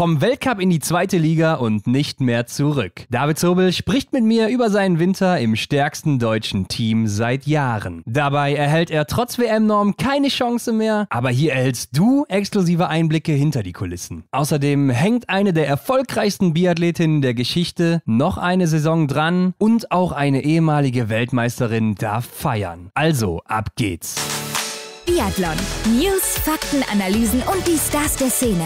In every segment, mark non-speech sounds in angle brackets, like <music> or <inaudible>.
Vom Weltcup in die zweite Liga und nicht mehr zurück. David Zobel spricht mit mir über seinen Winter im stärksten deutschen Team seit Jahren. Dabei erhält er trotz WM-Norm keine Chance mehr, aber hier erhältst du exklusive Einblicke hinter die Kulissen. Außerdem hängt eine der erfolgreichsten Biathletinnen der Geschichte noch eine Saison dran und auch eine ehemalige Weltmeisterin darf feiern. Also, ab geht's. Biathlon. News, Fakten, Analysen und die Stars der Szene.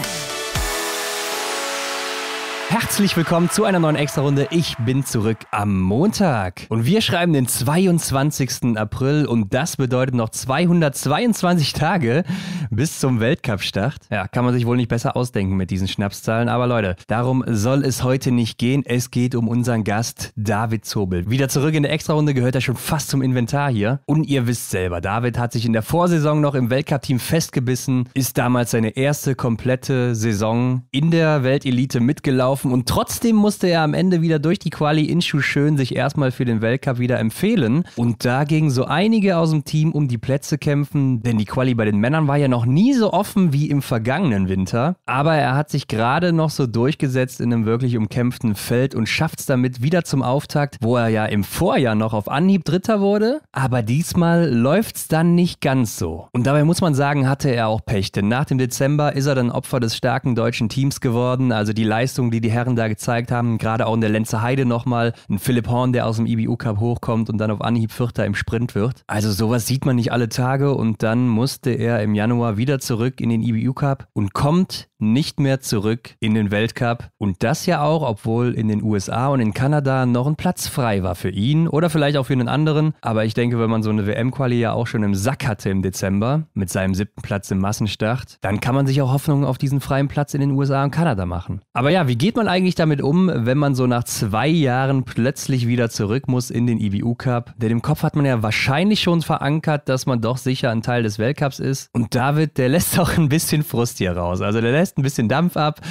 Herzlich willkommen zu einer neuen Extra-Runde. Ich bin zurück am Montag. Und wir schreiben den 22. April und das bedeutet noch 222 Tage bis zum Weltcup-Start. Ja, kann man sich wohl nicht besser ausdenken mit diesen Schnapszahlen. Aber Leute, darum soll es heute nicht gehen. Es geht um unseren Gast David Zobel. Wieder zurück in der Extra-Runde gehört er schon fast zum Inventar hier. Und ihr wisst selber, David hat sich in der Vorsaison noch im Weltcup-Team festgebissen, ist damals seine erste komplette Saison in der Weltelite mitgelaufen gelaufen und trotzdem musste er am Ende wieder durch die Quali in Schuh schön sich erstmal für den Weltcup wieder empfehlen und dagegen so einige aus dem Team um die Plätze kämpfen, denn die Quali bei den Männern war ja noch nie so offen wie im vergangenen Winter, aber er hat sich gerade noch so durchgesetzt in einem wirklich umkämpften Feld und schafft es damit wieder zum Auftakt, wo er ja im Vorjahr noch auf Anhieb Dritter wurde, aber diesmal läuft es dann nicht ganz so. Und dabei muss man sagen, hatte er auch Pech, denn nach dem Dezember ist er dann Opfer des starken deutschen Teams geworden, also die Leistung, die die die Herren da gezeigt haben, gerade auch in der Lenzer Heide nochmal, ein Philipp Horn, der aus dem IBU e Cup hochkommt und dann auf Anhieb Vierter im Sprint wird. Also sowas sieht man nicht alle Tage und dann musste er im Januar wieder zurück in den IBU e Cup und kommt nicht mehr zurück in den Weltcup. Und das ja auch, obwohl in den USA und in Kanada noch ein Platz frei war für ihn oder vielleicht auch für einen anderen. Aber ich denke, wenn man so eine WM-Quali ja auch schon im Sack hatte im Dezember mit seinem siebten Platz im Massenstart, dann kann man sich auch Hoffnungen auf diesen freien Platz in den USA und Kanada machen. Aber ja, wie geht man eigentlich damit um, wenn man so nach zwei Jahren plötzlich wieder zurück muss in den IBU Cup? Denn im Kopf hat man ja wahrscheinlich schon verankert, dass man doch sicher ein Teil des Weltcups ist. Und David, der lässt auch ein bisschen Frust hier raus. Also der lässt lässt ein bisschen Dampf ab,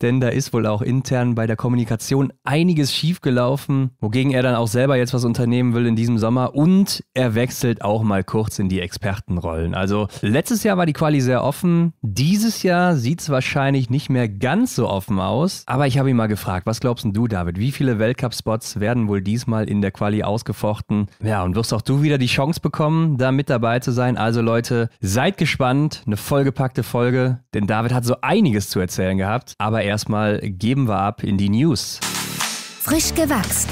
denn da ist wohl auch intern bei der Kommunikation einiges schiefgelaufen, wogegen er dann auch selber jetzt was unternehmen will in diesem Sommer und er wechselt auch mal kurz in die Expertenrollen. Also letztes Jahr war die Quali sehr offen, dieses Jahr sieht es wahrscheinlich nicht mehr ganz so offen aus, aber ich habe ihn mal gefragt, was glaubst du, David, wie viele Weltcup-Spots werden wohl diesmal in der Quali ausgefochten? Ja, und wirst auch du wieder die Chance bekommen, da mit dabei zu sein. Also Leute, seid gespannt, eine vollgepackte Folge, denn David hat so ein einiges zu erzählen gehabt, aber erstmal geben wir ab in die News. Frisch gewachst.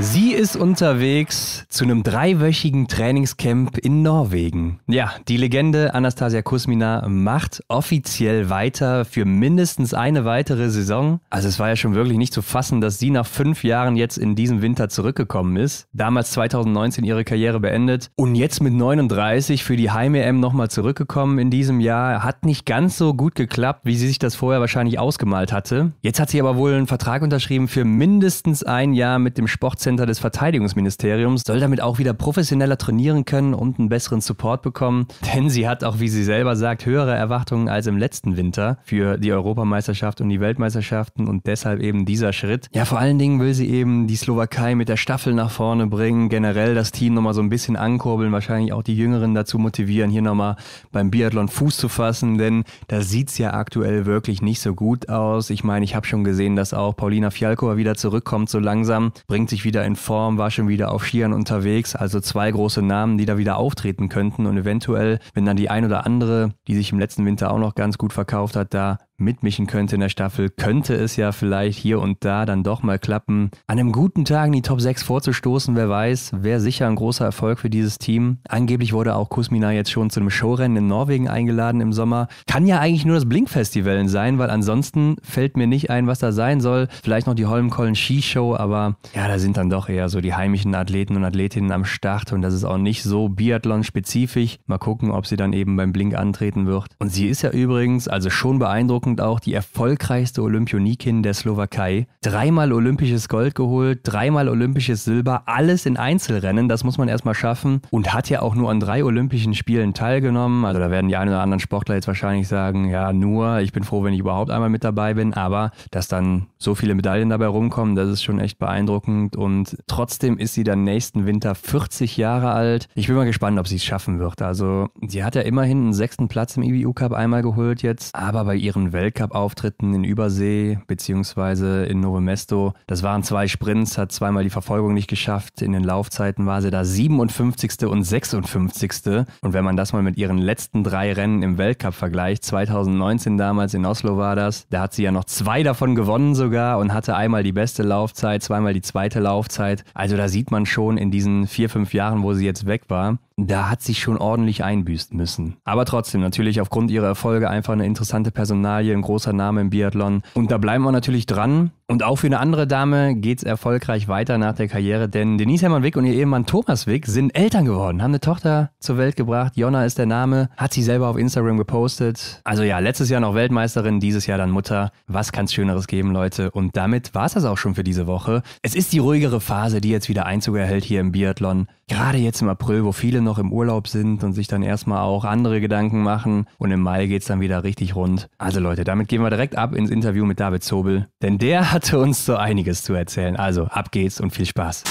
Sie ist unterwegs zu einem dreiwöchigen Trainingscamp in Norwegen. Ja, die Legende Anastasia Kusmina macht offiziell weiter für mindestens eine weitere Saison. Also es war ja schon wirklich nicht zu fassen, dass sie nach fünf Jahren jetzt in diesem Winter zurückgekommen ist. Damals 2019 ihre Karriere beendet und jetzt mit 39 für die Heim-EM nochmal zurückgekommen in diesem Jahr. Hat nicht ganz so gut geklappt, wie sie sich das vorher wahrscheinlich ausgemalt hatte. Jetzt hat sie aber wohl einen Vertrag unterschrieben für mindestens ein Jahr mit dem Sportzentrum Center des Verteidigungsministeriums soll damit auch wieder professioneller trainieren können und einen besseren Support bekommen, denn sie hat auch, wie sie selber sagt, höhere Erwartungen als im letzten Winter für die Europameisterschaft und die Weltmeisterschaften und deshalb eben dieser Schritt. Ja, vor allen Dingen will sie eben die Slowakei mit der Staffel nach vorne bringen, generell das Team nochmal so ein bisschen ankurbeln, wahrscheinlich auch die Jüngeren dazu motivieren, hier nochmal beim Biathlon Fuß zu fassen, denn da sieht es ja aktuell wirklich nicht so gut aus. Ich meine, ich habe schon gesehen, dass auch Paulina Fialkova wieder zurückkommt so langsam, bringt sich wieder wieder in Form, war schon wieder auf Skiern unterwegs. Also zwei große Namen, die da wieder auftreten könnten und eventuell, wenn dann die ein oder andere, die sich im letzten Winter auch noch ganz gut verkauft hat, da mitmischen könnte in der Staffel, könnte es ja vielleicht hier und da dann doch mal klappen, an einem guten Tag in die Top 6 vorzustoßen. Wer weiß, wäre sicher ein großer Erfolg für dieses Team. Angeblich wurde auch Kusmina jetzt schon zu einem Showrennen in Norwegen eingeladen im Sommer. Kann ja eigentlich nur das Blink-Festival sein, weil ansonsten fällt mir nicht ein, was da sein soll. Vielleicht noch die Holmkollen ski aber ja, da sind dann doch eher so die heimischen Athleten und Athletinnen am Start und das ist auch nicht so Biathlon-spezifisch. Mal gucken, ob sie dann eben beim Blink antreten wird. Und sie ist ja übrigens also schon beeindruckend, beeindruckend auch die erfolgreichste Olympionikin der Slowakei. Dreimal olympisches Gold geholt, dreimal olympisches Silber, alles in Einzelrennen, das muss man erstmal schaffen. Und hat ja auch nur an drei Olympischen Spielen teilgenommen. Also da werden die einen oder anderen Sportler jetzt wahrscheinlich sagen, ja, nur, ich bin froh, wenn ich überhaupt einmal mit dabei bin. Aber dass dann so viele Medaillen dabei rumkommen, das ist schon echt beeindruckend. Und trotzdem ist sie dann nächsten Winter 40 Jahre alt. Ich bin mal gespannt, ob sie es schaffen wird. Also sie hat ja immerhin einen sechsten Platz im IBU Cup einmal geholt jetzt, aber bei ihren Weltcup-Auftritten in Übersee beziehungsweise in Novemesto. Das waren zwei Sprints, hat zweimal die Verfolgung nicht geschafft. In den Laufzeiten war sie da 57. und 56. Und wenn man das mal mit ihren letzten drei Rennen im Weltcup vergleicht, 2019 damals in Oslo war das, da hat sie ja noch zwei davon gewonnen sogar und hatte einmal die beste Laufzeit, zweimal die zweite Laufzeit. Also da sieht man schon in diesen vier, fünf Jahren, wo sie jetzt weg war, da hat sich schon ordentlich einbüßen müssen. Aber trotzdem, natürlich aufgrund ihrer Erfolge einfach eine interessante Personalie, ein großer Name im Biathlon. Und da bleiben wir natürlich dran. Und auch für eine andere Dame geht's erfolgreich weiter nach der Karriere, denn Denise Hermann Wick und ihr Ehemann Thomas Wick sind Eltern geworden, haben eine Tochter zur Welt gebracht. Jonna ist der Name, hat sie selber auf Instagram gepostet. Also ja, letztes Jahr noch Weltmeisterin, dieses Jahr dann Mutter. Was kann's Schöneres geben, Leute? Und damit war's das auch schon für diese Woche. Es ist die ruhigere Phase, die jetzt wieder Einzug erhält hier im Biathlon. Gerade jetzt im April, wo viele noch im Urlaub sind und sich dann erstmal auch andere Gedanken machen. Und im Mai geht's dann wieder richtig rund. Also Leute, damit gehen wir direkt ab ins Interview mit David Zobel, denn der hat hatte uns so einiges zu erzählen. Also ab geht's und viel Spaß.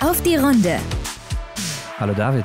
Auf die Runde. Hallo David.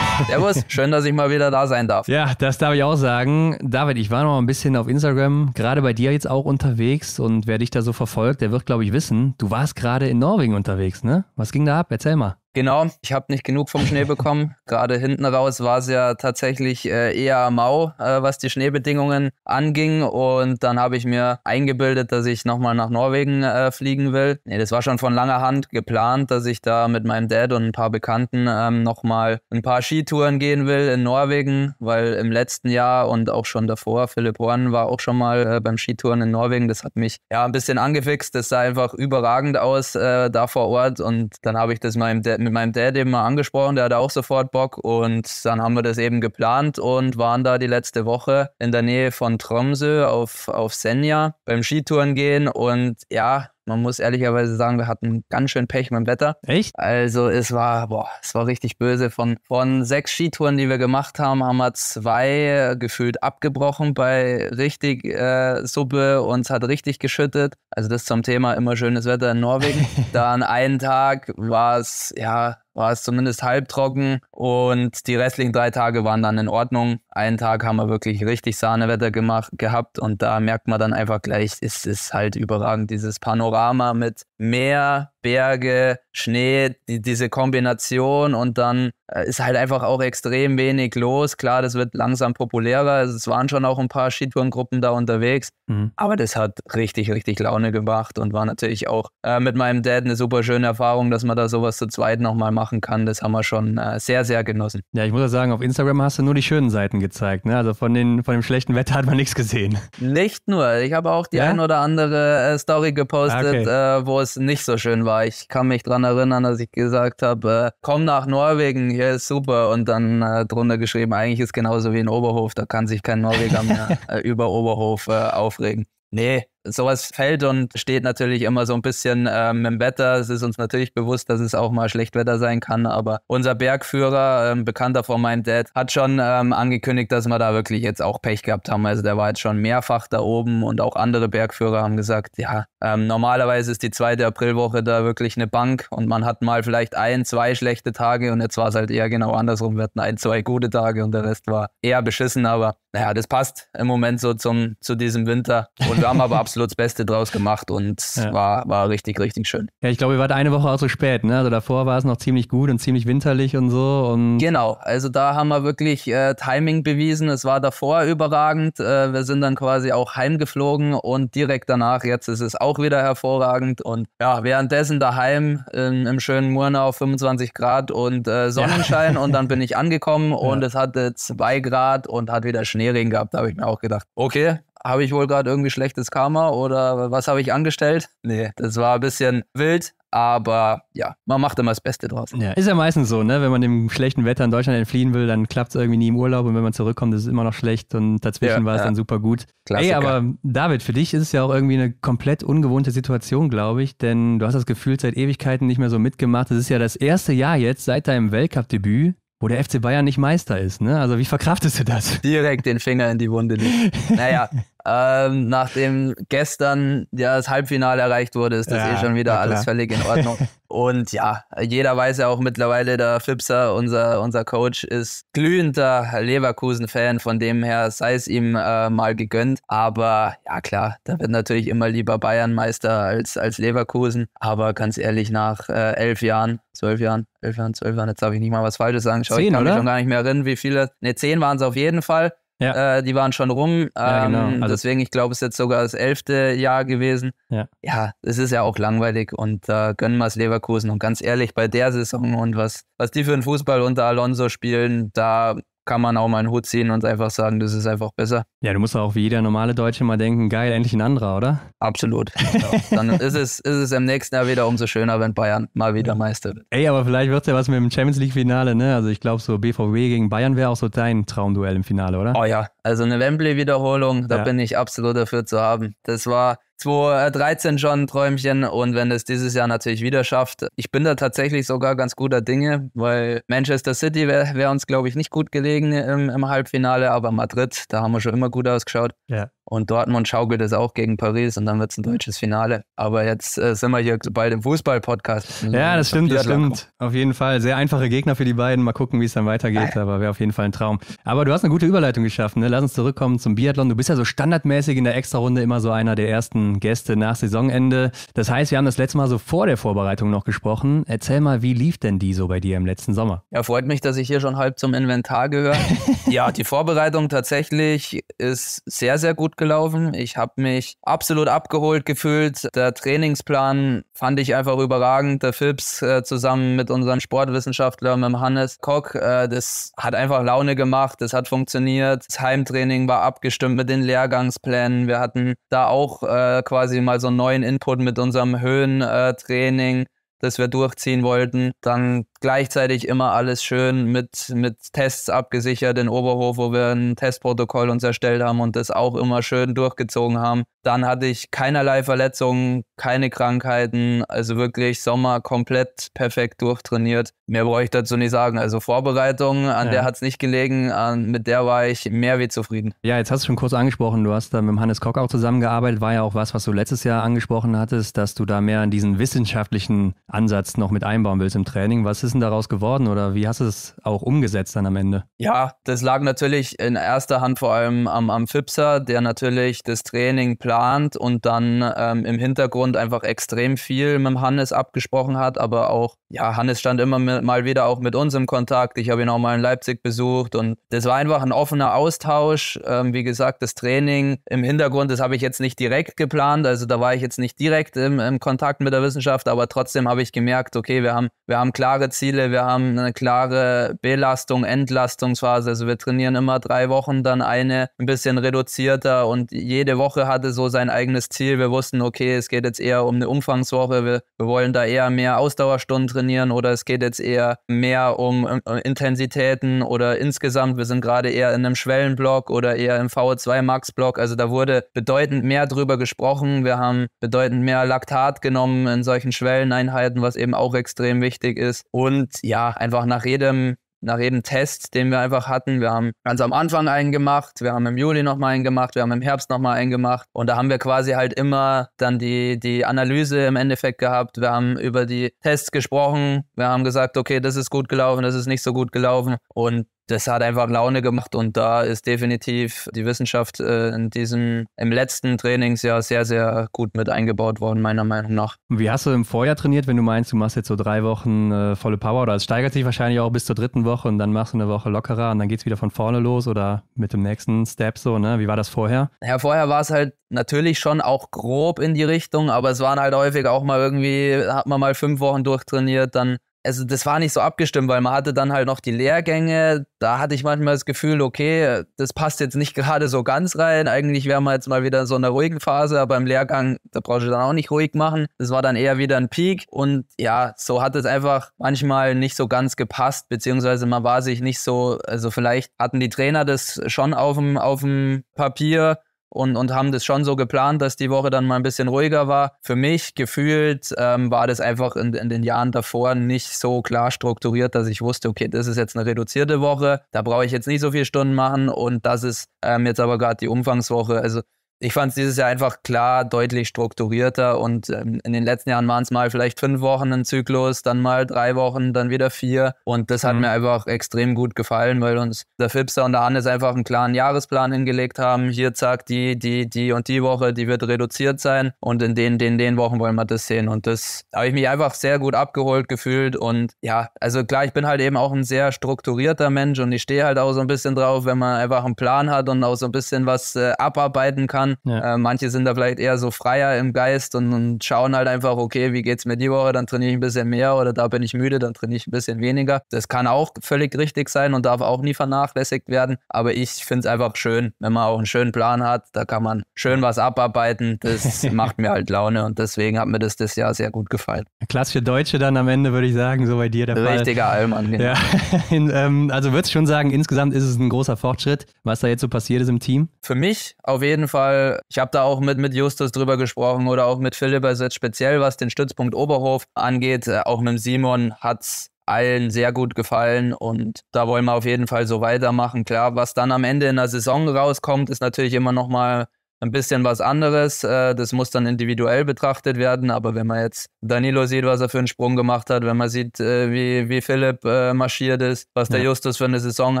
Servus, <laughs> schön, dass ich mal wieder da sein darf. Ja, das darf ich auch sagen. David, ich war noch ein bisschen auf Instagram, gerade bei dir jetzt auch unterwegs und wer dich da so verfolgt, der wird, glaube ich, wissen, du warst gerade in Norwegen unterwegs, ne? Was ging da ab? Erzähl mal. Genau, ich habe nicht genug vom Schnee bekommen. <laughs> Gerade hinten raus war es ja tatsächlich äh, eher mau, äh, was die Schneebedingungen anging. Und dann habe ich mir eingebildet, dass ich nochmal nach Norwegen äh, fliegen will. Nee, das war schon von langer Hand geplant, dass ich da mit meinem Dad und ein paar Bekannten ähm, nochmal ein paar Skitouren gehen will in Norwegen, weil im letzten Jahr und auch schon davor, Philipp Horn war auch schon mal äh, beim Skitouren in Norwegen. Das hat mich ja ein bisschen angefixt. Das sah einfach überragend aus äh, da vor Ort. Und dann habe ich das meinem Dad mit meinem Dad eben mal angesprochen, der hatte auch sofort Bock und dann haben wir das eben geplant und waren da die letzte Woche in der Nähe von Tromsø auf, auf Senja beim Skitouren gehen und ja, man muss ehrlicherweise sagen, wir hatten ganz schön Pech mit dem Wetter. Echt? Also es war, boah, es war richtig böse. Von, von sechs Skitouren, die wir gemacht haben, haben wir zwei gefühlt abgebrochen bei richtig äh, Suppe und es hat richtig geschüttet. Also das zum Thema immer schönes Wetter in Norwegen. <laughs> Dann einen Tag war es, ja, war es zumindest halbtrocken und die restlichen drei Tage waren dann in Ordnung. Einen Tag haben wir wirklich richtig Sahnewetter gemacht, gehabt und da merkt man dann einfach gleich, es ist halt überragend, dieses Panorama mit Meer, Berge, Schnee, die, diese Kombination und dann äh, ist halt einfach auch extrem wenig los. Klar, das wird langsam populärer. Also es waren schon auch ein paar Skitourengruppen da unterwegs, mhm. aber das hat richtig, richtig Laune gemacht und war natürlich auch äh, mit meinem Dad eine super schöne Erfahrung, dass man da sowas zu zweit nochmal machen kann. Das haben wir schon äh, sehr, sehr genossen. Ja, ich muss ja sagen, auf Instagram hast du nur die schönen Seiten gezeigt. Ne? Also von, den, von dem schlechten Wetter hat man nichts gesehen. Nicht nur. Ich habe auch die ja? ein oder andere äh, Story gepostet, ah, okay. Äh, wo es nicht so schön war war. Ich kann mich daran erinnern, dass ich gesagt habe, äh, komm nach Norwegen, hier ist super. Und dann äh, drunter geschrieben, eigentlich ist genauso wie in Oberhof, da kann sich kein Norweger mehr <laughs> äh, über Oberhof äh, aufregen. Nee, sowas fällt und steht natürlich immer so ein bisschen ähm, im Wetter. Es ist uns natürlich bewusst, dass es auch mal schlecht Wetter sein kann, aber unser Bergführer, ähm, bekannter von meinem Dad, hat schon ähm, angekündigt, dass wir da wirklich jetzt auch Pech gehabt haben. Also der war jetzt schon mehrfach da oben und auch andere Bergführer haben gesagt, ja, ähm, normalerweise ist die zweite Aprilwoche da wirklich eine Bank und man hat mal vielleicht ein, zwei schlechte Tage und jetzt war es halt eher genau andersrum. Wir hatten ein, zwei gute Tage und der Rest war eher beschissen, aber naja, das passt im Moment so zum, zu diesem Winter und wir haben aber <laughs> absolut das Beste draus gemacht und ja. war, war richtig, richtig schön. Ja, ich glaube, ihr wart eine Woche auch zu so spät, ne? Also davor war es noch ziemlich gut und ziemlich winterlich und so und Genau, also da haben wir wirklich äh, Timing bewiesen. Es war davor überragend. Äh, wir sind dann quasi auch heimgeflogen und direkt danach, jetzt ist es auch auch wieder hervorragend. Und ja, währenddessen daheim in, im schönen Murnau 25 Grad und äh, Sonnenschein. Ja. Und dann bin ich angekommen <laughs> ja. und es hatte zwei Grad und hat wieder Schneeregen gehabt. Da habe ich mir auch gedacht, okay, habe ich wohl gerade irgendwie schlechtes Karma oder was habe ich angestellt? Nee, das war ein bisschen wild, aber ja, man macht immer das Beste draus. Ja, ist ja meistens so, ne? Wenn man dem schlechten Wetter in Deutschland entfliehen will, dann klappt es irgendwie nie im Urlaub und wenn man zurückkommt, ist es immer noch schlecht und dazwischen ja, war es ja. dann super gut. Klassiker. Ey, aber David, für dich ist es ja auch irgendwie eine komplett ungewohnte Situation, glaube ich, denn du hast das Gefühl seit Ewigkeiten nicht mehr so mitgemacht. Es ist ja das erste Jahr jetzt seit deinem Weltcup-Debüt, wo der FC Bayern nicht Meister ist. Ne? Also wie verkraftest du das? Direkt den Finger in die Wunde. Nicht. <laughs> Naja, ähm, nachdem gestern ja das Halbfinale erreicht wurde, ist das ja, eh schon wieder alles völlig in Ordnung. <laughs> Und ja, jeder weiß ja auch mittlerweile, der Flipser, unser, unser Coach, ist glühender Leverkusen-Fan, von dem her sei es ihm äh, mal gegönnt. Aber ja, klar, da wird natürlich immer lieber Bayernmeister als, als Leverkusen. Aber ganz ehrlich, nach äh, elf Jahren, zwölf Jahren, elf Jahren, zwölf Jahren, jetzt darf ich nicht mal was Falsches sagen. Schau, zehn, ich kann oder? mich schon gar nicht mehr erinnern, wie viele. Ne, zehn waren es auf jeden Fall. Ja. Äh, die waren schon rum. Ähm, ja, genau. Ähm, also deswegen, ich glaube, es ist jetzt sogar das elfte Jahr gewesen. Ja, ja es ist ja auch langweilig und äh, gönnen wir es Leverkusen. Und ganz ehrlich, bei der Saison und was, was die für einen Fußball unter Alonso spielen, da kann man auch mal einen Hut ziehen und einfach sagen, das ist einfach besser. Ja, du musst auch wie jeder normale Deutsche mal denken, geil, endlich ein anderer, oder? Absolut. ja. <laughs> Dann ist es, ist es im nächsten Jahr wieder umso schöner, wenn Bayern mal wieder Meister wird. Ey, aber vielleicht wird es ja was mit dem Champions League-Finale, ne? Also ich glaube, so BVW gegen Bayern wäre auch so dein Traumduell im Finale, oder? Oh ja, also eine Wembley-Wiederholung, da ja. bin ich absolut dafür zu haben. Das war 2013 schon ein Träumchen und wenn es dieses Jahr natürlich wieder schafft. Ich bin da tatsächlich sogar ganz guter Dinge, weil Manchester City wäre wär uns, glaube ich, nicht gut gelegen im, im Halbfinale, aber Madrid, da haben wir schon immer gut ausgeschaut. Ja. Und Dortmund schaukelt es auch gegen Paris und dann wird es ein deutsches Finale. Aber jetzt äh, sind wir hier bald im Fußball-Podcast. Ja, das stimmt, das stimmt. Auf jeden Fall. Sehr einfache Gegner für die beiden. Mal gucken, wie es dann weitergeht. Aber wäre auf jeden Fall ein Traum. Aber du hast eine gute Überleitung geschaffen. Ne? Lass uns zurückkommen zum Biathlon. Du bist ja so standardmäßig in der Extrarunde immer so einer der ersten Gäste nach Saisonende. Das heißt, wir haben das letzte Mal so vor der Vorbereitung noch gesprochen. Erzähl mal, wie lief denn die so bei dir im letzten Sommer? Ja, freut mich, dass ich hier schon halb zum Inventar gehöre. <laughs> ja, die Vorbereitung tatsächlich ist sehr, sehr gut gelaufen. Ich habe mich absolut abgeholt gefühlt. Der Trainingsplan fand ich einfach überragend. Der Phipps äh, zusammen mit unserem Sportwissenschaftler, mit Hannes Koch, äh, das hat einfach Laune gemacht. Das hat funktioniert. Das Heimtraining war abgestimmt mit den Lehrgangsplänen. Wir hatten da auch äh, quasi mal so einen neuen Input mit unserem Höhentraining äh, das wir durchziehen wollten. Dann gleichzeitig immer alles schön mit, mit Tests abgesichert in Oberhof, wo wir ein Testprotokoll uns erstellt haben und das auch immer schön durchgezogen haben. Dann hatte ich keinerlei Verletzungen, keine Krankheiten, also wirklich Sommer komplett perfekt durchtrainiert. Mehr brauche ich dazu nicht sagen. Also Vorbereitung, an ja. der hat es nicht gelegen, an, mit der war ich mehr wie zufrieden. Ja, jetzt hast du schon kurz angesprochen, du hast da mit Hannes Kock auch zusammengearbeitet, war ja auch was, was du letztes Jahr angesprochen hattest, dass du da mehr in diesen wissenschaftlichen Ansatz noch mit einbauen willst im Training. Was ist ist denn daraus geworden oder wie hast du es auch umgesetzt dann am Ende? Ja, das lag natürlich in erster Hand vor allem am, am Fipser, der natürlich das Training plant und dann ähm, im Hintergrund einfach extrem viel mit Hannes abgesprochen hat, aber auch, ja, Hannes stand immer mit, mal wieder auch mit uns im Kontakt. Ich habe ihn auch mal in Leipzig besucht und das war einfach ein offener Austausch. Ähm, wie gesagt, das Training im Hintergrund, das habe ich jetzt nicht direkt geplant, also da war ich jetzt nicht direkt im, im Kontakt mit der Wissenschaft, aber trotzdem habe ich gemerkt, okay, wir haben, wir haben klare Ziele Ziele. Wir haben eine klare Belastung, Entlastungsphase. Also wir trainieren immer drei Wochen, dann eine ein bisschen reduzierter und jede Woche hatte so sein eigenes Ziel. Wir wussten, okay, es geht jetzt eher um eine Umfangswoche. Wir, wir wollen da eher mehr Ausdauerstunden trainieren oder es geht jetzt eher mehr um, um äh, äh, Intensitäten oder insgesamt. Wir sind gerade eher in einem Schwellenblock oder eher im VO2 Max Block. Also da wurde bedeutend mehr drüber gesprochen. Wir haben bedeutend mehr Laktat genommen in solchen Schwelleneinheiten, was eben auch extrem wichtig ist. Und und ja, einfach nach jedem, nach jedem Test, den wir einfach hatten, wir haben ganz am Anfang einen gemacht, wir haben im Juli nochmal einen gemacht, wir haben im Herbst nochmal einen gemacht. Und da haben wir quasi halt immer dann die, die Analyse im Endeffekt gehabt. Wir haben über die Tests gesprochen, wir haben gesagt, okay, das ist gut gelaufen, das ist nicht so gut gelaufen. Und das hat einfach Laune gemacht und da ist definitiv die Wissenschaft äh, in diesem im letzten Trainingsjahr sehr, sehr gut mit eingebaut worden, meiner Meinung nach. Wie hast du im Vorjahr trainiert, wenn du meinst, du machst jetzt so drei Wochen äh, volle Power oder es steigert sich wahrscheinlich auch bis zur dritten Woche und dann machst du eine Woche lockerer und dann geht es wieder von vorne los oder mit dem nächsten Step so, ne? Wie war das vorher? Ja, vorher war es halt natürlich schon auch grob in die Richtung, aber es waren halt häufig auch mal irgendwie, hat man mal fünf Wochen durchtrainiert, dann also das war nicht so abgestimmt, weil man hatte dann halt noch die Lehrgänge. Da hatte ich manchmal das Gefühl, okay, das passt jetzt nicht gerade so ganz rein. Eigentlich wären wir jetzt mal wieder in so einer ruhigen Phase, aber im Lehrgang, da brauchst du dann auch nicht ruhig machen. Das war dann eher wieder ein Peak und ja, so hat es einfach manchmal nicht so ganz gepasst, beziehungsweise man war sich nicht so, also vielleicht hatten die Trainer das schon auf dem, auf dem Papier, und, und haben das schon so geplant, dass die Woche dann mal ein bisschen ruhiger war. Für mich gefühlt ähm, war das einfach in, in den Jahren davor nicht so klar strukturiert, dass ich wusste, okay, das ist jetzt eine reduzierte Woche, da brauche ich jetzt nicht so viele Stunden machen und das ist ähm, jetzt aber gerade die Umfangswoche. Also ich fand es dieses Jahr einfach klar, deutlich strukturierter und ähm, in den letzten Jahren waren es mal vielleicht fünf Wochen ein Zyklus, dann mal drei Wochen, dann wieder vier und das hat mhm. mir einfach extrem gut gefallen, weil uns der Fipster und der Hannes einfach einen klaren Jahresplan hingelegt haben. Hier zack, die, die, die und die Woche, die wird reduziert sein und in den, den, den Wochen wollen wir das sehen und das habe ich mich einfach sehr gut abgeholt gefühlt und ja, also klar, ich bin halt eben auch ein sehr strukturierter Mensch und ich stehe halt auch so ein bisschen drauf, wenn man einfach einen Plan hat und auch so ein bisschen was äh, abarbeiten kann Jahren. Ja. Äh, manche sind da vielleicht eher so freier im Geist und, und, schauen halt einfach, okay, wie geht's mir die Woche, dann trainiere ich ein bisschen mehr oder da bin ich müde, dann trainiere ich ein bisschen weniger. Das kann auch völlig richtig sein und darf auch nie vernachlässigt werden. Aber ich finde es einfach schön, wenn man auch einen schönen Plan hat, da kann man schön was abarbeiten. Das <laughs> macht mir halt Laune und deswegen hat mir das das Jahr sehr gut gefallen. Klassische Deutsche dann am Ende, würde ich sagen, so bei dir der Fall. Richtiger Allmann. Genau. Ja. <laughs> In, ähm, also würde ich schon sagen, insgesamt ist es ein großer Fortschritt, was da jetzt so passiert ist im Team. Für mich auf jeden Fall ich habe da auch mit, mit Justus drüber gesprochen oder auch mit Philipp, also jetzt speziell was den Stützpunkt Oberhof angeht, äh, auch mit Simon hat es allen sehr gut gefallen und da wollen wir auf jeden Fall so weitermachen. Klar, was dann am Ende in der Saison rauskommt, ist natürlich immer nochmal ein bisschen was anderes. Äh, das muss dann individuell betrachtet werden. Aber wenn man jetzt Danilo sieht, was er für einen Sprung gemacht hat, wenn man sieht, äh, wie, wie Philipp marschiert ist, was der ja. Justus für eine Saison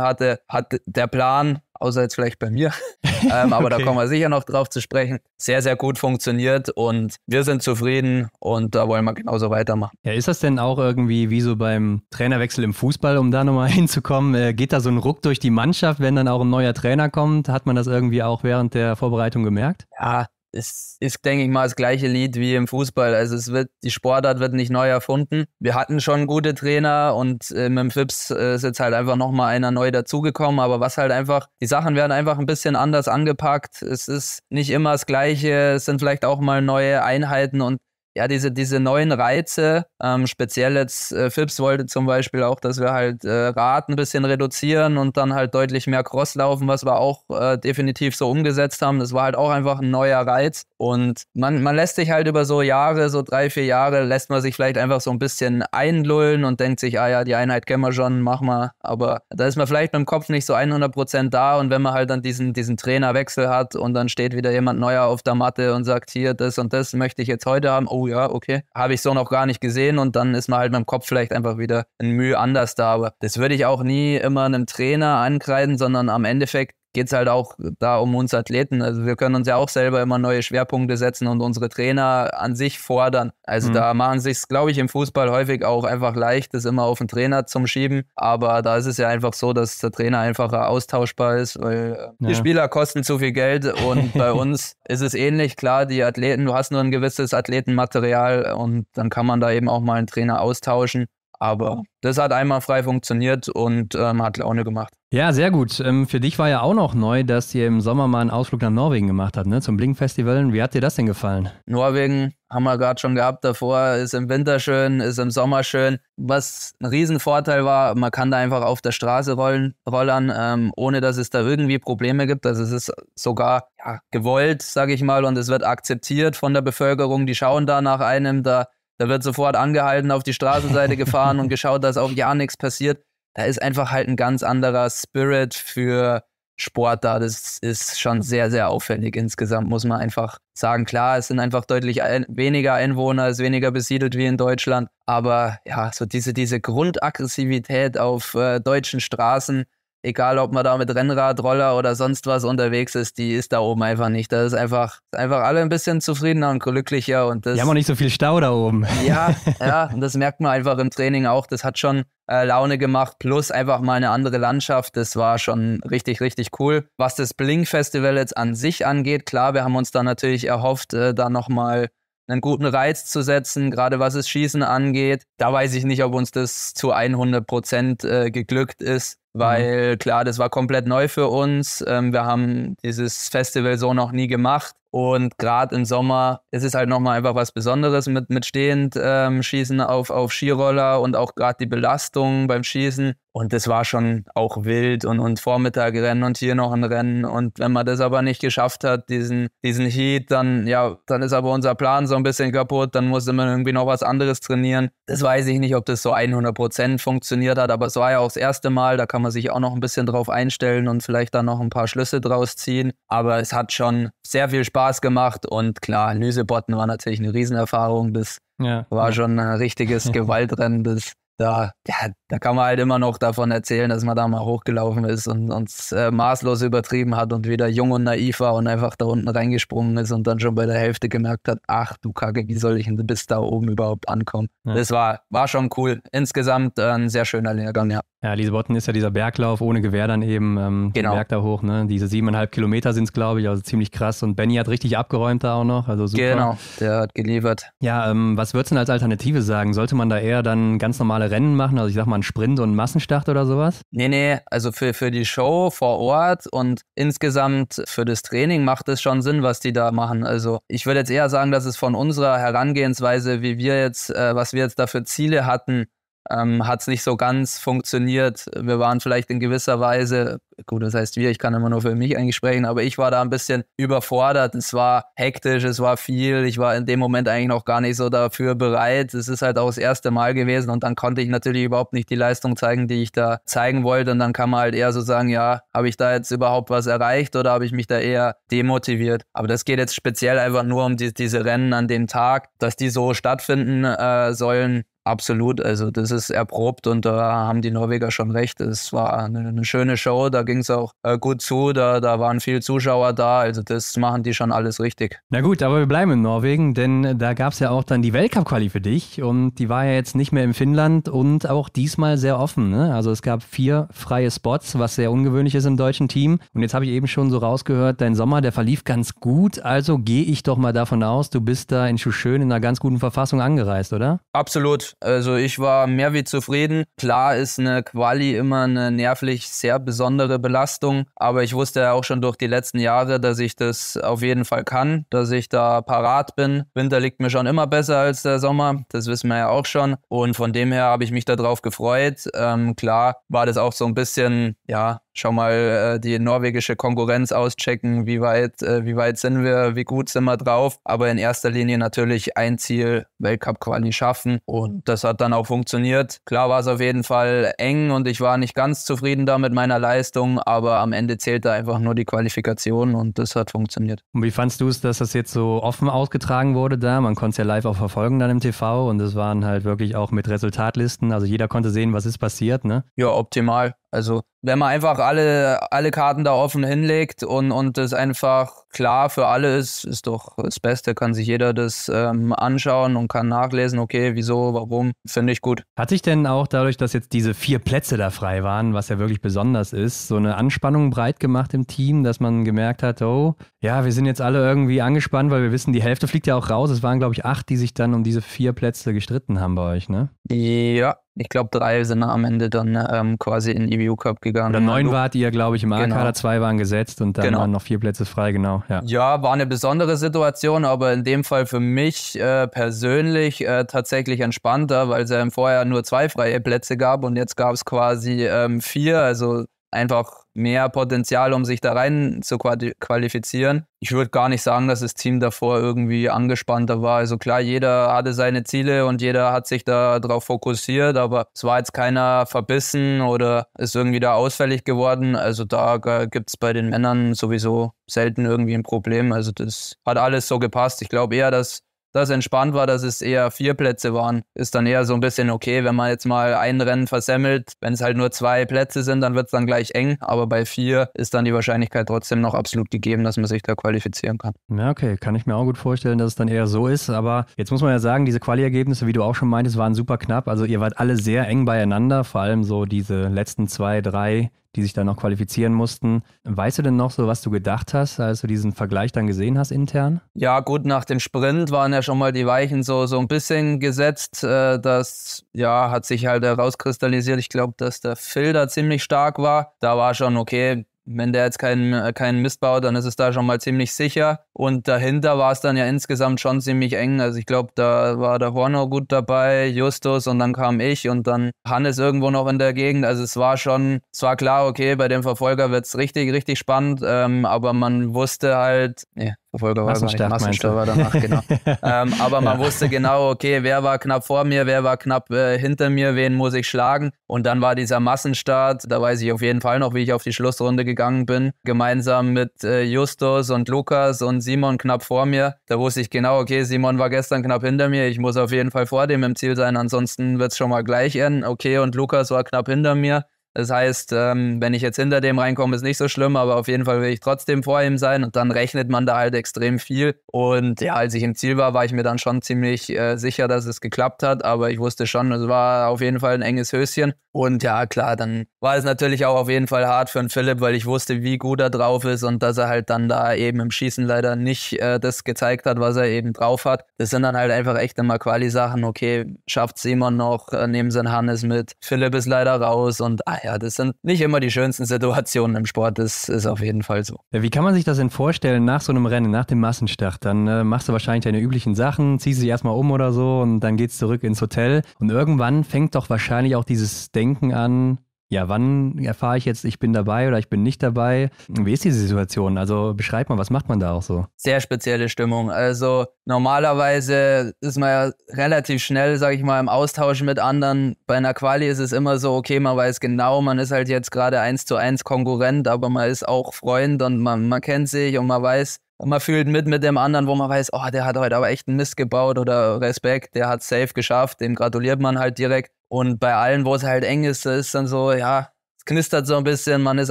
hatte, hat der Plan außer jetzt vielleicht bei mir. <laughs> ähm, aber okay. da kommen wir sicher noch drauf zu sprechen. Sehr, sehr gut funktioniert und wir sind zufrieden und da wollen wir genauso weitermachen. Ja, ist das denn auch irgendwie wie so beim Trainerwechsel im Fußball, um da nochmal <laughs> hinzukommen? Äh, geht da so ein Ruck durch die Mannschaft, wenn dann auch ein neuer Trainer kommt? Hat man das irgendwie auch während der Vorbereitung gemerkt? Ja, es ist, denke ich mal, das gleiche Lied wie im Fußball. Also es wird, die Sportart wird nicht neu erfunden. Wir hatten schon gute Trainer und äh, mit dem Fips äh, ist jetzt halt einfach nochmal einer neu dazugekommen. Aber was halt einfach, die Sachen werden einfach ein bisschen anders angepackt. Es ist nicht immer das Gleiche. Es sind vielleicht auch mal neue Einheiten und ja, diese, diese neuen Reize, ähm, speziell jetzt äh, Philips wollte zum Beispiel auch, dass wir halt äh, Rad ein bisschen reduzieren und dann halt deutlich mehr Cross laufen, was wir auch äh, definitiv so umgesetzt haben. Das war halt auch einfach ein neuer Reiz. Und man, man lässt sich halt über so Jahre, so drei, vier Jahre, lässt man sich vielleicht einfach so ein bisschen einlullen und denkt sich, ah ja, die Einheit kennen wir schon, mach mal. Aber da ist man vielleicht mit dem Kopf nicht so 100 da. Und wenn man halt dann diesen, diesen Trainerwechsel hat und dann steht wieder jemand neuer auf der Matte und sagt, hier, das und das möchte ich jetzt heute haben. Oh, oh ja, okay, habe ich so noch gar nicht gesehen und dann ist man halt mit dem Kopf vielleicht einfach wieder ein Mühe anders da. Aber das würde ich auch nie immer einem Trainer ankreiden, sondern am Endeffekt geht es halt auch da um uns Athleten. Also wir können uns ja auch selber immer neue Schwerpunkte setzen und unsere Trainer an sich fordern. Also mhm. da machen sich es, glaube ich, im Fußball häufig auch einfach leicht, das immer auf den Trainer zum Schieben. Aber da ist es ja einfach so, dass der Trainer einfacher austauschbar ist, weil äh, ja. die Spieler kosten zu viel Geld und bei <laughs> uns ist es ähnlich. Klar, die Athleten, du hast nur ein gewisses Athletenmaterial und dann kann man da eben auch mal einen Trainer austauschen. Aber das hat einmal frei funktioniert und ähm, hat Laune gemacht. Ja, sehr gut. Ähm, für dich war ja auch noch neu, dass ihr im Sommer mal einen Ausflug nach Norwegen gemacht habt, ne? Zum Blink-Festival. Wie hat dir das denn gefallen? Norwegen haben wir gerade schon gehabt davor. Ist im Winter schön, ist im Sommer schön. Was ein Riesenvorteil war, man kann da einfach auf der Straße rollen, rollern, ähm, ohne dass es da irgendwie Probleme gibt. Also es ist sogar ja, gewollt, sage ich mal, und es wird akzeptiert von der Bevölkerung. Die schauen da nach einem, da da wird sofort angehalten, auf die Straßenseite <laughs> gefahren und geschaut, dass auch ja nichts passiert. Da ist einfach halt ein ganz anderer Spirit für Sport da. Das ist schon sehr, sehr auffällig insgesamt, muss man einfach sagen. Klar, es sind einfach deutlich ein, weniger Einwohner, es ist weniger besiedelt wie in Deutschland. Aber ja, so diese, diese Grundaggressivität auf äh, deutschen Straßen, egal ob man da mit Rennrad, Roller oder sonst was unterwegs ist, die ist da oben einfach nicht. Da ist einfach, einfach alle ein bisschen zufriedener und glücklicher. Und das, die haben auch nicht so viel Stau da oben. Ja, <laughs> ja, und das merkt man einfach im Training auch. Das hat schon äh, Laune gemacht, plus einfach mal eine andere Landschaft. Das war schon richtig, richtig cool. Was das Blink-Festival jetzt an sich angeht, klar, wir haben uns da natürlich erhofft, äh, da nochmal einen guten Reiz zu setzen, gerade was das Schießen angeht. Da weiß ich nicht, ob uns das zu 100 Prozent äh, geglückt ist. Mhm. weil klar, das war komplett neu für uns. Ähm, wir haben dieses Festival so noch nie gemacht und gerade im Sommer ist es halt nochmal einfach was Besonderes mit, mit stehend ähm, Schießen auf, auf Skiroller und auch gerade die Belastung beim Schießen. Und das war schon auch wild und, und Vormittag Rennen und hier noch ein Rennen. Und wenn man das aber nicht geschafft hat, diesen, diesen Heat, dann, ja, dann ist aber unser Plan so ein bisschen kaputt. Dann musste man irgendwie noch was anderes trainieren. Das weiß ich nicht, ob das so 100% funktioniert hat, aber es war ja auch das erste Mal, da kann kann man sich auch noch ein bisschen drauf einstellen und vielleicht dann noch ein paar Schlüsse draus ziehen. Aber es hat schon sehr viel Spaß gemacht und klar, Lüsebotten war natürlich eine Riesenerfahrung. Das ja, war ja. schon ein richtiges <laughs> Gewaltrennen. Das da, ja, da kann man halt immer noch davon erzählen, dass man da mal hochgelaufen ist und uns äh, maßlos übertrieben hat und wieder jung und naiv war und einfach da unten reingesprungen ist und dann schon bei der Hälfte gemerkt hat, ach du Kacke, wie soll ich denn bis da oben überhaupt ankommen? Ja. Das war, war schon cool. Insgesamt äh, ein sehr schöner Lehrgang, ja. Ja, Lisebotten ist ja dieser Berglauf ohne Gewehr dann eben, ähm, genau. Berg da hoch, ne? Diese siebeneinhalb Kilometer sind es, glaube ich, also ziemlich krass. Und Benny hat richtig abgeräumt da auch noch, also super. Genau, der hat geliefert. Ja, ähm, was würdest du denn als Alternative sagen? Sollte man da eher dann ganz normale Rennen machen? Also ich sag mal einen Sprint und einen Massenstart oder sowas? Nee, nee, also für, für die Show vor Ort und insgesamt für das Training macht es schon Sinn, was die da machen. Also ich würde jetzt eher sagen, dass es von unserer Herangehensweise, wie wir jetzt, äh, was wir jetzt da für Ziele hatten, ähm, hat es nicht so ganz funktioniert. Wir waren vielleicht in gewisser Weise gut, das heißt wir, ich kann immer nur für mich eigentlich sprechen, aber ich war da ein bisschen überfordert. Es war hektisch, es war viel. Ich war in dem Moment eigentlich noch gar nicht so dafür bereit. Es ist halt auch das erste Mal gewesen und dann konnte ich natürlich überhaupt nicht die Leistung zeigen, die ich da zeigen wollte. Und dann kann man halt eher so sagen, ja, habe ich da jetzt überhaupt was erreicht oder habe ich mich da eher demotiviert? Aber das geht jetzt speziell einfach nur um die, diese Rennen an dem Tag, dass die so stattfinden äh, sollen. Absolut, also das ist erprobt und da haben die Norweger schon recht. Es war eine, eine schöne Show, da ging es auch äh, gut zu, da, da waren viele Zuschauer da, also das machen die schon alles richtig. Na gut, aber wir bleiben in Norwegen, denn äh, da gab es ja auch dann die Weltcup-Quali für dich und die war ja jetzt nicht mehr in Finnland und auch diesmal sehr offen. Ne? Also es gab vier freie Spots, was sehr ungewöhnlich ist im deutschen Team. Und jetzt habe ich eben schon so rausgehört, dein Sommer, der verlief ganz gut, also gehe ich doch mal davon aus, du bist da in Schuschön in einer ganz guten Verfassung angereist, oder? Absolut, also ich war mehr wie zufrieden. Klar ist eine Quali immer eine nervlich sehr besondere größere Belastung. Aber ich wusste ja auch schon durch die letzten Jahre, dass ich das auf jeden Fall kann, dass ich da parat bin. Winter liegt mir schon immer besser als der Sommer, das wissen wir ja auch schon. Und von dem her habe ich mich darauf gefreut. Ähm, klar war das auch so ein bisschen, ja, schon mal äh, die norwegische Konkurrenz auschecken, wie weit, äh, wie weit sind wir, wie gut sind wir drauf. Aber in erster Linie natürlich ein Ziel, Weltcup-Quali schaffen. Und das hat dann auch funktioniert. Klar war es auf jeden Fall eng und ich war nicht ganz zufrieden da mit meiner Leistung, aber am Ende zählte einfach nur die Qualifikation und das hat funktioniert. Und wie fandst du es, dass das jetzt so offen ausgetragen wurde da? Man konnte es ja live auch verfolgen dann im TV und es waren halt wirklich auch mit Resultatlisten. Also jeder konnte sehen, was ist passiert, ne? Ja, optimal. Also wenn man einfach alle, alle Karten da offen hinlegt und, und das einfach klar für alle ist, ist doch das Beste, kann sich jeder das ähm, anschauen und kann nachlesen, okay, wieso, warum, finde ich gut. Hat sich denn auch dadurch, dass jetzt diese vier Plätze da frei waren, was ja wirklich besonders ist, so eine Anspannung breit gemacht im Team, dass man gemerkt hat, oh, ja, wir sind jetzt alle irgendwie angespannt, weil wir wissen, die Hälfte fliegt ja auch raus. Es waren, glaube ich, acht, die sich dann um diese vier Plätze gestritten haben bei euch, ne? Ja, ich glaube, drei sind am Ende dann ähm, quasi in EBU Cup gegangen. Oder neun wart ihr, glaube ich, im genau. A-Kader, zwei waren gesetzt und dann genau. waren noch vier Plätze frei, genau. Ja. ja. war eine besondere Situation, aber in dem Fall für mich äh, persönlich äh, tatsächlich entspannter, weil es ja vorher nur zwei freie Plätze gab und jetzt gab es quasi ähm, vier. Also einfach mehr Potenzial, um sich da rein zu qualifizieren. Ich würde gar nicht sagen, dass das Team davor irgendwie angespannter war. Also klar, jeder hatte seine Ziele und jeder hat sich da drauf fokussiert, aber es war jetzt keiner verbissen oder ist irgendwie da ausfällig geworden. Also da äh, gibt es bei den Männern sowieso selten irgendwie ein Problem. Also das hat alles so gepasst. Ich glaube eher, dass das entspannt war, dass es eher vier Plätze waren, ist dann eher so ein bisschen okay, wenn man jetzt mal ein Rennen versemmelt. Wenn es halt nur zwei Plätze sind, dann wird es dann gleich eng. Aber bei vier ist dann die Wahrscheinlichkeit trotzdem noch absolut gegeben, dass man sich da qualifizieren kann. Ja, okay. Kann ich mir auch gut vorstellen, dass es dann eher so ist. Aber jetzt muss man ja sagen, diese Quali-Ergebnisse, wie du auch schon meintest, waren super knapp. Also ihr wart alle sehr eng beieinander, vor allem so diese letzten zwei, drei die sich dann noch qualifizieren mussten. Weißt du denn noch so, was du gedacht hast, als du diesen Vergleich dann gesehen hast intern? Ja, gut, nach dem Sprint waren ja schon mal die Weichen so, so ein bisschen gesetzt. Äh, das ja, hat sich halt herauskristallisiert. Ich glaube, dass der Filter ziemlich stark war. Da war schon, okay, wenn der jetzt keinen, äh, keinen Mist baut, dann ist es da schon mal ziemlich sicher. Und dahinter war es dann ja insgesamt schon ziemlich eng. Also ich glaube, da war der Horno gut dabei, Justus und dann kam ich und dann Hannes irgendwo noch in der Gegend. Also es war schon, es war klar, okay, bei dem Verfolger wird es richtig, richtig spannend. Ähm, aber man wusste halt, nee, Verfolgerhäuser, Massenstart, nicht danach, genau. <laughs> ähm, aber man ja. wusste genau, okay, wer war knapp vor mir, wer war knapp äh, hinter mir, wen muss ich schlagen. Und dann war dieser Massenstart, da weiß ich auf jeden Fall noch, wie ich auf die Schlussrunde gegangen bin, gemeinsam mit äh, Justus und Lukas und Simon knapp vor mir. Da wusste ich genau, okay, Simon war gestern knapp hinter mir, ich muss auf jeden Fall vor dem im Ziel sein, ansonsten wird es schon mal gleich enden. Okay, und Lukas war knapp hinter mir. Das heißt, ähm, wenn ich jetzt hinter dem reinkomme, ist nicht so schlimm, aber auf jeden Fall will ich trotzdem vor ihm sein und dann rechnet man da halt extrem viel. Und ja, als ich im Ziel war, war ich mir dann schon ziemlich äh, sicher, dass es geklappt hat, aber ich wusste schon, es war auf jeden Fall ein enges Höschen. Und ja, klar, dann war es natürlich auch auf jeden Fall hart für einen Philipp, weil ich wusste, wie gut er drauf ist und dass er halt dann da eben im Schießen leider nicht äh, das gezeigt hat, was er eben drauf hat. Das sind dann halt einfach echt immer Quali-Sachen. Okay, schafft Simon noch, äh, nehmen sein Hannes mit. Philipp ist leider raus und ja, das sind nicht immer die schönsten Situationen im Sport, das ist auf jeden Fall so. Wie kann man sich das denn vorstellen nach so einem Rennen, nach dem Massenstart? Dann äh, machst du wahrscheinlich deine üblichen Sachen, ziehst dich erstmal um oder so und dann geht's zurück ins Hotel. Und irgendwann fängt doch wahrscheinlich auch dieses Denken an, ja, wann erfahre ich jetzt, ich bin dabei oder ich bin nicht dabei? Wie ist diese Situation? Also beschreib mal, was macht man da auch so? Sehr spezielle Stimmung. Also normalerweise ist man ja relativ schnell, sag ich mal, im Austausch mit anderen. Bei einer Quali ist es immer so, okay, man weiß genau, man ist halt jetzt gerade eins zu eins Konkurrent, aber man ist auch Freund und man, man kennt sich und man weiß, man fühlt mit mit dem anderen, wo man weiß, oh, der hat heute aber echt einen Mist gebaut oder Respekt, der hat safe geschafft, dem gratuliert man halt direkt. Und bei allen, wo es halt eng ist, da ist dann so, ja, es knistert so ein bisschen, man ist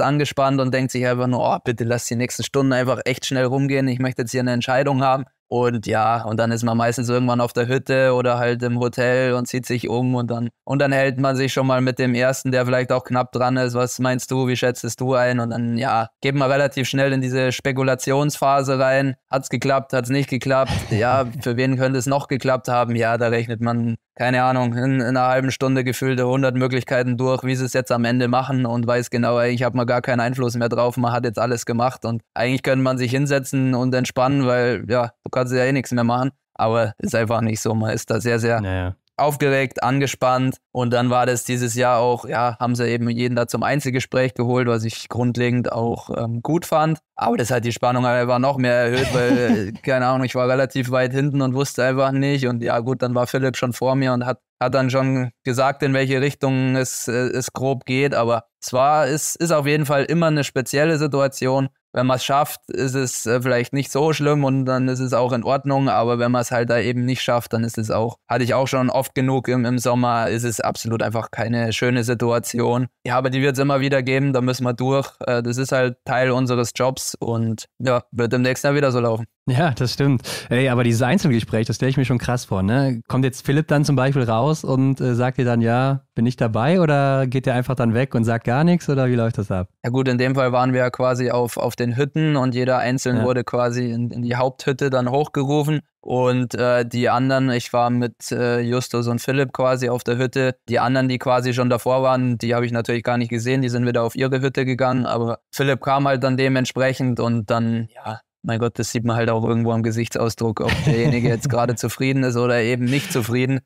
angespannt und denkt sich einfach nur, oh, bitte lass die nächsten Stunden einfach echt schnell rumgehen, ich möchte jetzt hier eine Entscheidung haben. Und ja, und dann ist man meistens irgendwann auf der Hütte oder halt im Hotel und zieht sich um und dann, und dann hält man sich schon mal mit dem ersten, der vielleicht auch knapp dran ist. Was meinst du? Wie schätztest du ein? Und dann, ja, geht man relativ schnell in diese Spekulationsphase rein. Hat's geklappt? Hat's nicht geklappt? <laughs> Ja, für wen könnte es noch geklappt haben? Ja, da rechnet man keine Ahnung, in, in, einer halben Stunde gefühlte 100 Möglichkeiten durch, wie sie es jetzt am Ende machen und weiß genau, eigentlich hat man gar keinen Einfluss mehr drauf, man hat jetzt alles gemacht und eigentlich könnte man sich hinsetzen und entspannen, weil ja, du kannst ja eh nichts mehr machen. Aber ist einfach nicht so. Man ist da sehr, sehr naja aufgeregt, angespannt. Und dann war das dieses Jahr auch, ja, haben sie eben jeden da zum Einzelgespräch geholt, was ich grundlegend auch ähm, gut fand. Aber das hat die Spannung halt einfach noch mehr erhöht, weil, <laughs> keine Ahnung, ich war relativ weit hinten und wusste einfach nicht. Und ja, gut, dann war Philipp schon vor mir und hat, hat dann schon gesagt, in welche Richtung es, äh, es grob geht. Aber es war, es ist auf jeden Fall immer eine spezielle Situation. Wenn man es schafft, ist es äh, vielleicht nicht so schlimm und dann ist es auch in Ordnung. Aber wenn man es halt da eben nicht schafft, dann ist es auch, hatte ich auch schon oft genug im, im Sommer, ist es absolut einfach keine schöne Situation. Ja, aber die wird es immer wieder geben, da müssen wir durch. Äh, das ist halt Teil unseres Jobs und ja, wird im nächsten Jahr wieder so laufen. Ja, das stimmt. Ey, aber dieses Einzelgespräch, das stelle ich mir schon krass vor. Ne? Kommt jetzt Philipp dann zum Beispiel raus und äh, sagt dir dann, ja, bin ich dabei oder geht der einfach dann weg und sagt gar nichts oder wie läuft das ab? Ja gut, in dem Fall waren wir ja quasi auf, auf den Hütten und jeder Einzelne ja. wurde quasi in, in, die Haupthütte dann hochgerufen und äh, die anderen, ich war mit äh, Justus und Philipp quasi auf der Hütte, die anderen, die quasi schon davor waren, die habe ich natürlich gar nicht gesehen, die sind wieder auf ihre Hütte gegangen, aber Philipp kam halt dann dementsprechend und dann, ja, mein Gott, das sieht man halt auch irgendwo am Gesichtsausdruck, ob derjenige jetzt <laughs> gerade zufrieden ist oder eben nicht zufrieden.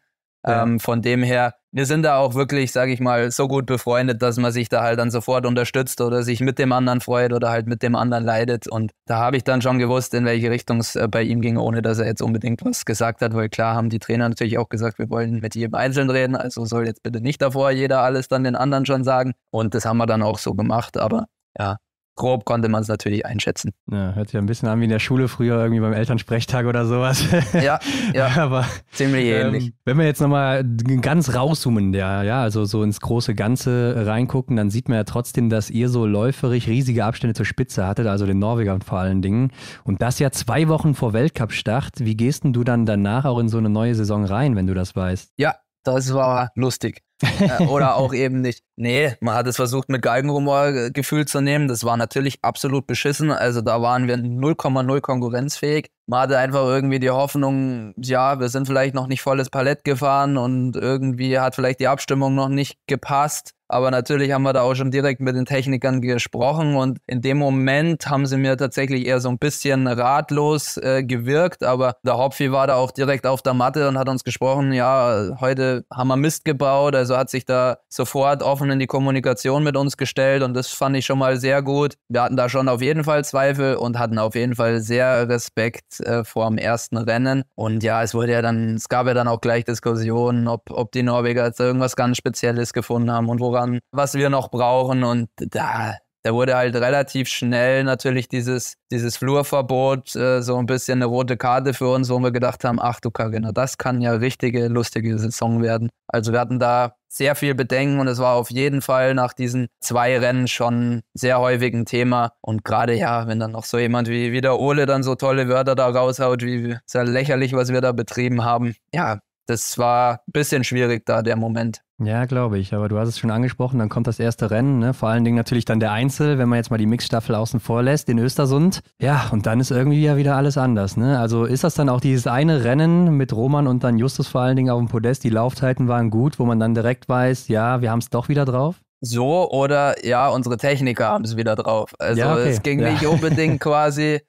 Ja. Ähm, von dem her, wir sind da auch wirklich, sage ich mal, so gut befreundet, dass man sich da halt dann sofort unterstützt oder sich mit dem anderen freut oder halt mit dem anderen leidet. Und da habe ich dann schon gewusst, in welche Richtung es äh, bei ihm ging, ohne dass er jetzt unbedingt was gesagt hat, weil klar haben die Trainer natürlich auch gesagt, wir wollen mit jedem einzeln reden, also soll jetzt bitte nicht davor jeder alles dann den anderen schon sagen. Und das haben wir dann auch so gemacht, aber ja, grob konnte man es natürlich einschätzen. Ja, hört sich ein bisschen an wie in der Schule früher, irgendwie beim Elternsprechtag oder sowas. <laughs> Ja, ja. <laughs> Aber, ziemlich ähm, ähnlich. Wenn wir jetzt nochmal ganz rauszoomen, ja, ja, also so ins große Ganze reingucken, dann sieht man ja trotzdem, dass ihr so läuferig riesige Abstände zur Spitze hattet, also den Norwegern vor allen Dingen. Und das ja zwei Wochen vor Weltcup-Start. Wie gehst denn du dann danach auch in so eine neue Saison rein, wenn du das weißt? Ja, das war lustig. Äh, oder auch eben nicht. Nee, man hat es versucht mit Galgenhumor äh, gefühlt zu nehmen. Das war natürlich absolut beschissen. Also da waren wir 0,0 konkurrenzfähig. Man hatte einfach irgendwie die Hoffnung, ja, wir sind vielleicht noch nicht volles Palett gefahren und irgendwie hat vielleicht die Abstimmung noch nicht gepasst. Aber natürlich haben wir da auch schon direkt mit den Technikern gesprochen und in dem Moment haben sie mir tatsächlich eher so ein bisschen ratlos äh, gewirkt. Aber der Hopfi war da auch direkt auf der Matte und hat uns gesprochen, ja, heute haben wir Mist gebaut. Also hat sich da sofort offen offen in die Kommunikation mit uns gestellt und das fand ich schon mal sehr gut. Wir hatten da schon auf jeden Fall Zweifel und hatten auf jeden Fall sehr Respekt äh, vor dem ersten Rennen. Und ja, es wurde ja dann, es gab ja dann auch gleich Diskussionen, ob, ob die Norweger jetzt irgendwas ganz Spezielles gefunden haben und woran, was wir noch brauchen. Und da da wurde halt relativ schnell natürlich dieses, dieses Flurverbot äh, so ein bisschen eine rote Karte für uns, wo wir gedacht haben, ach du Karina, das kann ja richtige, lustige Saison werden. Also wir hatten da sehr viel Bedenken und es war auf jeden Fall nach diesen zwei Rennen schon sehr häufig ein Thema. Und gerade ja, wenn dann noch so jemand wie, wie der Ole dann so tolle Wörter da raushaut, wie sehr ja lächerlich, was wir da betrieben haben. Ja, das war ein bisschen schwierig da, der Moment. Ja, glaube ich. Aber du hast es schon angesprochen, dann kommt das erste Rennen. Ne? Vor allen Dingen natürlich dann der Einzel, wenn man jetzt mal die Mixstaffel außen vor lässt, in Östersund. Ja, und dann ist irgendwie ja wieder alles anders. Ne? Also ist das dann auch dieses eine Rennen mit Roman und dann Justus vor allen Dingen auf dem Podest? Die Laufzeiten waren gut, wo man dann direkt weiß, ja, wir haben es doch wieder drauf? so oder ja, unsere Techniker haben es wieder drauf. Also ja, okay. es ging ja. nicht unbedingt <laughs> quasi,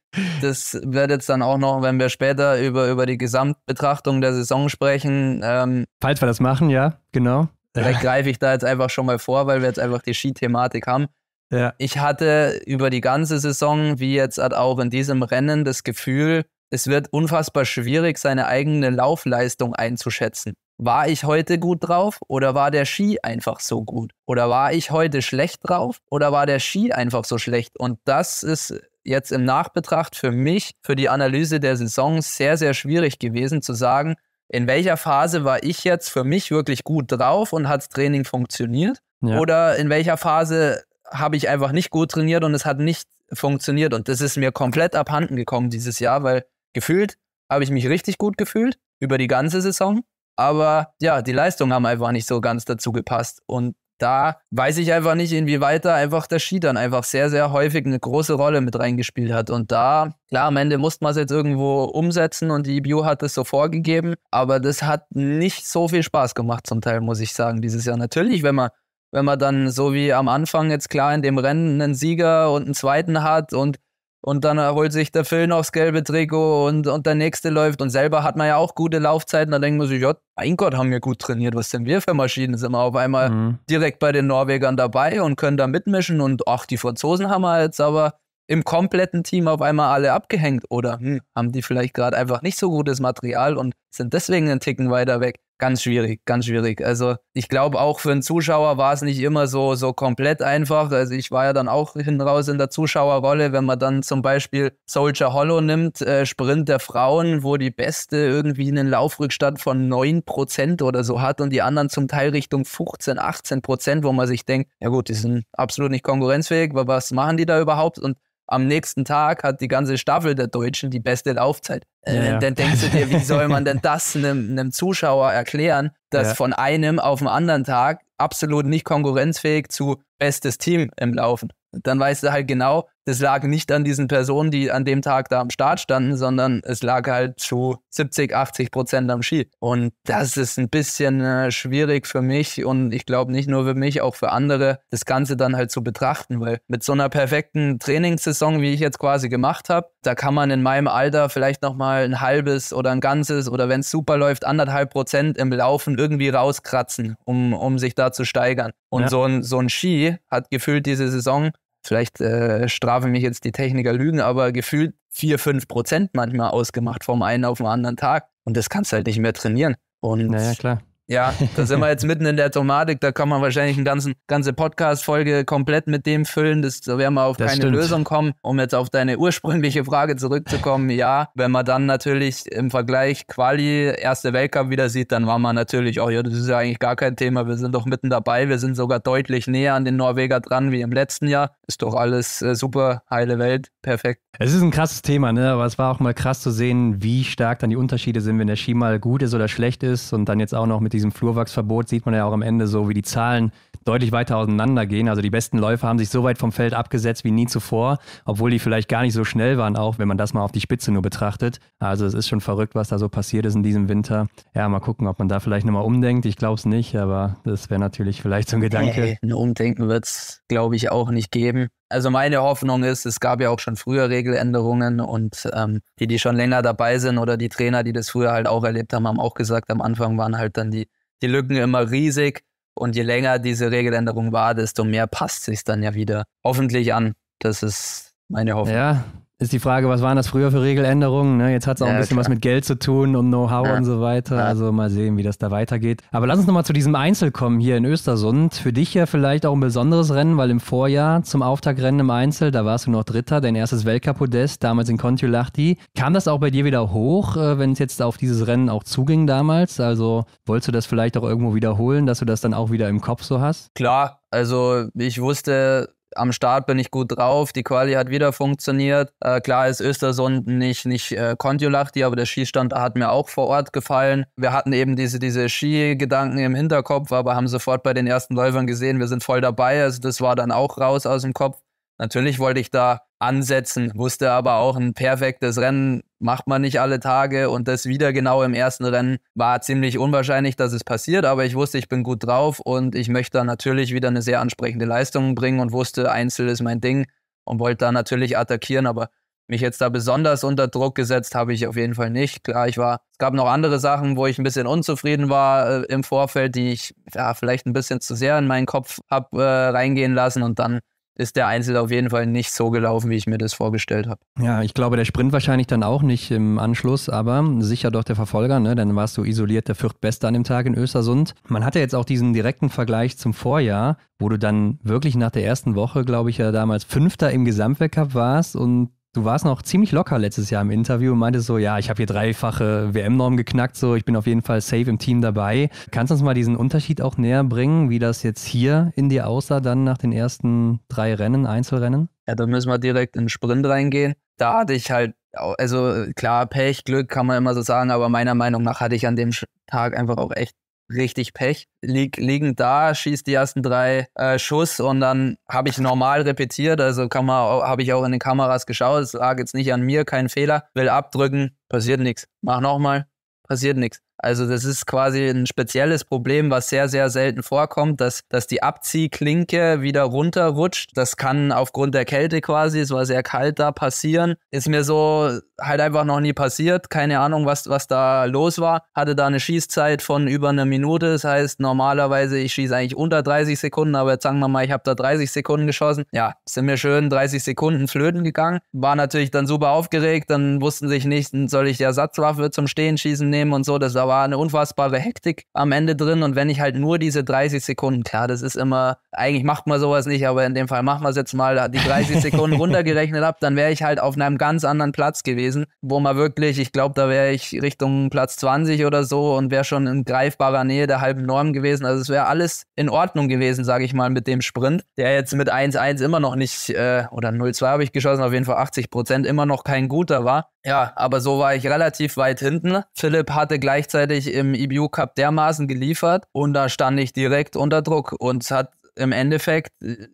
das wird jetzt dann auch noch, wenn wir später über, über die Gesamtbetrachtung der Saison sprechen. Ähm, Falls wir das machen, ja, genau. Vielleicht greife ich da jetzt einfach schon mal vor, weil wir jetzt einfach die Skithematik haben. Ja. Ich hatte über die ganze Saison, wie jetzt halt auch in diesem Rennen, das Gefühl, es wird unfassbar schwierig, seine eigene Laufleistung einzuschätzen. War ich heute gut drauf oder war der Ski einfach so gut? Oder war ich heute schlecht drauf oder war der Ski einfach so schlecht? Und das ist jetzt im Nachbetracht für mich, für die Analyse der Saison sehr, sehr schwierig gewesen zu sagen, in welcher Phase war ich jetzt für mich wirklich gut drauf und hat das Training funktioniert? Ja. Oder in welcher Phase habe ich einfach nicht gut trainiert und es hat nicht funktioniert? Und das ist mir komplett abhanden gekommen dieses Jahr, weil gefühlt habe ich mich richtig gut gefühlt über die ganze Saison. Aber ja, die Leistungen haben einfach nicht so ganz dazu gepasst. Und da weiß ich einfach nicht, inwieweit da einfach der Ski dann einfach sehr, sehr häufig eine große Rolle mit reingespielt hat. Und da, klar, am Ende musste man es jetzt irgendwo umsetzen und die EBU hat es so vorgegeben. Aber das hat nicht so viel Spaß gemacht zum Teil, muss ich sagen, dieses Jahr. Natürlich, wenn man wenn man dann so wie am Anfang jetzt klar in dem Rennen einen Sieger und einen zweiten hat und und dann holt sich der Phil noch das gelbe Trikot und, und der nächste läuft und selber hat man ja auch gute Laufzeiten. Da denkt man sich, ja, mein Gott, haben wir gut trainiert. Was sind wir für Maschinen? Sind wir auf einmal mhm. direkt bei den Norwegern dabei und können da mitmischen und ach, die Franzosen haben wir jetzt aber im kompletten Team auf einmal alle abgehängt oder hm, haben die vielleicht gerade einfach nicht so gutes Material und sind deswegen einen Ticken weiter weg ganz schwierig, ganz schwierig. Also ich glaube, auch für einen Zuschauer war es nicht immer so, so komplett einfach. Also ich war ja dann auch hinten raus in der Zuschauerrolle, wenn man dann zum Beispiel Soldier Hollow nimmt, äh, Sprint der Frauen, wo die Beste irgendwie einen Laufrückstand von 9% oder so hat und die anderen zum Teil Richtung 15, 18 wo man sich denkt, ja gut, die sind absolut nicht konkurrenzfähig, was machen die da überhaupt? Und am nächsten Tag hat die ganze Staffel der Deutschen die beste Laufzeit. Äh, ja. Dann denkst du dir, wie soll man denn das einem, einem Zuschauer erklären, dass ja. von einem auf den anderen Tag absolut nicht konkurrenzfähig zu bestes Team im Laufen. Dann weißt du halt genau, das lag nicht an diesen Personen, die an dem Tag da am Start standen, sondern es lag halt zu 70, 80 Prozent am Ski. Und das ist ein bisschen äh, schwierig für mich und ich glaube nicht nur für mich, auch für andere, das Ganze dann halt zu betrachten, weil mit so einer perfekten Trainingssaison, wie ich jetzt quasi gemacht habe, da kann man in meinem Alter vielleicht nochmal ein halbes oder ein ganzes oder wenn es super läuft, anderthalb Prozent im Laufen irgendwie rauskratzen, um, um sich da zu steigern. Und ja. so, ein, so ein Ski hat gefühlt diese Saison vielleicht äh, strafe mich jetzt die Techniker Lügen, aber gefühlt 4, 5 Prozent manchmal ausgemacht vom einen auf den anderen Tag. Und das kannst du halt nicht mehr trainieren. Und naja, klar. Ja, da sind wir jetzt <laughs> mitten in der Thematik. Da kann man wahrscheinlich eine ganze Podcast-Folge komplett mit dem füllen. Das, da werden wir auf das keine stimmt. Lösung kommen. Um jetzt auf deine ursprüngliche Frage zurückzukommen, ja, wenn man dann natürlich im Vergleich Quali, Erste Weltcup wieder sieht, dann war man natürlich, auch, oh ja, das ist ja eigentlich gar kein Thema. Wir sind doch mitten dabei. Wir sind sogar deutlich näher an den Norweger dran wie im letzten Jahr. Ist doch alles äh, super, heile Welt, perfekt. Es ist ein krasses Thema, ne? aber es war auch mal krass zu sehen, wie stark dann die Unterschiede sind, wenn der Ski mal gut ist oder schlecht ist und dann jetzt auch noch mit diesem Flurwachsverbot sieht man ja auch am Ende so, wie die Zahlen deutlich weiter auseinandergehen. Also die besten Läufer haben sich so weit vom Feld abgesetzt wie nie zuvor, obwohl die vielleicht gar nicht so schnell waren, auch wenn man das mal auf die Spitze nur betrachtet. Also es ist schon verrückt, was da so passiert ist in diesem Winter. Ja, mal gucken, ob man da vielleicht nochmal umdenkt. Ich glaube es nicht, aber das wäre natürlich vielleicht so ein Gedanke. Hey, ein Umdenken wird es, glaube ich, auch nicht geben. Also meine Hoffnung ist, es gab ja auch schon früher Regeländerungen und ähm, die, die schon länger dabei sind oder die Trainer, die das früher halt auch erlebt haben, haben auch gesagt, am Anfang waren halt dann die, die Lücken immer riesig und je länger diese Regeländerung war, desto mehr passt sich dann ja wieder hoffentlich an. Das ist meine Hoffnung. Ja, ist die Frage, was waren das früher für Regeländerungen? Ne? Jetzt hat es auch ja, ein bisschen klar. was mit Geld zu tun und Know-how ja. und so weiter. Ja. Also mal sehen, wie das da weitergeht. Aber lass uns nochmal zu diesem Einzel kommen hier in Östersund. Für dich ja vielleicht auch ein besonderes Rennen, weil im Vorjahr zum Auftaktrennen im Einzel, da warst du noch Dritter, dein erstes Weltcup-Podest, damals in Contiolachti. Kam das auch bei dir wieder hoch, äh, wenn es jetzt auf dieses Rennen auch zuging damals? Also wolltest du das vielleicht auch irgendwo wiederholen, dass du das dann auch wieder im Kopf so hast? Klar, also ich wusste, am Start bin ich gut drauf, die Quali hat wieder funktioniert. Äh, klar ist Östersund nicht, nicht äh, Kontiolahti, aber der Skistand hat mir auch vor Ort gefallen. Wir hatten eben diese, diese ski im Hinterkopf, aber haben sofort bei den ersten Läufern gesehen, wir sind voll dabei. Also das war dann auch raus aus dem Kopf. Natürlich wollte ich da ansetzen, wusste aber auch, ein perfektes Rennen macht man nicht alle Tage und das wieder genau im ersten Rennen war ziemlich unwahrscheinlich, dass es passiert, aber ich wusste, ich bin gut drauf und ich möchte da natürlich wieder eine sehr ansprechende Leistung bringen und wusste, Einzel ist mein Ding und wollte da natürlich attackieren, aber mich jetzt da besonders unter Druck gesetzt habe ich auf jeden Fall nicht. Klar, ich war, es gab noch andere Sachen, wo ich ein bisschen unzufrieden war äh, im Vorfeld, die ich ja, vielleicht ein bisschen zu sehr in meinen Kopf habe äh, reingehen lassen und dann ist der Einzel auf jeden Fall nicht so gelaufen, wie ich mir das vorgestellt habe. Ja, ich glaube, der Sprint wahrscheinlich dann auch nicht im Anschluss, aber sicher doch der Verfolger, ne? Dann warst du isoliert der Viertbeste an dem Tag in Östersund. Man hatte jetzt auch diesen direkten Vergleich zum Vorjahr, wo du dann wirklich nach der ersten Woche, glaube ich, ja damals Fünfter im Gesamtweltcup warst und Du warst noch ziemlich locker letztes Jahr im Interview und meintest so, ja, ich habe hier dreifache WM-Norm geknackt, so ich bin auf jeden Fall safe im Team dabei. Kannst du uns mal diesen Unterschied auch näher bringen, wie das jetzt hier in dir aussah, dann nach den ersten drei Rennen, Einzelrennen? Ja, da müssen wir direkt in den Sprint reingehen. Da hatte ich halt, also klar, Pech, Glück kann man immer so sagen, aber meiner Meinung nach hatte ich an dem Tag einfach auch echt richtig Pech. Lieg, liegend da, schießt die ersten drei äh, Schuss und dann habe ich normal repetiert, also habe ich auch in den Kameras geschaut, es lag jetzt nicht an mir, kein Fehler, will abdrücken, passiert nichts. Mach nochmal, passiert nichts. Also das ist quasi ein spezielles Problem, was sehr, sehr selten vorkommt, dass, dass die Abziehklinke wieder runterrutscht. Das kann aufgrund der Kälte quasi, es war sehr kalt da, passieren. Ist mir so halt einfach noch nie passiert. Keine Ahnung, was, was da los war. Hatte da eine Schießzeit von über einer Minute. Das heißt, normalerweise, ich schieße eigentlich unter 30 Sekunden, aber jetzt sagen wir mal, ich habe da 30 Sekunden geschossen. Ja, sind mir schön 30 Sekunden flöten gegangen. War natürlich dann super aufgeregt. Dann wussten sich nicht, soll ich die Ersatzwaffe zum Stehenschießen nehmen und so. Das war war eine unfassbare Hektik am Ende drin. Und wenn ich halt nur diese 30 Sekunden, klar, das ist immer, eigentlich macht man sowas nicht, aber in dem Fall machen wir es jetzt mal, die 30 Sekunden <laughs> runtergerechnet habe, dann wäre ich halt auf einem ganz anderen Platz gewesen, wo man wirklich, ich glaube, da wäre ich Richtung Platz 20 oder so und wäre schon in greifbarer Nähe der halben Norm gewesen. Also es wäre alles in Ordnung gewesen, sage ich mal, mit dem Sprint, der jetzt mit 1-1 immer noch nicht, äh, oder 0-2 habe ich geschossen, auf jeden Fall 80 Prozent, immer noch kein guter war. Ja, aber so war ich relativ weit hinten. Philipp hatte gleichzeitig gleichzeitig im EBU Cup dermaßen geliefert und da stand ich direkt unter Druck und es hat im Endeffekt,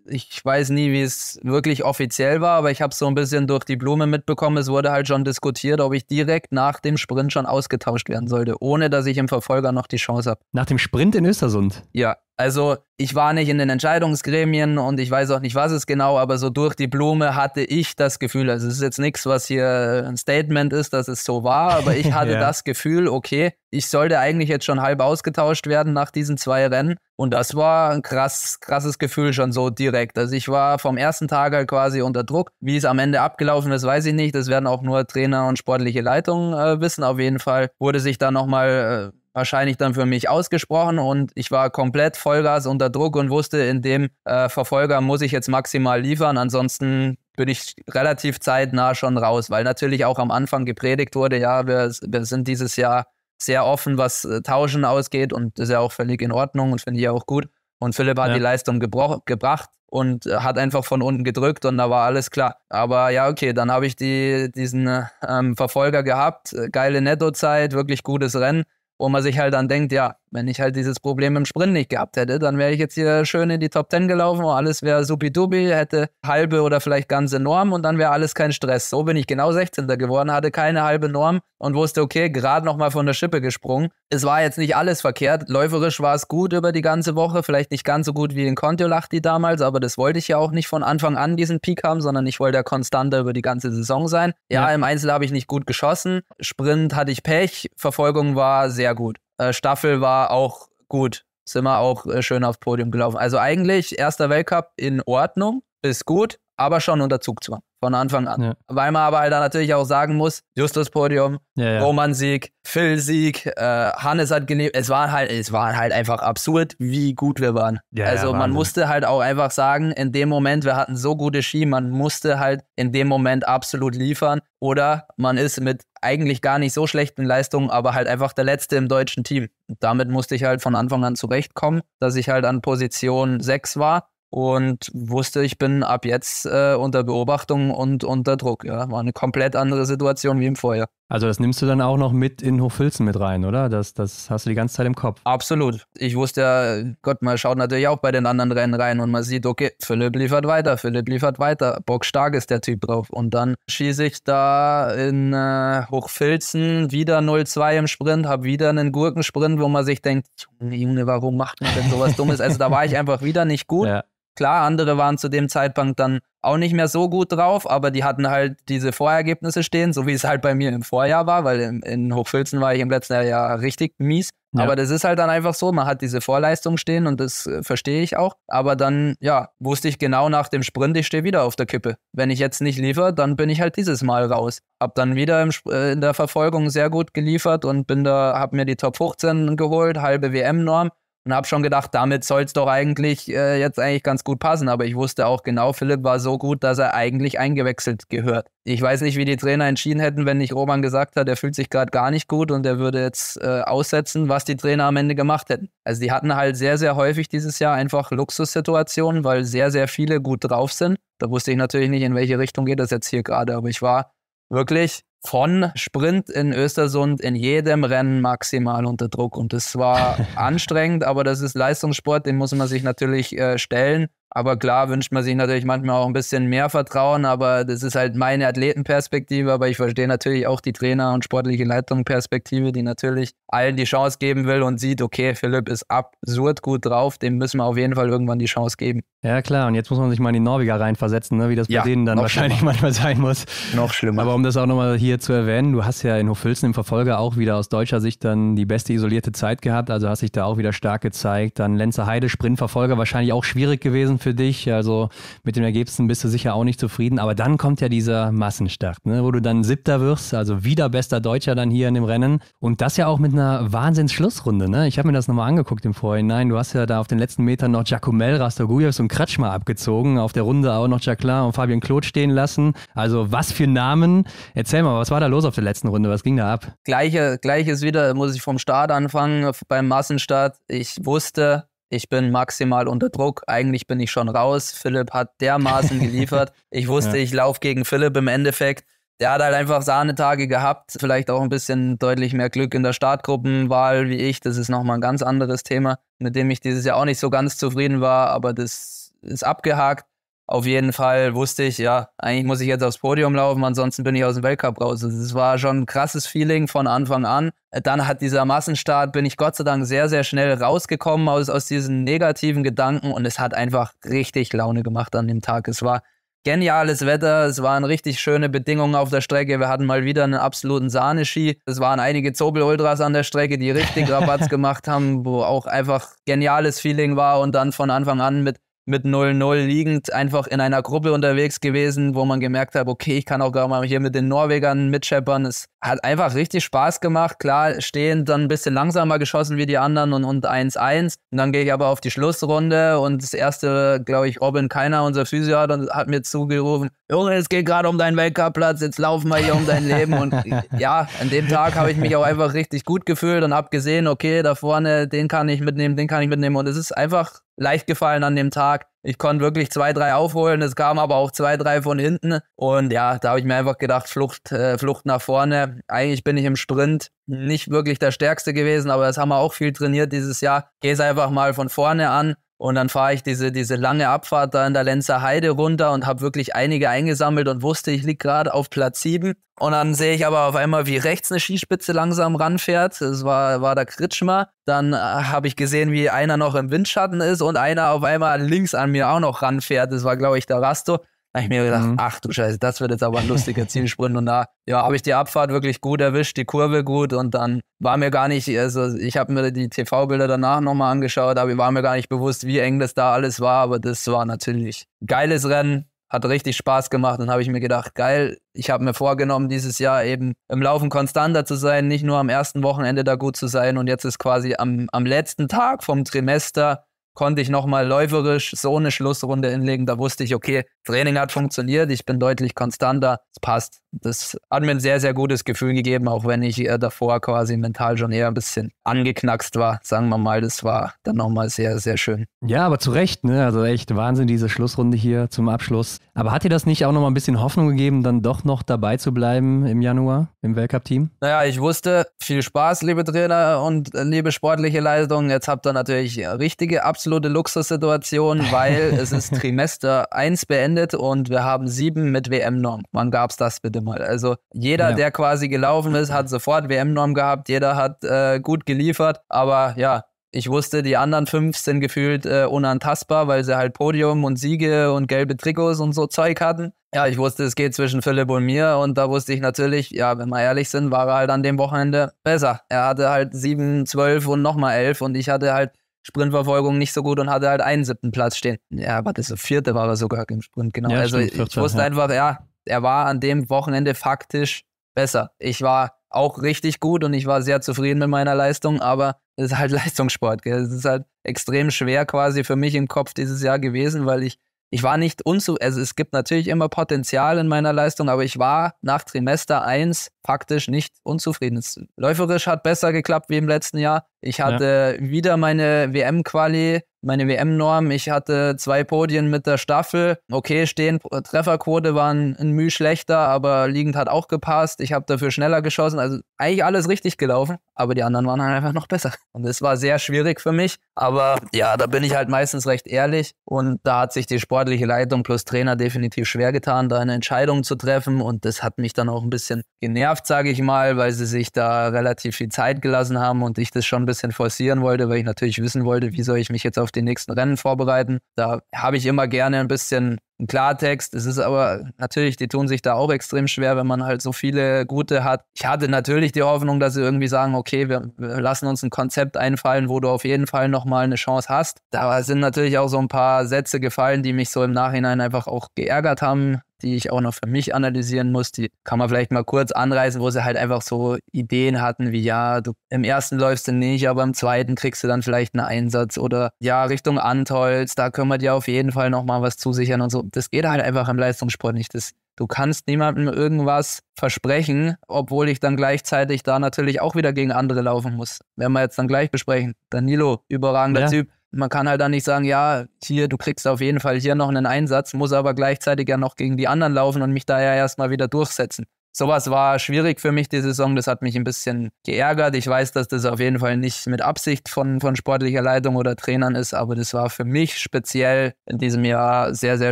ich weiß nie, wie es wirklich offiziell war, aber ich habe es so ein bisschen durch die Blume mitbekommen. Es wurde halt schon diskutiert, ob ich direkt nach dem Sprint schon ausgetauscht werden sollte, ohne dass ich im Verfolger noch die Chance habe. Nach dem Sprint in Östersund? Ja, also ich war nicht in den Entscheidungsgremien und ich weiß auch nicht, was es genau, aber so durch die Blume hatte ich das Gefühl, also es ist jetzt nichts, was hier ein Statement ist, dass es so war, aber ich <laughs> hatte ja. das Gefühl, okay, ich sollte eigentlich jetzt schon halb ausgetauscht werden nach diesen zwei Rennen und das war ein krass, krasses Gefühl schon so direkt. Also ich war vom ersten Tag halt quasi unter Druck. Wie es am Ende abgelaufen ist, weiß ich nicht. Das werden auch nur Trainer und sportliche Leitungen äh, wissen. Auf jeden Fall wurde sich da nochmal... Äh, wahrscheinlich dann für mich ausgesprochen und ich war komplett Vollgas unter Druck und wusste, in dem äh, Verfolger muss ich jetzt maximal liefern, ansonsten bin ich relativ zeitnah schon raus, weil natürlich auch am Anfang gepredigt wurde, ja, wir, wir sind dieses Jahr sehr offen, was äh, Tauschen ausgeht und das ist ja auch völlig in Ordnung und finde ich auch gut. Und Philipp hat ja. die Leistung gebracht und äh, hat einfach von unten gedrückt und da war alles klar. Aber ja, okay, dann habe ich die, diesen äh, ähm, Verfolger gehabt, äh, geile Nettozeit, wirklich gutes Rennen wo man sich halt dann denkt, ja, wenn ich halt dieses Problem im Sprint nicht gehabt hätte, dann wäre ich jetzt hier schön in die Top 10 gelaufen und oh, alles wäre supidubi, hätte halbe oder vielleicht ganze Norm und dann wäre alles kein Stress. So bin ich genau 16. geworden, hatte keine halbe Norm und wusste, okay, gerade nochmal von der Schippe gesprungen. Es war jetzt nicht alles verkehrt. Läuferisch war es gut über die ganze Woche, vielleicht nicht ganz so gut wie in Contiolachti damals, aber das wollte ich ja auch nicht von Anfang an diesen Peak haben, sondern ich wollte ja konstanter über die ganze Saison sein. Ja, ja. im Einzel habe ich nicht gut geschossen. Sprint hatte ich Pech, Verfolgung war sehr gut. Äh, Staffel war auch gut. Sind wir auch äh, schön aufs Podium gelaufen. Also eigentlich erster Weltcup in Ordnung, ist gut, aber schon unter Zugzwang von Anfang an. Ja. Weil man aber halt natürlich auch sagen muss, Justus Podium, ja, ja. Roman Sieg, Phil Sieg, äh, Hannes hat gelebt. Es war halt, es war halt einfach absurd, wie gut wir waren. also man musste halt auch einfach sagen, in dem Moment, wir hatten so gute Ski, man musste halt in dem Moment absolut liefern. Oder man ist mit eigentlich gar nicht so schlechten Leistungen, aber halt einfach der Letzte im deutschen Team. damit musste ich halt von Anfang an zurechtkommen, dass ich halt an Position 6 war und wusste, ich bin ab jetzt äh, unter Beobachtung und unter Druck. Ja. War eine komplett andere Situation wie im Vorjahr. Also das nimmst du dann auch noch mit in Hochfilzen mit rein, oder? Das, das hast du die ganze Zeit im Kopf. Absolut. Ich wusste ja, Gott, man schaut natürlich auch bei den anderen Rennen rein und man sieht, okay, Philipp liefert weiter, Philipp liefert weiter. Bock stark ist der Typ drauf. Und dann schieße ich da in äh, Hochfilzen wieder 0-2 im Sprint, habe wieder einen Gurkensprint, wo man sich denkt, Junge, warum macht man denn sowas Dummes? Also da war ich <laughs> einfach wieder nicht gut. Ja. Klar, andere waren zu dem Zeitpunkt dann auch nicht mehr so gut drauf, aber die hatten halt diese Vorergebnisse stehen, so wie es halt bei mir im Vorjahr war, weil in, in Hochfilzen war ich im letzten Jahr ja richtig mies. Ja. Aber das ist halt dann einfach so, man hat diese Vorleistung stehen und das äh, verstehe ich auch. Aber dann, ja, wusste ich genau nach dem Sprint, ich stehe wieder auf der Kippe. Wenn ich jetzt nicht liefere, dann bin ich halt dieses Mal raus. Hab dann wieder im, äh, in der Verfolgung sehr gut geliefert und bin da, hab mir die Top 15 geholt, halbe WM-Norm und habe schon gedacht, damit soll es doch eigentlich äh, jetzt eigentlich ganz gut passen. Aber ich wusste auch genau, Philipp war so gut, dass er eigentlich eingewechselt gehört. Ich weiß nicht, wie die Trainer entschieden hätten, wenn nicht Roman gesagt hat, er fühlt sich gerade gar nicht gut und er würde jetzt äh, aussetzen, was die Trainer am Ende gemacht hätten. Also die hatten halt sehr, sehr häufig dieses Jahr einfach Luxussituationen, weil sehr, sehr viele gut drauf sind. Da wusste ich natürlich nicht, in welche Richtung geht das jetzt hier gerade. Aber ich war wirklich von Sprint in Östersund in jedem Rennen maximal unter Druck. Und das war <laughs> anstrengend, aber das ist Leistungssport, den muss man sich natürlich äh, stellen. Aber klar wünscht man sich natürlich manchmal auch ein bisschen mehr Vertrauen, aber das ist halt meine Athletenperspektive. Aber ich verstehe natürlich auch die Trainer- und sportliche leitung die natürlich allen die Chance geben will und sieht, okay, Philipp ist absurd gut drauf, dem müssen wir auf jeden Fall irgendwann die Chance geben. Ja, klar. Und jetzt muss man sich mal in die Norweger reinversetzen, ne? wie das bei ja, denen dann wahrscheinlich schlimmer. manchmal sein muss. Noch schlimmer. Aber um das auch nochmal hier zu erwähnen, du hast ja in Hofülsen im Verfolger auch wieder aus deutscher Sicht dann die beste isolierte Zeit gehabt, also hast dich da auch wieder stark gezeigt. Dann Lenzer Heide, Sprintverfolger, wahrscheinlich auch schwierig gewesen für dich. Also mit den Ergebnissen bist du sicher auch nicht zufrieden. Aber dann kommt ja dieser Massenstart, ne? wo du dann Siebter wirst, also wieder bester Deutscher dann hier in dem Rennen. Und das ja auch mit einer Wahnsinns-Schlussrunde. Ne? Ich habe mir das nochmal angeguckt im Vorhinein. Du hast ja da auf den letzten Metern noch Giacomel, Rastogujevs und Kretschmer abgezogen. Auf der Runde auch noch Jacqueline und Fabian Kloth stehen lassen. Also was für Namen. Erzähl mal, was war da los auf der letzten Runde? Was ging da ab? Gleiche, gleiches wieder, muss ich vom Start anfangen, beim Massenstart. Ich wusste, ich bin maximal unter Druck, eigentlich bin ich schon raus. Philipp hat dermaßen <laughs> geliefert. Ich wusste, ja. ich laufe gegen Philipp im Endeffekt. Der hat halt einfach Sahnetage gehabt, vielleicht auch ein bisschen deutlich mehr Glück in der Startgruppenwahl wie ich. Das ist nochmal ein ganz anderes Thema, mit dem ich dieses Jahr auch nicht so ganz zufrieden war, aber das ist abgehakt auf jeden Fall wusste ich, ja, eigentlich muss ich jetzt aufs Podium laufen, ansonsten bin ich aus dem Weltcup raus. Also, es war schon ein krasses Feeling von Anfang an. Dann hat dieser Massenstart, bin ich Gott sei Dank sehr, sehr schnell rausgekommen aus, aus diesen negativen Gedanken und es hat einfach richtig Laune gemacht an dem Tag. Es war geniales Wetter, es waren richtig schöne Bedingungen auf der Strecke. Wir hatten mal wieder einen absoluten Sahneski. Es waren einige Zobel-Ultras an der Strecke, die richtig <laughs> Rabatz gemacht haben, wo auch einfach geniales Feeling war und dann von Anfang an mit mit 0-0 liegend einfach in einer Gruppe unterwegs gewesen, wo man gemerkt hat, okay, ich kann auch gar mal hier mit den Norwegern mitscheppern. Es hat einfach richtig Spaß gemacht. Klar, stehen dann ein bisschen langsamer geschossen wie die anderen und, 1-1. Und dann gehe ich aber auf die Schlussrunde und das erste, glaube ich, Robin Keiner, unser Physio, hat, hat mir zugerufen, Junge, es geht gerade um deinen Weltcup-Platz, jetzt laufen wir hier um dein Leben. Und <laughs> ja, an dem Tag habe ich mich auch einfach richtig gut gefühlt und habe gesehen, okay, da vorne, den kann ich mitnehmen, den kann ich mitnehmen. Und es ist einfach leicht gefallen an dem Tag. Ich konnte wirklich zwei, drei aufholen. Es kamen aber auch zwei, drei von hinten. Und ja, da habe ich mir einfach gedacht, Flucht, äh, Flucht nach vorne. Eigentlich bin ich im Sprint nicht wirklich der Stärkste gewesen, aber das haben wir auch viel trainiert dieses Jahr. Geh es einfach mal von vorne an. Und dann fahre ich diese, diese lange Abfahrt da in der Lenzer Heide runter und habe wirklich einige eingesammelt und wusste, ich liege gerade auf Platz 7. Und dann sehe ich aber auf einmal, wie rechts eine Skispitze langsam ranfährt. Das war, war der Kritschmer. Dann äh, habe ich gesehen, wie einer noch im Windschatten ist und einer auf einmal links an mir auch noch ranfährt. Das war, glaube ich, der Rasto habe ich mir gedacht, mhm. ach du Scheiße, das wird jetzt aber ein lustiger Zielsprint. Und da ja, habe ich die Abfahrt wirklich gut erwischt, die Kurve gut und dann war mir gar nicht, also ich habe mir die TV-Bilder danach nochmal angeschaut, aber ich war mir gar nicht bewusst, wie eng das da alles war, aber das war natürlich geiles Rennen, hat richtig Spaß gemacht und habe ich mir gedacht, geil, ich habe mir vorgenommen, dieses Jahr eben im Laufen konstanter zu sein, nicht nur am ersten Wochenende da gut zu sein und jetzt ist quasi am, am letzten Tag vom Trimester konnte ich nochmal läuferisch so eine Schlussrunde hinlegen. Da wusste ich, okay, Training hat funktioniert, ich bin deutlich konstanter, es passt. Das hat mir ein sehr, sehr gutes Gefühl gegeben, auch wenn ich äh, davor quasi mental schon eher ein bisschen angeknackst war, sagen wir mal. Das war dann nochmal sehr, sehr schön. Ja, aber zu Recht, ne? Also echt Wahnsinn, diese Schlussrunde hier zum Abschluss. Aber hat dir das nicht auch nochmal ein bisschen Hoffnung gegeben, dann doch noch dabei zu bleiben im Januar im Weltcup-Team? Naja, ich wusste, viel Spaß, liebe Trainer und äh, liebe sportliche Leistung. Jetzt habt ihr natürlich richtige, absolute Luxussituation, <laughs> weil es ist Trimester 1 beendet beendet und wir haben sieben mit WM-Norm. Wann gab es das bitte mal? Also jeder, ja. der quasi gelaufen ist, hat sofort WM-Norm gehabt, jeder hat äh, gut geliefert, aber ja, ich wusste, die anderen fünf sind gefühlt äh, unantastbar, weil sie halt Podium und Siege und gelbe Trikots und so Zeug hatten. Ja, ich wusste, es geht zwischen Philipp und mir und da wusste ich natürlich, ja, wenn wir ehrlich sind, war er halt an dem Wochenende besser. Er hatte halt sieben, zwölf und nochmal elf und ich hatte halt Sprintverfolgung nicht so gut und hatte halt einen siebten Platz stehen. Ja, war das so vierte war er sogar im Sprint, genau. Ja, also stimmt, ich, wusste ja. einfach, ja, er war an dem Wochenende faktisch besser. Ich war auch richtig gut und ich war sehr zufrieden mit meiner Leistung, aber es ist halt <laughs> Leistungssport. Gell? Es ist halt extrem schwer quasi für mich im Kopf dieses Jahr gewesen, weil ich ich war nicht unzu, also es gibt natürlich immer Potenzial in meiner Leistung, aber ich war nach Trimester 1 faktisch nicht unzufrieden. läuferisch hat besser geklappt wie im letzten Jahr. Ich hatte ja. wieder meine WM-Quali meine WM-Norm. Ich hatte zwei Podien mit der Staffel. Okay, stehen, Trefferquote waren ein Mühe schlechter, aber liegend hat auch gepasst. Ich habe dafür schneller geschossen. Also eigentlich alles richtig gelaufen, aber die anderen waren halt einfach noch besser. Und es war sehr schwierig für mich. Aber ja, da bin ich halt meistens recht ehrlich. Und da hat sich die sportliche Leitung plus Trainer definitiv schwer getan, da eine Entscheidung zu treffen. Und das hat mich dann auch ein bisschen genervt, sage ich mal, weil sie sich da relativ viel Zeit gelassen haben und ich das schon ein bisschen forcieren wollte, weil ich natürlich wissen wollte, wie soll ich mich jetzt auf auf den nächsten Rennen vorbereiten. Da habe ich immer gerne ein bisschen einen Klartext. Es ist aber natürlich, die tun sich da auch extrem schwer, wenn man halt so viele gute hat. Ich hatte natürlich die Hoffnung, dass sie irgendwie sagen, okay, wir, wir lassen uns ein Konzept einfallen, wo du auf jeden Fall nochmal eine Chance hast. Da sind natürlich auch so ein paar Sätze gefallen, die mich so im Nachhinein einfach auch geärgert haben die ich auch noch für mich analysieren muss. Die kann man vielleicht mal kurz anreißen, wo sie halt einfach so Ideen hatten, wie ja, du im ersten läufst du nicht, aber im zweiten kriegst du dann vielleicht einen Einsatz oder ja, Richtung Antolz, da können wir dir auf jeden Fall nochmal was zusichern und so. Das geht halt einfach im Leistungssport nicht. Das, du kannst niemandem irgendwas versprechen, obwohl ich dann gleichzeitig da natürlich auch wieder gegen andere laufen muss. Werden wir jetzt dann gleich besprechen. Danilo, überragender ja. Typ man kann halt dann nicht sagen, ja, hier, du kriegst auf jeden Fall hier noch einen Einsatz, muss aber gleichzeitig ja noch gegen die anderen laufen und mich da ja erstmal wieder durchsetzen. Sowas war schwierig für mich die Saison, das hat mich ein bisschen geärgert. Ich weiß, dass das auf jeden Fall nicht mit Absicht von, von sportlicher Leitung oder Trainern ist, aber das war für mich speziell in diesem Jahr sehr, sehr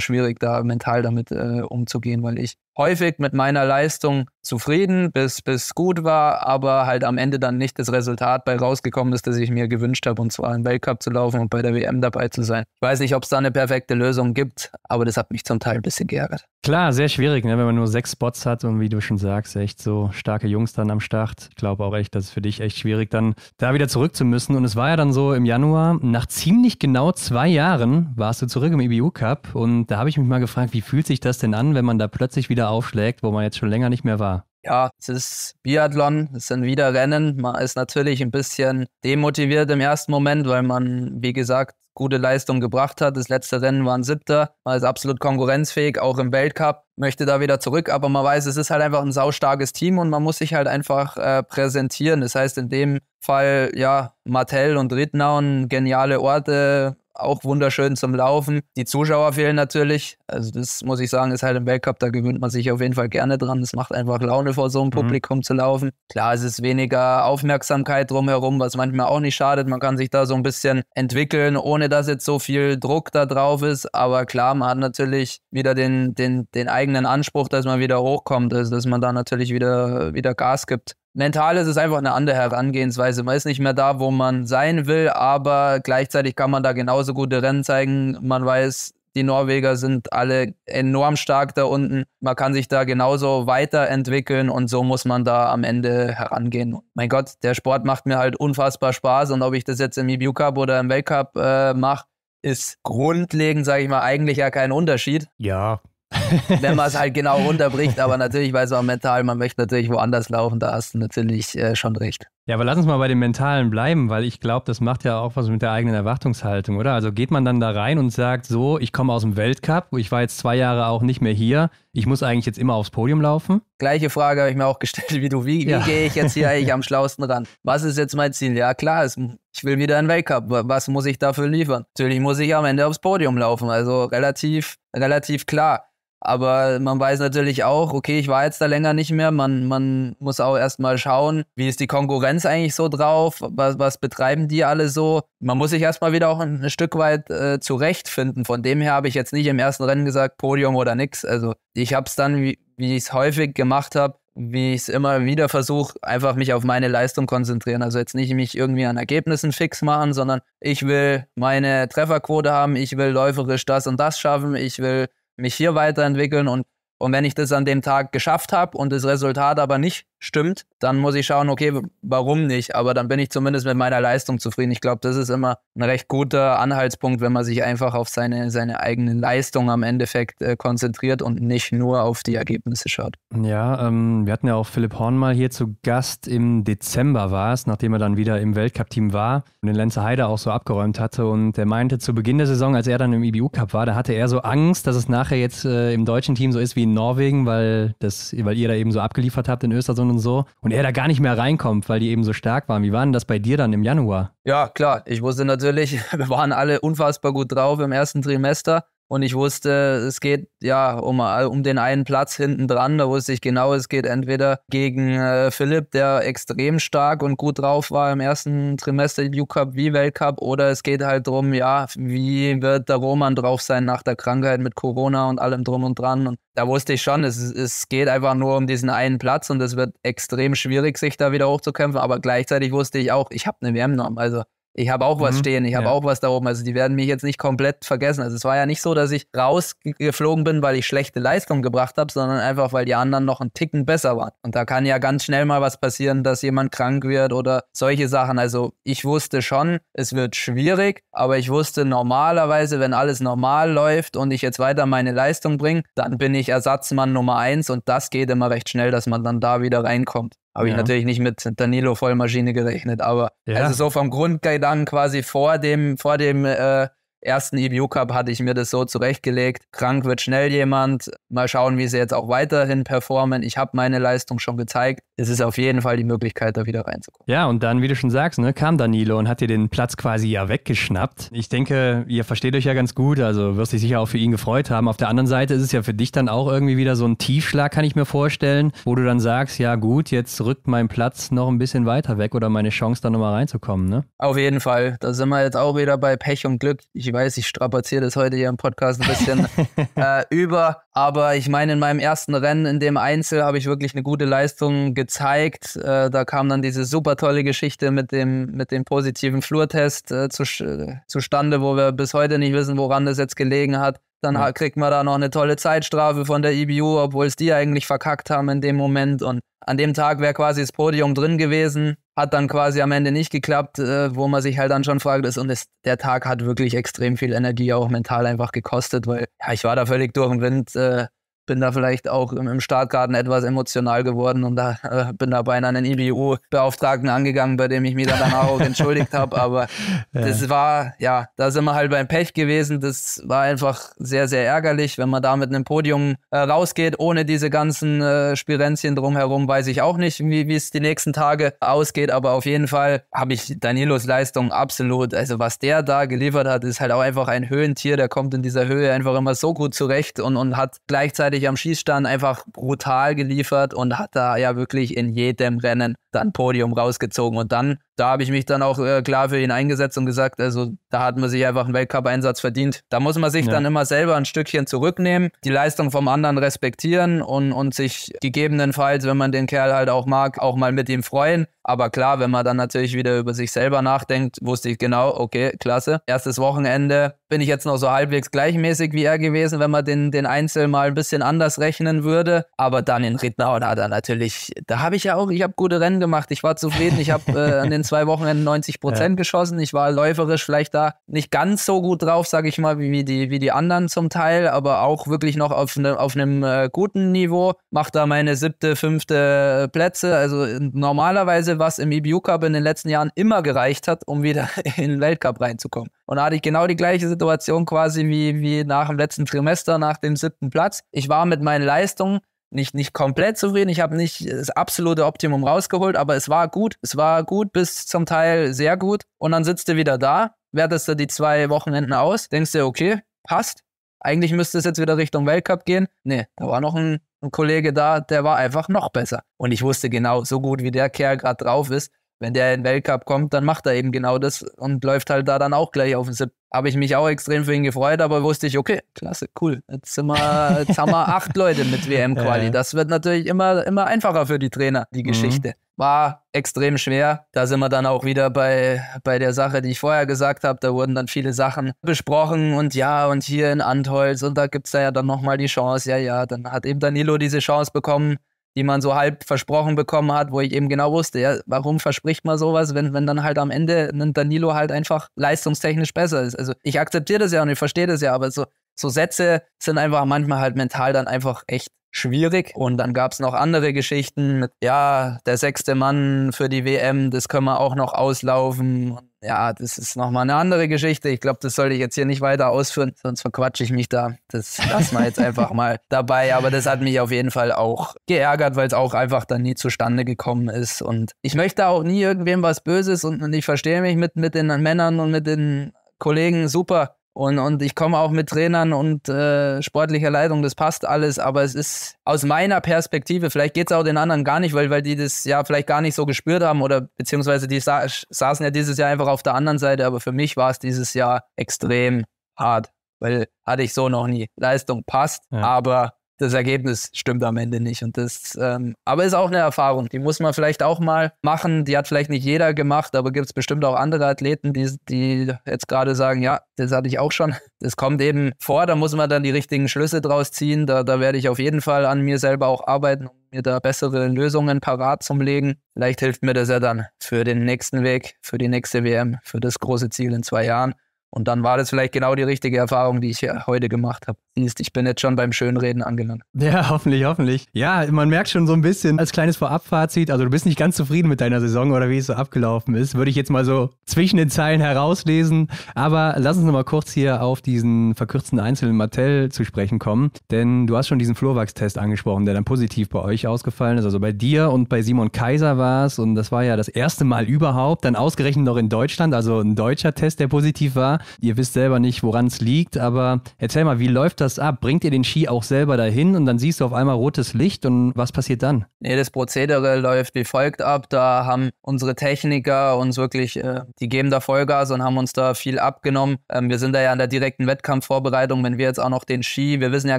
schwierig, da mental damit äh, umzugehen, weil ich häufig mit meiner Leistung zufrieden, bis bis gut war, aber halt am Ende dann nicht das Resultat bei rausgekommen ist, das ich mir gewünscht habe, und zwar im Weltcup zu laufen und bei der WM dabei zu sein. Ich weiß nicht, ob es da eine perfekte Lösung gibt, aber das hat mich zum Teil ein bisschen geärgert. Klar, sehr schwierig, ne, wenn man nur sechs Spots hat und wie du schon sagst, echt so starke Jungs dann am Start. Ich glaube auch echt, das ist für dich echt schwierig dann da wieder zurück zu müssen. Und es war ja dann so im Januar, nach ziemlich genau zwei Jahren warst du zurück im IBU e Cup und da habe ich mich mal gefragt, wie fühlt sich das denn an, wenn man da plötzlich wieder aufschlägt, wo man jetzt schon länger nicht mehr war? ja, es ist Biathlon, es sind wieder Rennen. Man ist natürlich ein bisschen demotiviert im ersten Moment, weil man, wie gesagt, gute Leistung gebracht hat. Das letzte Rennen war ein siebter, man ist absolut konkurrenzfähig, auch im Weltcup, möchte da wieder zurück, aber man weiß, es ist halt einfach ein saustarkes Team und man muss sich halt einfach äh, präsentieren. Das heißt, in dem Fall, ja, Martell und Rittnaun, geniale Orte, auch wunderschön zum Laufen. Die Zuschauer fehlen natürlich. Also das muss ich sagen, ist halt im Weltcup, da gewöhnt man sich auf jeden Fall gerne dran. Das macht einfach Laune, vor so einem mhm. Publikum zu laufen. Klar, es ist weniger Aufmerksamkeit drumherum, was manchmal auch nicht schadet. Man kann sich da so ein bisschen entwickeln, ohne dass jetzt so viel Druck da drauf ist. Aber klar, man hat natürlich wieder den, den, den eigenen Anspruch, dass man wieder hochkommt, also dass man da natürlich wieder, wieder Gas gibt mental ist es einfach eine andere Herangehensweise. Man ist nicht mehr da, wo man sein will, aber gleichzeitig kann man da genauso gute Rennen zeigen. Man weiß, die Norweger sind alle enorm stark da unten. Man kann sich da genauso weiterentwickeln und so muss man da am Ende herangehen. Mein Gott, der Sport macht mir halt unfassbar Spaß und ob ich das jetzt im EBU Cup oder im Weltcup äh, mache, ist grundlegend, sage ich mal, eigentlich ja kein Unterschied. Ja, <laughs> wenn man es halt genau runterbricht, aber natürlich weiß man mental, man möchte natürlich woanders laufen, da hast du natürlich äh, schon recht. Ja, aber lass uns mal bei dem Mentalen bleiben, weil ich glaube, das macht ja auch was mit der eigenen Erwartungshaltung, oder? Also geht man dann da rein und sagt, so, ich komme aus dem Weltcup, ich war jetzt zwei Jahre auch nicht mehr hier, ich muss eigentlich jetzt immer aufs Podium laufen? Gleiche Frage habe ich mir auch gestellt wie du. Wie, ja. gehe ich jetzt hier eigentlich am <laughs> schlausten ran? Was ist jetzt mein Ziel? Ja, klar, es, ich will wieder einen Weltcup. Was muss ich dafür liefern? Natürlich muss ich am Ende aufs Podium laufen, also relativ, relativ klar. Aber man weiß natürlich auch, okay, ich war jetzt da länger nicht mehr. Man, man muss auch erstmal schauen, wie ist die Konkurrenz eigentlich so drauf? Was, was betreiben die alle so? Man muss sich erstmal wieder auch ein Stück weit äh, zurechtfinden. Von dem her habe ich jetzt nicht im ersten Rennen gesagt, Podium oder nix. Also ich habe es dann, wie, wie ich es häufig gemacht habe, wie ich es immer wieder versuche, einfach mich auf meine Leistung konzentrieren. Also jetzt nicht mich irgendwie an Ergebnissen fix machen, sondern ich will meine Trefferquote haben, ich will läuferisch das und das schaffen, ich will mich hier weiterentwickeln und und wenn ich das an dem Tag geschafft habe und das Resultat aber nicht stimmt, dann muss ich schauen, okay, warum nicht? Aber dann bin ich zumindest mit meiner Leistung zufrieden. Ich glaube, das ist immer ein recht guter Anhaltspunkt, wenn man sich einfach auf seine, seine eigene Leistung am Endeffekt äh, konzentriert und nicht nur auf die Ergebnisse schaut. Ja, ähm, wir hatten ja auch Philipp Horn mal hier zu Gast. Im Dezember war es, nachdem er dann wieder im Weltcup-Team war und den Lenzer Heide auch so abgeräumt hatte. Und er meinte, zu Beginn der Saison, als er dann im IBU-Cup war, da hatte er so Angst, dass es nachher jetzt äh, im deutschen Team so ist wie in in Norwegen, weil, das, weil ihr da eben so abgeliefert habt in Östersund und so. Und er da gar nicht mehr reinkommt, weil die eben so stark waren. Wie war denn das bei dir dann im Januar? Ja, klar. Ich wusste natürlich, <laughs> wir waren alle unfassbar gut drauf im ersten Trimester. Und ich wusste, es geht ja um, um den einen Platz hinten dran. Da wusste ich genau, es geht entweder gegen äh, Philipp, der extrem stark und gut drauf war im ersten Trimester U-Cup wie Weltcup, oder es geht halt darum, ja, wie wird der Roman drauf sein nach der Krankheit mit Corona und allem drum und dran. Und da wusste ich schon, es, es geht einfach nur um diesen einen Platz und es wird extrem schwierig, sich da wieder hochzukämpfen. Aber gleichzeitig wusste ich auch, ich habe eine WM-Norm. Also ich habe auch was mhm. stehen, ich habe ja. auch was da oben. Also die werden mich jetzt nicht komplett vergessen. Also es war ja nicht so, dass ich rausgeflogen bin, weil ich schlechte Leistung gebracht habe, sondern einfach, weil die anderen noch einen Ticken besser waren. Und da kann ja ganz schnell mal was passieren, dass jemand krank wird oder solche Sachen. Also ich wusste schon, es wird schwierig, aber ich wusste normalerweise, wenn alles normal läuft und ich jetzt weiter meine Leistung bringe, dann bin ich Ersatzmann Nummer eins und das geht immer recht schnell, dass man dann da wieder reinkommt. Habe ich natürlich nicht mit Danilo Vollmaschine gerechnet, aber ja. also so vom Grundgedanken quasi vor dem, vor dem äh, ersten EBU Cup hatte ich mir das so zurechtgelegt. Krank wird schnell jemand. Mal schauen, wie sie jetzt auch weiterhin performen. Ich habe meine Leistung schon gezeigt es ist auf jeden Fall die Möglichkeit, da wieder reinzukommen. Ja, und dann, wie du schon sagst, ne, kam Danilo und hat dir den Platz quasi ja weggeschnappt. Ich denke, ihr versteht euch ja ganz gut, also wirst dich sicher auch für ihn gefreut haben. Auf der anderen Seite ist es ja für dich dann auch irgendwie wieder so ein Tiefschlag, kann ich mir vorstellen, wo du dann sagst, ja gut, jetzt rückt mein Platz noch ein bisschen weiter weg oder meine Chance, da nochmal reinzukommen, ne? Auf jeden Fall. Da sind wir jetzt auch wieder bei Pech und Glück. Ich weiß, ich strapaziere das heute hier im Podcast ein bisschen <laughs> äh, über, aber ich meine, in meinem ersten Rennen, in dem Einzel, habe ich wirklich eine gute Leistung gezeigt. Äh, da kam dann diese super tolle Geschichte mit dem, mit dem positiven Flurtest äh, zu, äh, zustande, wo wir bis heute nicht wissen, woran das jetzt gelegen hat. Dann ja. kriegt man da noch eine tolle Zeitstrafe von der IBU, e obwohl es die eigentlich verkackt haben in dem Moment. Und an dem Tag wäre quasi das Podium drin gewesen, hat dann quasi am Ende nicht geklappt, äh, wo man sich halt dann schon fragt ist. Und es, der Tag hat wirklich extrem viel Energie auch mental einfach gekostet, weil ja, ich war da völlig durch den Wind. Äh, bin da vielleicht auch im, Startgarten etwas emotional geworden und da, äh, bin da beinahe einen IBU-Beauftragten angegangen, bei dem ich mich dann danach auch entschuldigt habe. Aber <laughs> ja. das war, ja, da sind wir halt beim Pech gewesen. Das war einfach sehr, sehr ärgerlich. Wenn man da mit einem Podium äh, rausgeht, ohne diese ganzen äh, Spirenzchen drumherum, weiß ich auch nicht, wie es die nächsten Tage ausgeht. Aber auf jeden Fall habe ich Danilos Leistung absolut, also was der da geliefert hat, ist halt auch einfach ein Höhentier. Der kommt in dieser Höhe einfach immer so gut zurecht und, und hat gleichzeitig wirklich am Schießstand einfach brutal geliefert und hat da ja wirklich in jedem Rennen dann Podium rausgezogen. Und dann, da habe ich mich dann auch äh, klar für ihn eingesetzt und gesagt, also da hat man sich einfach einen Weltcup-Einsatz verdient. Da muss man sich ja. dann immer selber ein Stückchen zurücknehmen, die Leistung vom anderen respektieren und, und sich gegebenenfalls, wenn man den Kerl halt auch mag, auch mal mit ihm freuen. Aber klar, wenn man dann natürlich wieder über sich selber nachdenkt, wusste ich genau, okay, klasse. Erstes Wochenende bin ich jetzt noch so halbwegs gleichmäßig wie er gewesen, wenn man den, den Einzel mal ein bisschen anders rechnen würde. Aber dann in Rittenau, da dann natürlich, da habe ich ja auch, ich habe gute Rennen gemacht. Ich war zufrieden. Ich habe äh, <laughs> an den zwei Wochenenden 90 Prozent ja. geschossen. Ich war läuferisch vielleicht da nicht ganz so gut drauf, sage ich mal, wie, die, wie die anderen zum Teil, aber auch wirklich noch auf, ne, auf einem äh, guten Niveau. Macht da meine siebte, fünfte äh, Plätze. Also normalerweise was im EBU Cup in den letzten Jahren immer gereicht hat, um wieder <laughs> in den Weltcup reinzukommen. Und da hatte ich genau die gleiche Situation quasi wie, wie nach dem letzten Trimester, nach dem siebten Platz. Ich war mit meinen Leistungen nicht, nicht komplett zufrieden. Ich habe nicht das absolute Optimum rausgeholt, aber es war gut. Es war gut bis zum Teil sehr gut. Und dann sitzt du wieder da, wertest du die zwei Wochenenden aus, denkst dir, okay, passt. Eigentlich müsste es jetzt wieder Richtung Weltcup gehen. Nee, da war noch ein, ein Kollege da, der war einfach noch besser. Und ich wusste genau, so gut wie der Kerl gerade drauf ist, wenn der in den Weltcup kommt, dann macht er eben genau das und läuft halt da dann auch gleich auf den Sip. Habe ich mich auch extrem für ihn gefreut, aber wusste ich, okay, klasse, cool. Jetzt, sind wir, jetzt haben wir acht Leute mit <laughs> WM-Quali. Das wird natürlich immer, immer einfacher für die Trainer, die mhm. Geschichte. Mhm war extrem schwer. Da sind wir dann auch wieder bei, bei der Sache, die ich vorher gesagt habe. Da wurden dann viele Sachen besprochen und ja, und hier in Antholz und da gibt es da ja dann nochmal die Chance. Ja, ja, dann hat eben Danilo diese Chance bekommen, die man so halb versprochen bekommen hat, wo ich eben genau wusste, ja, warum verspricht man sowas, wenn, wenn dann halt am Ende ein Danilo halt einfach leistungstechnisch besser ist. Also ich akzeptiere das ja und ich verstehe das ja, aber so, so Sätze sind einfach manchmal halt mental dann einfach echt schwierig. Und dann gab es noch andere Geschichten mit, ja, der sechste Mann für die WM, das können wir auch noch auslaufen. ja, das ist nochmal eine andere Geschichte. Ich glaube, das sollte ich jetzt hier nicht weiter ausführen, sonst verquatsche ich mich da. Das lassen wir jetzt einfach mal <laughs> dabei. Aber das hat mich auf jeden Fall auch geärgert, weil es auch einfach dann nie zustande gekommen ist. Und ich möchte auch nie irgendwem was Böses und, und ich verstehe mich mit, mit den Männern und mit den Kollegen super. Und, und ich komme auch mit Trainern und äh, sportlicher Leitung, das passt alles, aber es ist aus meiner Perspektive, vielleicht geht es auch den anderen gar nicht, weil, weil die das ja vielleicht gar nicht so gespürt haben oder beziehungsweise die sa saßen ja dieses Jahr einfach auf der anderen Seite, aber für mich war es dieses Jahr extrem hart, weil hatte ich so noch nie. Leistung passt, ja. aber das Ergebnis stimmt am Ende nicht. Und das, ähm, aber ist auch eine Erfahrung. Die muss man vielleicht auch mal machen. Die hat vielleicht nicht jeder gemacht, aber gibt es bestimmt auch andere Athleten, die, die jetzt gerade sagen, ja, das hatte ich auch schon. Das kommt eben vor, da muss man dann die richtigen Schlüsse draus ziehen. Da, da werde ich auf jeden Fall an mir selber auch arbeiten, um mir da bessere Lösungen parat zum legen. Vielleicht hilft mir das ja dann für den nächsten Weg, für die nächste WM, für das große Ziel in zwei Jahren. Und dann war das vielleicht genau die richtige Erfahrung, die ich heute gemacht habe genießt. Ich bin jetzt schon beim Schönreden angelangt. Ja, <laughs> hoffentlich, hoffentlich. Ja, man merkt schon so ein bisschen als kleines Vorabfazit, also du bist nicht ganz zufrieden mit deiner Saison oder wie es so abgelaufen ist, würde ich jetzt mal so zwischen den Zeilen herauslesen. Aber lass uns nochmal kurz hier auf diesen verkürzten einzelnen Mattel zu sprechen kommen, denn du hast schon diesen Flurwachstest angesprochen, der dann positiv bei euch ausgefallen ist. Also bei dir und bei Simon Kaiser war es und das war ja das erste Mal überhaupt, dann ausgerechnet noch in Deutschland, also ein deutscher Test, der positiv war. Ihr wisst selber nicht, woran es liegt, aber erzähl mal, wie läuft das? das ab? Bringt ihr den Ski auch selber dahin und dann siehst du auf einmal rotes Licht und was passiert dann? Nee, das Prozedere läuft wie folgt ab. Da haben unsere Techniker uns wirklich, äh, die geben da Vollgas und haben uns da viel abgenommen. Ähm, wir sind da ja in der direkten Wettkampfvorbereitung, wenn wir jetzt auch noch den Ski, wir wissen ja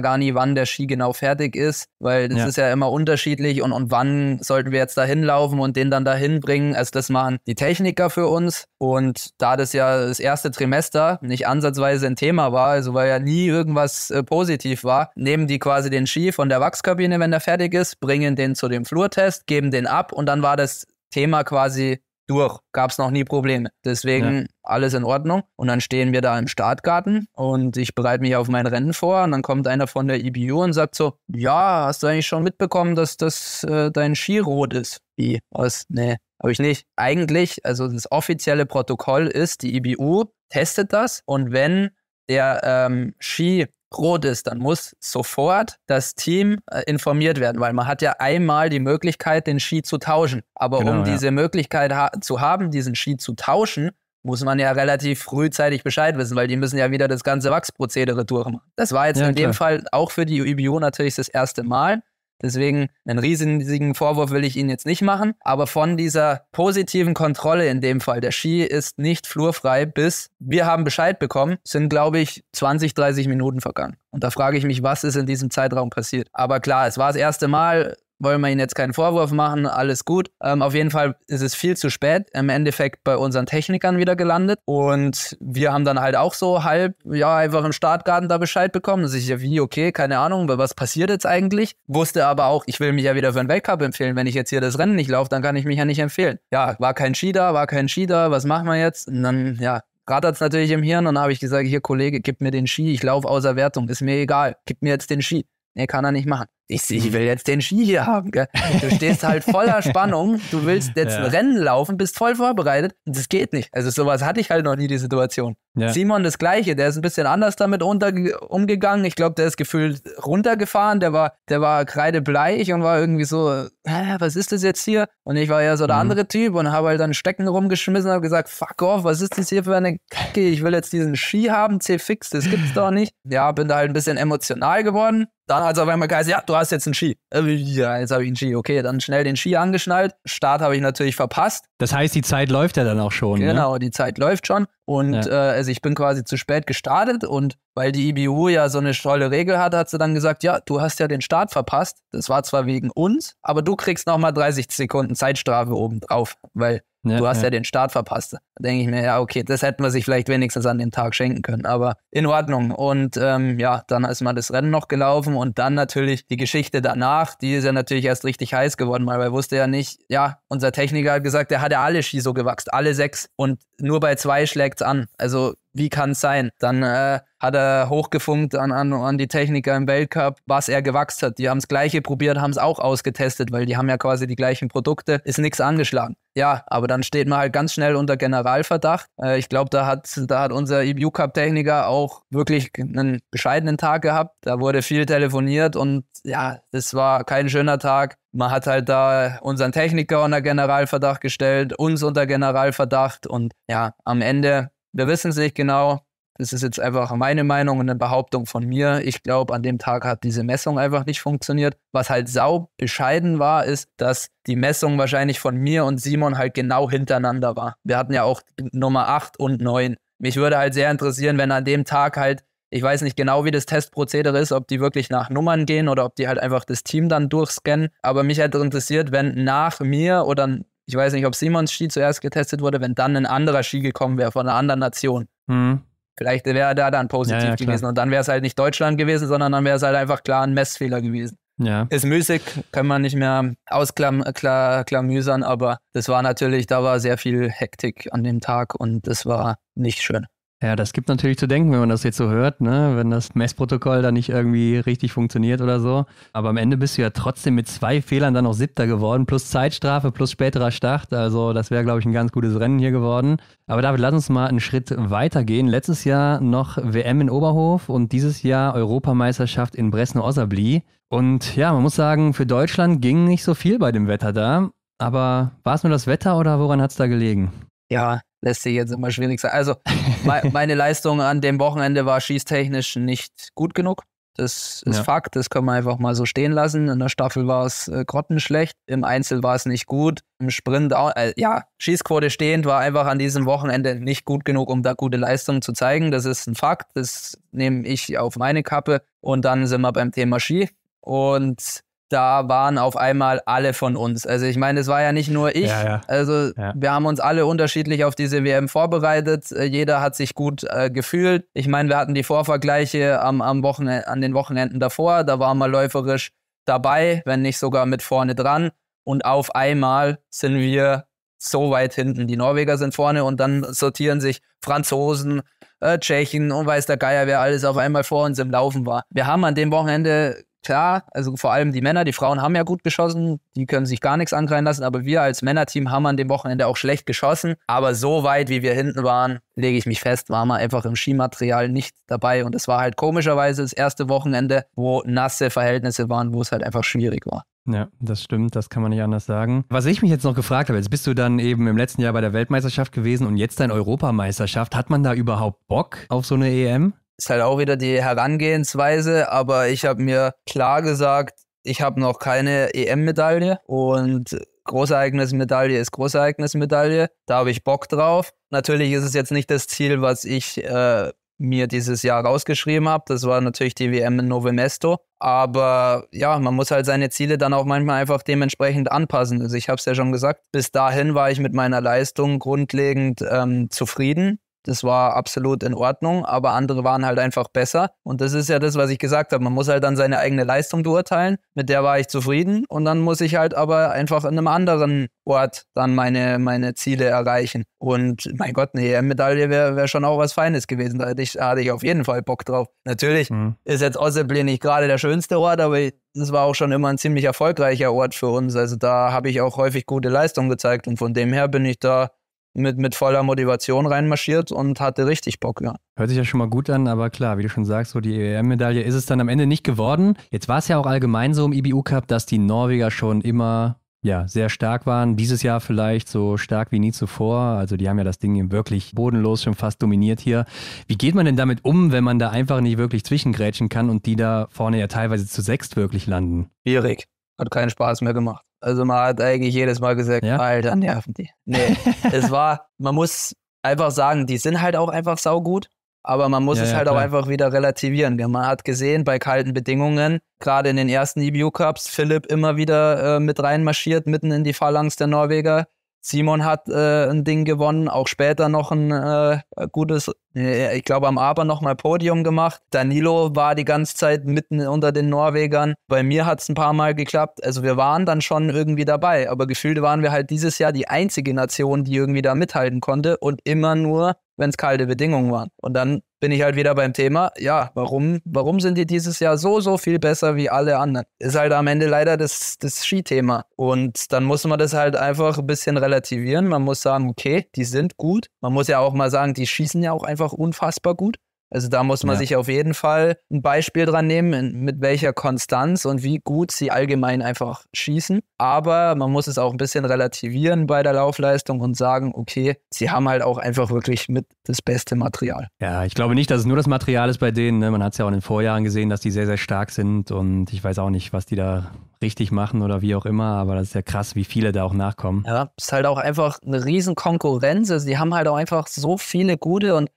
gar nie, wann der Ski genau fertig ist, weil das ja. ist ja immer unterschiedlich und, und wann sollten wir jetzt da hinlaufen und den dann dahin bringen. Also das machen die Techniker für uns. Und da das ja das erste Trimester nicht ansatzweise ein Thema war, also weil ja nie irgendwas äh, positiv war, nehmen die quasi den Ski von der Wachskabine, wenn der fertig ist, bringen den zur dem Flurtest, geben den ab und dann war das Thema quasi durch. Gab es noch nie Probleme. Deswegen ja. alles in Ordnung. Und dann stehen wir da im Startgarten und ich bereite mich auf mein Rennen vor. Und dann kommt einer von der IBU und sagt so: Ja, hast du eigentlich schon mitbekommen, dass das äh, dein Ski rot ist? Wie? Was? Nee, habe ich nicht. Eigentlich, also das offizielle Protokoll ist, die IBU testet das und wenn der ähm, Ski rot ist, dann muss sofort das Team äh, informiert werden, weil man hat ja einmal die Möglichkeit, den Ski zu tauschen. Aber genau, um ja. diese Möglichkeit ha zu haben, diesen Ski zu tauschen, muss man ja relativ frühzeitig Bescheid wissen, weil die müssen ja wieder das ganze Wachsprozedere durchmachen. Das war jetzt ja, in klar. dem Fall auch für die UBU natürlich das erste Mal. Deswegen einen riesigen Vorwurf will ich Ihnen jetzt nicht machen. Aber von dieser positiven Kontrolle in dem Fall, der Ski ist nicht flurfrei, bis wir haben Bescheid bekommen, sind, glaube ich, 20, 30 Minuten vergangen. Und da frage ich mich, was ist in diesem Zeitraum passiert? Aber klar, es war das erste Mal, wollen wir Ihnen jetzt keinen Vorwurf machen, alles gut. Ähm, auf jeden Fall ist es viel zu spät, im Endeffekt bei unseren Technikern wieder gelandet. Und wir haben dann halt auch so halb, ja, einfach im Startgarten da Bescheid bekommen. Das ist ja wie, okay, keine Ahnung, was passiert jetzt eigentlich? Wusste aber auch, ich will mich ja wieder für einen Weltcup empfehlen. Wenn ich jetzt hier das Rennen nicht laufe, dann kann ich mich ja nicht empfehlen. Ja, war kein Ski da, war kein Ski da, was machen wir jetzt? Und dann, ja, rattert es natürlich im Hirn. Und dann habe ich gesagt, hier Kollege, gib mir den Ski, ich laufe außer Wertung, ist mir egal, gib mir jetzt den Ski. Nee, kann er nicht machen ich, ich mhm. will jetzt den Ski hier haben. Gell? Du stehst halt voller <laughs> Spannung, du willst jetzt ja. ein Rennen laufen, bist voll vorbereitet und das geht nicht. Also sowas hatte ich halt noch nie die Situation. Ja. Simon das gleiche, der ist ein bisschen anders damit umgegangen. Ich glaube, der ist gefühlt runtergefahren, der war, der war kreidebleich und war irgendwie so, Hä, was ist das jetzt hier? Und ich war ja so der mhm. andere Typ und habe halt dann Stecken rumgeschmissen und habe gesagt, fuck off, was ist das hier für eine Kacke? Ich will jetzt diesen Ski haben, C-Fix, das gibt's doch nicht. Ja, bin da halt ein bisschen emotional geworden. Dann hat es auf einmal geheißen, ja, du hast hast jetzt einen Ski. Äh, ja, jetzt habe ich einen Ski. Okay, dann schnell den Ski angeschnallt. Start habe ich natürlich verpasst. Das heißt, die Zeit läuft ja dann auch schon. Ne? Genau, ne? die Zeit läuft schon. Und ja. äh, also ich bin quasi zu spät gestartet und weil die IBU ja so eine tolle Regel hat, hat sie dann gesagt, ja, du hast ja den Start verpasst. Das war zwar wegen uns, aber du kriegst nochmal 30 Sekunden Zeitstrafe obendrauf, weil ja, du hast ja. ja. den Start verpasst. Da denke ich mir, ja, okay, das hätten wir sich vielleicht wenigstens an den Tag schenken können, aber in Ordnung. Und ähm, ja, dann ist mal das Rennen noch gelaufen und dann natürlich die Geschichte danach, die ist ja natürlich erst richtig heiß geworden, weil wir wusste ja nicht, ja, unser Techniker hat gesagt, er hatte alle Ski so gewachsen, alle sechs und nur bei zwei schlägt es an. Also wie kann es sein? Dann äh, hat er hochgefunkt an, an, an die Techniker im Weltcup, was er gewachsen hat. Die haben das Gleiche probiert, haben es auch ausgetestet, weil die haben ja quasi die gleichen Produkte, ist nichts angeschlagen. Ja, aber dann steht man halt ganz schnell unter Generalverdacht. Äh, ich glaube, da hat, da hat unser EBU-Cup-Techniker auch wirklich einen bescheidenen Tag gehabt. Da wurde viel telefoniert und ja, es war kein schöner Tag. Man hat halt da unseren Techniker unter Generalverdacht gestellt, uns unter Generalverdacht und ja, am Ende wir wissen es nicht genau. Das ist jetzt einfach meine Meinung und eine Behauptung von mir. Ich glaube, an dem Tag hat diese Messung einfach nicht funktioniert. Was halt sau bescheiden war, ist, dass die Messung wahrscheinlich von mir und Simon halt genau hintereinander war. Wir hatten ja auch Nummer 8 und 9. Mich würde halt sehr interessieren, wenn an dem Tag halt, ich weiß nicht genau, wie das Testprozedere ist, ob die wirklich nach Nummern gehen oder ob die halt einfach das Team dann durchscannen. Aber mich hätte halt interessiert, wenn nach mir oder ich weiß nicht, ob Simons Ski zuerst getestet wurde, wenn dann ein anderer Ski gekommen wäre von einer anderen Nation. Mhm. Vielleicht wäre da dann positiv ja, ja, gewesen und dann wäre es halt nicht Deutschland gewesen, sondern dann wäre es halt einfach klar ein Messfehler gewesen. Ja. Ist müßig, kann man nicht mehr ausklamüsern, aber das war natürlich, da war sehr viel Hektik an dem Tag und das war nicht schön. Ja, das gibt natürlich zu denken, wenn man das jetzt so hört, ne? wenn das Messprotokoll da nicht irgendwie richtig funktioniert oder so. Aber am Ende bist du ja trotzdem mit zwei Fehlern dann noch Siebter geworden, plus Zeitstrafe, plus späterer Start. Also das wäre, glaube ich, ein ganz gutes Rennen hier geworden. Aber David, lass uns mal einen Schritt weitergehen. Letztes Jahr noch WM in Oberhof und dieses Jahr Europameisterschaft in bresno osabli Und ja, man muss sagen, für Deutschland ging nicht so viel bei dem Wetter da. Aber war es nur das Wetter oder woran hat es da gelegen? Ja, lässt sich jetzt immer schwierig sein. Also <laughs> meine Leistung an dem Wochenende war schießtechnisch nicht gut genug. Das ist ja. Fakt, das können wir einfach mal so stehen lassen. In der Staffel war es äh, grottenschlecht, im Einzel war es nicht gut, im Sprint auch, äh, ja, Schießquote stehend war einfach an diesem Wochenende nicht gut genug, um da gute Leistungen zu zeigen. Das ist ein Fakt, das nehme ich auf meine Kappe. Und dann sind wir beim Thema Ski. Und da waren auf einmal alle von uns. Also ich meine, es war ja nicht nur ich. Ja, ja. Also ja. wir haben uns alle unterschiedlich auf diese WM vorbereitet. Äh, jeder hat sich gut äh, gefühlt. Ich meine, wir hatten die Vorvergleiche am, am an den Wochenenden davor. Da waren wir läuferisch dabei, wenn nicht sogar mit vorne dran. Und auf einmal sind wir so weit hinten. Die Norweger sind vorne und dann sortieren sich Franzosen, äh, Tschechen und weiß der Geier, wer alles auf einmal vor uns im Laufen war. Wir haben an dem Wochenende klar, also vor allem die Männer, die Frauen haben ja gut geschossen, die können sich gar nichts angreifen lassen, aber wir als Männerteam haben an dem Wochenende auch schlecht geschossen. Aber so weit, wie wir hinten waren, lege ich mich fest, waren wir einfach im Skimaterial nicht dabei. Und es war halt komischerweise das erste Wochenende, wo nasse Verhältnisse waren, wo es halt einfach schwierig war. Ja, das stimmt, das kann man nicht anders sagen. Was ich mich jetzt noch gefragt habe, jetzt bist du dann eben im letzten Jahr bei der Weltmeisterschaft gewesen und jetzt dein Europameisterschaft. Hat man da überhaupt Bock auf so eine EM? Ist halt auch wieder die Herangehensweise, aber ich habe mir klar gesagt, ich habe noch keine EM-Medaille und Großereignismedaille ist Großereignismedaille. Da habe ich Bock drauf. Natürlich ist es jetzt nicht das Ziel, was ich äh, mir dieses Jahr rausgeschrieben habe. Das war natürlich die WM in Novemesto. Aber ja, man muss halt seine Ziele dann auch manchmal einfach dementsprechend anpassen. Also ich habe es ja schon gesagt, bis dahin war ich mit meiner Leistung grundlegend ähm, zufrieden. Das war absolut in Ordnung, aber andere waren halt einfach besser. Und das ist ja das, was ich gesagt habe. Man muss halt dann seine eigene Leistung beurteilen. Mit der war ich zufrieden. Und dann muss ich halt aber einfach in einem anderen Ort dann meine, meine Ziele erreichen. Und mein Gott, eine EM-Medaille wäre wär schon auch was Feines gewesen. Da hatte ich, hatte ich auf jeden Fall Bock drauf. Natürlich mhm. ist jetzt Ossepli nicht gerade der schönste Ort, aber es war auch schon immer ein ziemlich erfolgreicher Ort für uns. Also da habe ich auch häufig gute Leistung gezeigt. Und von dem her bin ich da mit, mit voller Motivation reinmarschiert und hatte richtig Bock. Ja. Hört sich ja schon mal gut an, aber klar, wie du schon sagst, so die EM-Medaille ist es dann am Ende nicht geworden. Jetzt war es ja auch allgemein so im IBU-Cup, dass die Norweger schon immer ja, sehr stark waren. Dieses Jahr vielleicht so stark wie nie zuvor. Also die haben ja das Ding wirklich bodenlos schon fast dominiert hier. Wie geht man denn damit um, wenn man da einfach nicht wirklich zwischengrätschen kann und die da vorne ja teilweise zu sechst wirklich landen? Schwierig. Hat keinen Spaß mehr gemacht. Also man hat eigentlich jedes Mal gesagt, ja? Alter, nerven die. Nee, <laughs> es war, man muss einfach sagen, die sind halt auch einfach saugut, aber man muss ja, es ja, halt klar. auch einfach wieder relativieren. Man hat gesehen, bei kalten Bedingungen, gerade in den ersten EBU Cups, Philipp immer wieder äh, mit reinmarschiert, mitten in die Phalanx der Norweger. Simon hat äh, ein Ding gewonnen, auch später noch ein äh, gutes, äh, ich glaube am Aber nochmal Podium gemacht. Danilo war die ganze Zeit mitten unter den Norwegern. Bei mir hat es ein paar Mal geklappt. Also wir waren dann schon irgendwie dabei, aber gefühlt waren wir halt dieses Jahr die einzige Nation, die irgendwie da mithalten konnte und immer nur wenn es kalte Bedingungen waren. Und dann bin ich halt wieder beim Thema, ja, warum, warum sind die dieses Jahr so, so viel besser wie alle anderen? Ist halt am Ende leider das, das Skithema. Und dann muss man das halt einfach ein bisschen relativieren. Man muss sagen, okay, die sind gut. Man muss ja auch mal sagen, die schießen ja auch einfach unfassbar gut. Also da muss man ja. sich auf jeden Fall ein Beispiel dran nehmen, mit welcher Konstanz und wie gut sie allgemein einfach schießen. Aber man muss es auch ein bisschen relativieren bei der Laufleistung und sagen, okay, sie haben halt auch einfach wirklich mit das beste Material. Ja, ich glaube nicht, dass es nur das Material ist bei denen. Ne? Man hat es ja auch in den Vorjahren gesehen, dass die sehr, sehr stark sind und ich weiß auch nicht, was die da richtig machen oder wie auch immer, aber das ist ja krass, wie viele da auch nachkommen. Ja, ist halt auch einfach eine riesen Konkurrenz. Also die haben halt auch einfach so viele gute und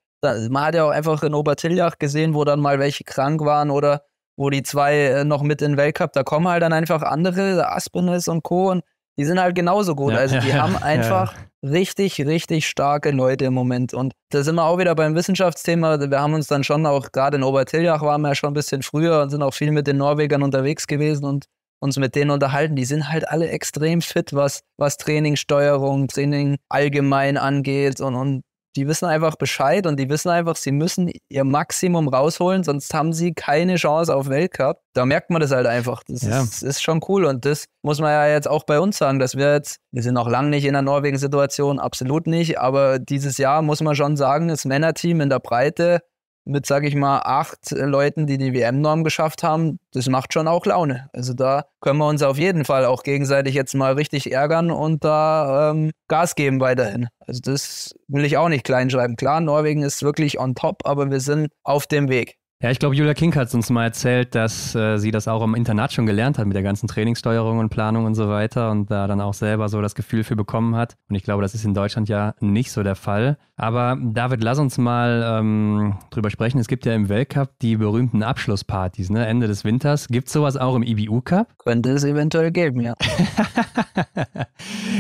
man hat ja auch einfach in Obertiljach gesehen, wo dann mal welche krank waren oder wo die zwei äh, noch mit in den Weltcup, da kommen halt dann einfach andere, Aspenes und Co. Und die sind halt genauso gut. Ja, also <laughs> die ja, haben einfach ja, richtig, richtig starke Leute im Moment. Und da sind wir auch wieder beim Wissenschaftsthema. Wir haben uns dann schon auch, gerade in Obertiljach waren wir ja schon ein bisschen früher und sind auch viel mit den Norwegern unterwegs gewesen und uns mit denen unterhalten. Die sind halt alle extrem fit, was, was Trainingssteuerung, Training allgemein angeht und, und die wissen einfach Bescheid und die wissen einfach, sie müssen ihr Maximum rausholen, sonst haben sie keine Chance auf Weltcup. Da merkt man das halt einfach. Das ja. ist, ist, schon cool und das muss man ja jetzt auch bei uns sagen, dass wir jetzt, wir sind noch lange nicht in der Norwegen-Situation, absolut nicht, aber dieses Jahr muss man schon sagen, das Männerteam in der Breite mit, sage ich mal, acht äh, Leuten, die die WM-Norm geschafft haben, das macht schon auch Laune. Also da können wir uns auf jeden Fall auch gegenseitig jetzt mal richtig ärgern und da ähm, Gas geben weiterhin. Also das will ich auch nicht kleinschreiben. Klar, Norwegen ist wirklich on top, aber wir sind auf dem Weg. Ja, ich glaube, Julia Kink hat es uns mal erzählt, dass äh, sie das auch im Internat schon gelernt hat mit der ganzen Trainingssteuerung und Planung und so weiter und da dann auch selber so das Gefühl für bekommen hat. Und ich glaube, das ist in Deutschland ja nicht so der Fall. Aber David, lass uns mal ähm, drüber sprechen. Es gibt ja im Weltcup die berühmten Abschlusspartys, ne? Ende des Winters. Gibt es sowas auch im IBU-Cup? Könnte es eventuell geben, ja. <laughs>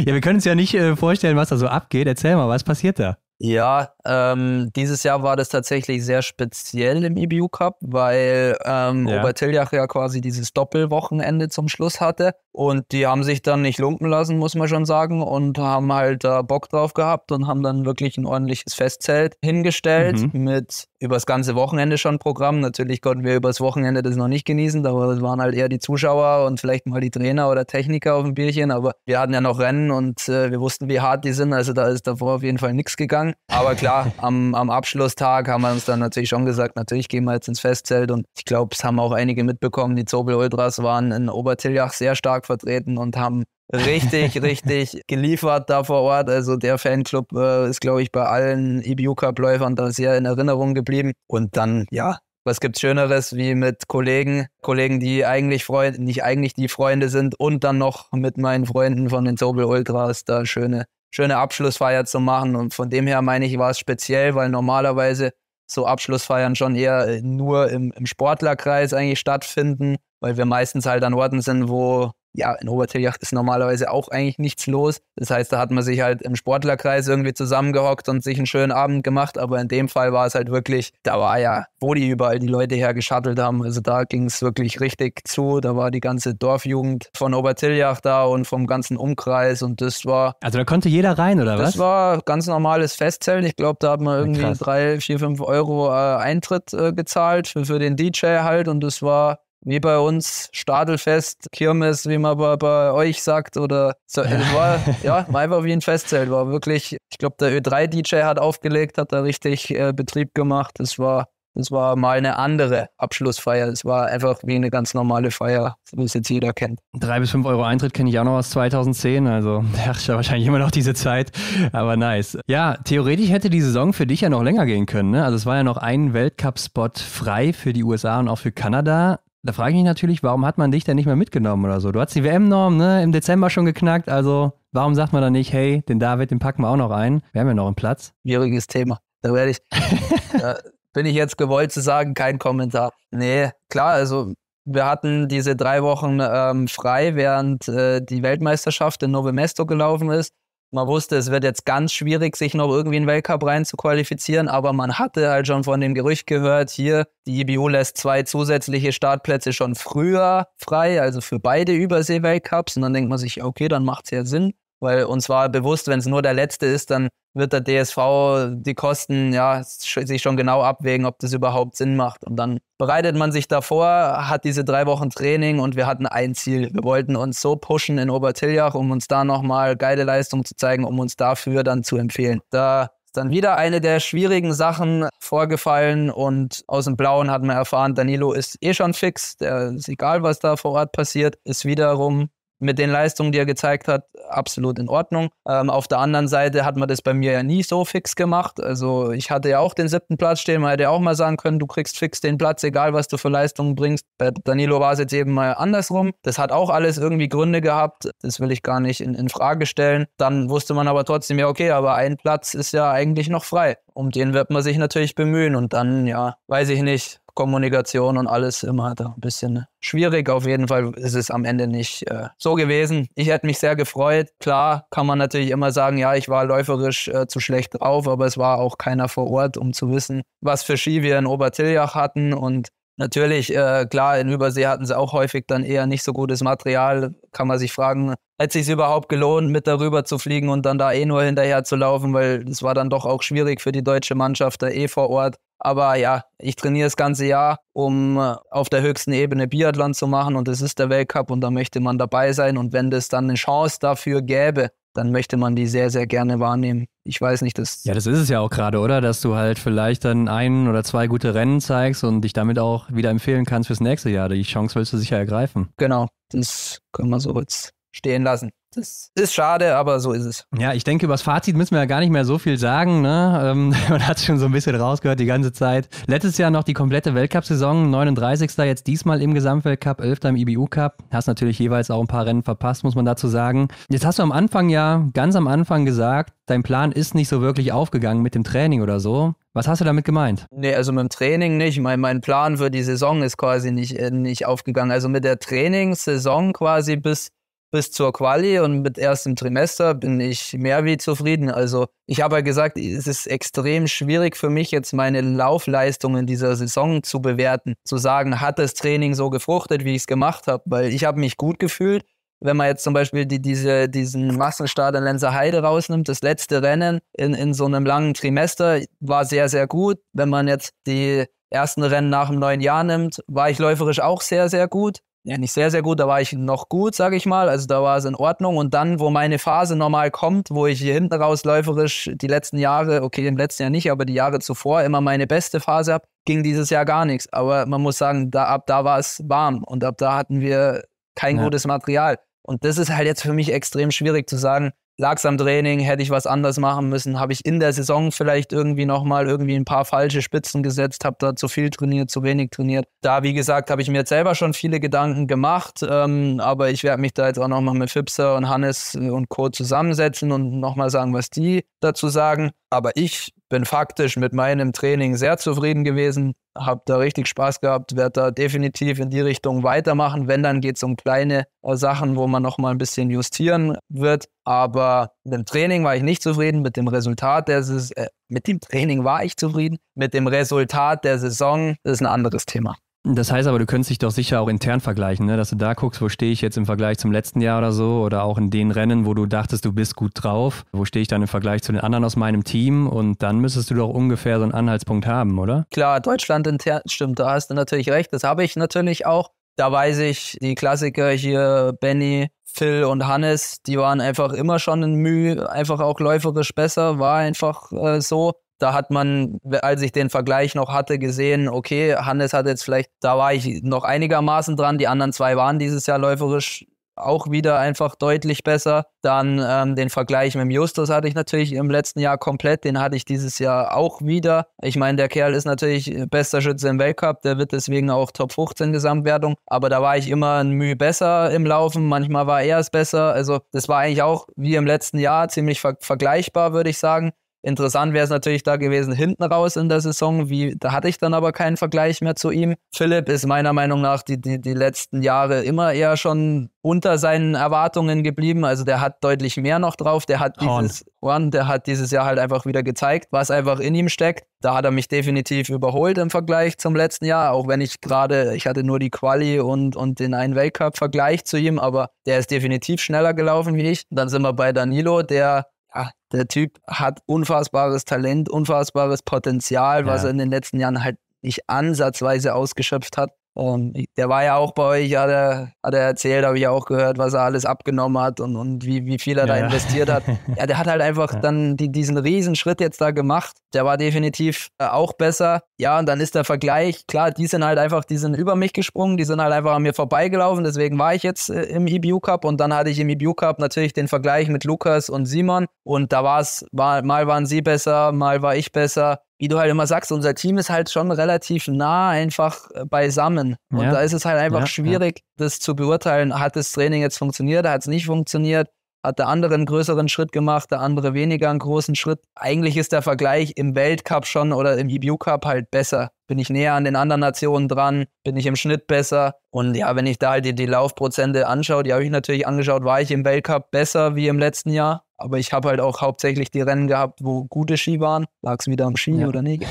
ja, wir können uns ja nicht äh, vorstellen, was da so abgeht. Erzähl mal, was passiert da? Ja, ähm, dieses Jahr war das tatsächlich sehr speziell im EBU Cup, weil ähm, ja. Obertiljach ja quasi dieses Doppelwochenende zum Schluss hatte. Und die haben sich dann nicht lumpen lassen, muss man schon sagen, und haben halt da äh, Bock drauf gehabt und haben dann wirklich ein ordentliches Festzelt hingestellt mhm. mit übers ganze Wochenende schon Programm. Natürlich konnten wir übers Wochenende das noch nicht genießen, aber das waren halt eher die Zuschauer und vielleicht mal die Trainer oder Techniker auf dem Bierchen. Aber wir hatten ja noch Rennen und äh, wir wussten, wie hart die sind. Also da ist davor auf jeden Fall nichts gegangen. Aber klar, am, am Abschlusstag haben wir uns dann natürlich schon gesagt, natürlich gehen wir jetzt ins Festzelt. Und ich glaube, es haben auch einige mitbekommen, die Zobel Ultras waren in Obertiljach sehr stark vertreten und haben richtig, <laughs> richtig geliefert da vor Ort. Also der Fanclub äh, ist, glaube ich, bei allen EBU Cup-Läufern da sehr in Erinnerung geblieben. Und dann, ja, was gibt's Schöneres, wie mit Kollegen, Kollegen, die eigentlich Freunde, nicht eigentlich die Freunde sind und dann noch mit meinen Freunden von den Zobel Ultras da schöne schöne Abschlussfeier zu machen. Und von dem her meine ich, war es speziell, weil normalerweise so Abschlussfeiern schon eher äh, nur im, im Sportlerkreis eigentlich stattfinden, weil wir meistens halt an Orten sind, wo ja, in Obertiljach ist normalerweise auch eigentlich nichts los. Das heißt, da hat man sich halt im Sportlerkreis irgendwie zusammengehockt und sich einen schönen Abend gemacht. Aber in dem Fall war es halt wirklich, da war ja, wo die überall die Leute hergeschattelt haben. Also da ging es wirklich richtig zu. Da war die ganze Dorfjugend von Obertiljach da und vom ganzen Umkreis. Und das war. Also da konnte jeder rein, oder das was? Das war ganz normales Festzelt. Ich glaube, da hat man irgendwie Krass. drei, vier, fünf Euro äh, Eintritt äh, gezahlt für, für den DJ halt. Und das war wie bei uns Stadelfest, Kirmes, wie man bei, bei euch sagt, oder so, es war, ja, war einfach wie ein Festzelt, war wirklich, ich glaube, der Ö3-DJ hat aufgelegt, hat da richtig äh, Betrieb gemacht, es war, es war mal eine andere Abschlussfeier, es war einfach wie eine ganz normale Feier, wie es jetzt jeder kennt. Drei bis fünf Euro Eintritt kenne ich auch noch aus 2010, also herrscht <laughs> ja wahrscheinlich immer noch diese Zeit, aber nice. Ja, theoretisch hätte die Saison für dich ja noch länger gehen können, ne? also es war ja noch ein Weltcup-Spot frei für die USA und auch für Kanada, da frage ich mich natürlich, warum hat man dich denn nicht mehr mitgenommen oder so? Du hast die WM-Norm ne, im Dezember schon geknackt, also warum sagt man dann nicht, hey, den David, den packen wir auch noch ein? Wir haben ja noch einen Platz. Schwieriges Thema. Da werde ich, <laughs> da bin ich jetzt gewollt zu sagen, kein Kommentar. Nee, klar, also wir hatten diese drei Wochen ähm, frei, während äh, die Weltmeisterschaft in Novemesto gelaufen ist. Man wusste, es wird jetzt ganz schwierig, sich noch irgendwie in den Weltcup rein zu qualifizieren, aber man hatte halt schon von dem Gerücht gehört, hier, die IBU e lässt zwei zusätzliche Startplätze schon früher frei, also für beide Übersee-Weltcups. Und dann denkt man sich, okay, dann macht es ja Sinn weil uns war bewusst, wenn es nur der letzte ist, dann wird der DSV die Kosten ja sich schon genau abwägen, ob das überhaupt Sinn macht. Und dann bereitet man sich davor, hat diese drei Wochen Training und wir hatten ein Ziel. Wir wollten uns so pushen in Obertiljach, um uns da nochmal geile Leistung zu zeigen, um uns dafür dann zu empfehlen. Da ist dann wieder eine der schwierigen Sachen vorgefallen und aus dem Blauen hat man erfahren, Danilo ist eh schon fix, der ist egal, was da vor Ort passiert, ist wiederum mit den Leistungen, die er gezeigt hat, absolut in Ordnung. Ähm, auf der anderen Seite hat man das bei mir ja nie so fix gemacht. Also ich hatte ja auch den siebten Platz stehen, man hätte ja auch mal sagen können, du kriegst fix den Platz, egal was du für Leistungen bringst. Bei Danilo war es jetzt eben mal andersrum. Das hat auch alles irgendwie Gründe gehabt. Das will ich gar nicht in, in Frage stellen. Dann wusste man aber trotzdem, ja, okay, aber ein Platz ist ja eigentlich noch frei. Um den wird man sich natürlich bemühen und dann, ja, weiß ich nicht Kommunikation und alles immer da ein bisschen schwierig. Auf jeden Fall ist es am Ende nicht äh, so gewesen. Ich hätte mich sehr gefreut. Klar kann man natürlich immer sagen, ja, ich war läuferisch äh, zu schlecht drauf, aber es war auch keiner vor Ort, um zu wissen, was für Ski wir in Obertiljach hatten und Natürlich, äh, klar, in Übersee hatten sie auch häufig dann eher nicht so gutes Material. Kann man sich fragen, hätte es sich überhaupt gelohnt, mit darüber zu fliegen und dann da eh nur hinterher zu laufen, weil es war dann doch auch schwierig für die deutsche Mannschaft da eh vor Ort. Aber ja, ich trainiere das ganze Jahr, um äh, auf der höchsten Ebene Biathlon zu machen und das ist der Weltcup und da möchte man dabei sein und wenn es dann eine Chance dafür gäbe, dann möchte man die sehr, sehr gerne wahrnehmen. Ich weiß nicht, das. Ja, das ist es ja auch gerade, oder? Dass du halt vielleicht dann ein oder zwei gute Rennen zeigst und dich damit auch wieder empfehlen kannst fürs nächste Jahr. Die Chance willst du sicher ergreifen. Genau, das können wir so jetzt stehen lassen. Das ist schade, aber so ist es. Ja, ich denke, über das Fazit müssen wir ja gar nicht mehr so viel sagen. Ne? Ähm, <laughs> man hat es schon so ein bisschen rausgehört die ganze Zeit. Letztes Jahr noch die komplette Weltcup-Saison, 39. jetzt diesmal im Gesamtweltcup, 11. im IBU-Cup. Hast natürlich jeweils auch ein paar Rennen verpasst, muss man dazu sagen. Jetzt hast du am Anfang ja, ganz am Anfang gesagt, dein Plan ist nicht so wirklich aufgegangen mit dem Training oder so. Was hast du damit gemeint? Nee, also mit dem Training nicht. Mein, mein Plan für die Saison ist quasi nicht, äh, nicht aufgegangen. Also mit der Trainingssaison quasi bis bis zur Quali und mit erstem Trimester bin ich mehr wie zufrieden. Also ich habe ja gesagt, es ist extrem schwierig für mich jetzt meine Laufleistung in dieser Saison zu bewerten, zu sagen, hat das Training so gefruchtet, wie ich es gemacht habe, weil ich habe mich gut gefühlt. Wenn man jetzt zum Beispiel die, diese, diesen Massenstart in Lenzer Heide rausnimmt, das letzte Rennen in, in so einem langen Trimester war sehr, sehr gut. Wenn man jetzt die ersten Rennen nach dem neuen Jahr nimmt, war ich läuferisch auch sehr, sehr gut ja nicht sehr, sehr gut, da war ich noch gut, sage ich mal. Also da war es in Ordnung. Und dann, wo meine Phase normal kommt, wo ich hier hinten raus läuferisch die letzten Jahre, okay, im letzten Jahr nicht, aber die Jahre zuvor immer meine beste Phase habe, ging dieses Jahr gar nichts. Aber man muss sagen, da, ab da war es warm und ab da hatten wir kein ja. gutes Material. Und das ist halt jetzt für mich extrem schwierig zu sagen, lag es am Training, hätte ich was anders machen müssen, habe ich in der Saison vielleicht irgendwie nochmal irgendwie ein paar falsche Spitzen gesetzt, habe da zu viel trainiert, zu wenig trainiert. Da, wie gesagt, habe ich mir jetzt selber schon viele Gedanken gemacht, ähm, aber ich werde mich da jetzt auch nochmal mit Fipser und Hannes und Co. zusammensetzen und nochmal sagen, was die dazu sagen. Aber ich bin faktisch mit meinem Training sehr zufrieden gewesen, habe da richtig Spaß gehabt, werde da definitiv in die Richtung weitermachen. Wenn, dann geht es um kleine äh, Sachen, wo man noch mal ein bisschen justieren wird. Aber mit dem Training war ich nicht zufrieden, mit dem Resultat der Saison, äh, mit dem Training war ich zufrieden, mit dem Resultat der Saison ist ein anderes Thema. Das heißt aber, du könntest dich doch sicher auch intern vergleichen, ne? dass du da guckst, wo stehe ich jetzt im Vergleich zum letzten Jahr oder so oder auch in den Rennen, wo du dachtest, du bist gut drauf, wo stehe ich dann im Vergleich zu den anderen aus meinem Team und dann müsstest du doch ungefähr so einen Anhaltspunkt haben, oder? Klar, Deutschland intern, stimmt, da hast du natürlich recht, das habe ich natürlich auch. Da weiß ich, die Klassiker hier, Benny, Phil und Hannes, die waren einfach immer schon in Mühe, einfach auch läuferisch besser, war einfach äh, so da hat man, als ich den Vergleich noch hatte, gesehen, okay, Hannes hat jetzt vielleicht, da war ich noch einigermaßen dran, die anderen zwei waren dieses Jahr läuferisch auch wieder einfach deutlich besser. Dann ähm, den Vergleich mit dem Justus hatte ich natürlich im letzten Jahr komplett, den hatte ich dieses Jahr auch wieder. Ich meine, der Kerl ist natürlich bester Schütze im Weltcup, der wird deswegen auch Top 15 Gesamtwertung, aber da war ich immer ein Mühe besser im Laufen, manchmal war er es besser. Also das war eigentlich auch wie im letzten Jahr ziemlich ver vergleichbar, würde ich sagen. Interessant wäre es natürlich da gewesen, hinten raus in der Saison. Wie, da hatte ich dann aber keinen Vergleich mehr zu ihm. Philipp ist meiner Meinung nach die, die, die letzten Jahre immer eher schon unter seinen Erwartungen geblieben. Also der hat deutlich mehr noch drauf. Der hat dieses, One, der hat dieses Jahr halt einfach wieder gezeigt, was einfach in ihm steckt. Da hat er mich definitiv überholt im Vergleich zum letzten Jahr, auch wenn ich gerade, ich hatte nur die Quali und, und den einen Weltcup-Vergleich zu ihm, aber der ist definitiv schneller gelaufen wie ich. Dann sind wir bei Danilo, der ja, ah, der Typ hat unfassbares Talent, unfassbares Potenzial, ja. was er in den letzten Jahren halt nicht ansatzweise ausgeschöpft hat. Und der war ja auch bei euch, hat er, hat er erzählt, habe ich auch gehört, was er alles abgenommen hat und, und wie, wie viel er ja. da investiert hat. <laughs> Ja, der hat halt einfach ja. dann die, diesen Riesenschritt jetzt da gemacht. Der war definitiv äh, auch besser. Ja, und dann ist der Vergleich, klar, die sind halt einfach, die sind über mich gesprungen, die sind halt einfach an mir vorbeigelaufen, deswegen war ich jetzt äh, im EBU Cup und dann hatte ich im EBU Cup natürlich den Vergleich mit Lukas und Simon und da war es, mal waren sie besser, mal war ich besser wie du halt immer sagst, unser Team ist halt schon relativ nah einfach äh, beisammen. Und ja. da ist es halt einfach ja, schwierig, ja. das zu beurteilen, hat das Training jetzt funktioniert, hat es nicht funktioniert, hat der andere einen größeren Schritt gemacht, der andere weniger einen großen Schritt. Eigentlich ist der Vergleich im Weltcup schon oder im EBU Cup halt besser. Bin ich näher an den anderen Nationen dran? Bin ich im Schnitt besser? Und ja, wenn ich da halt die, die Laufprozente anschaue, die habe ich natürlich angeschaut, war ich im Weltcup besser wie im letzten Jahr? Aber ich habe halt auch hauptsächlich die Rennen gehabt, wo gute Ski waren. Lag es wieder am Ski ja. oder nicht?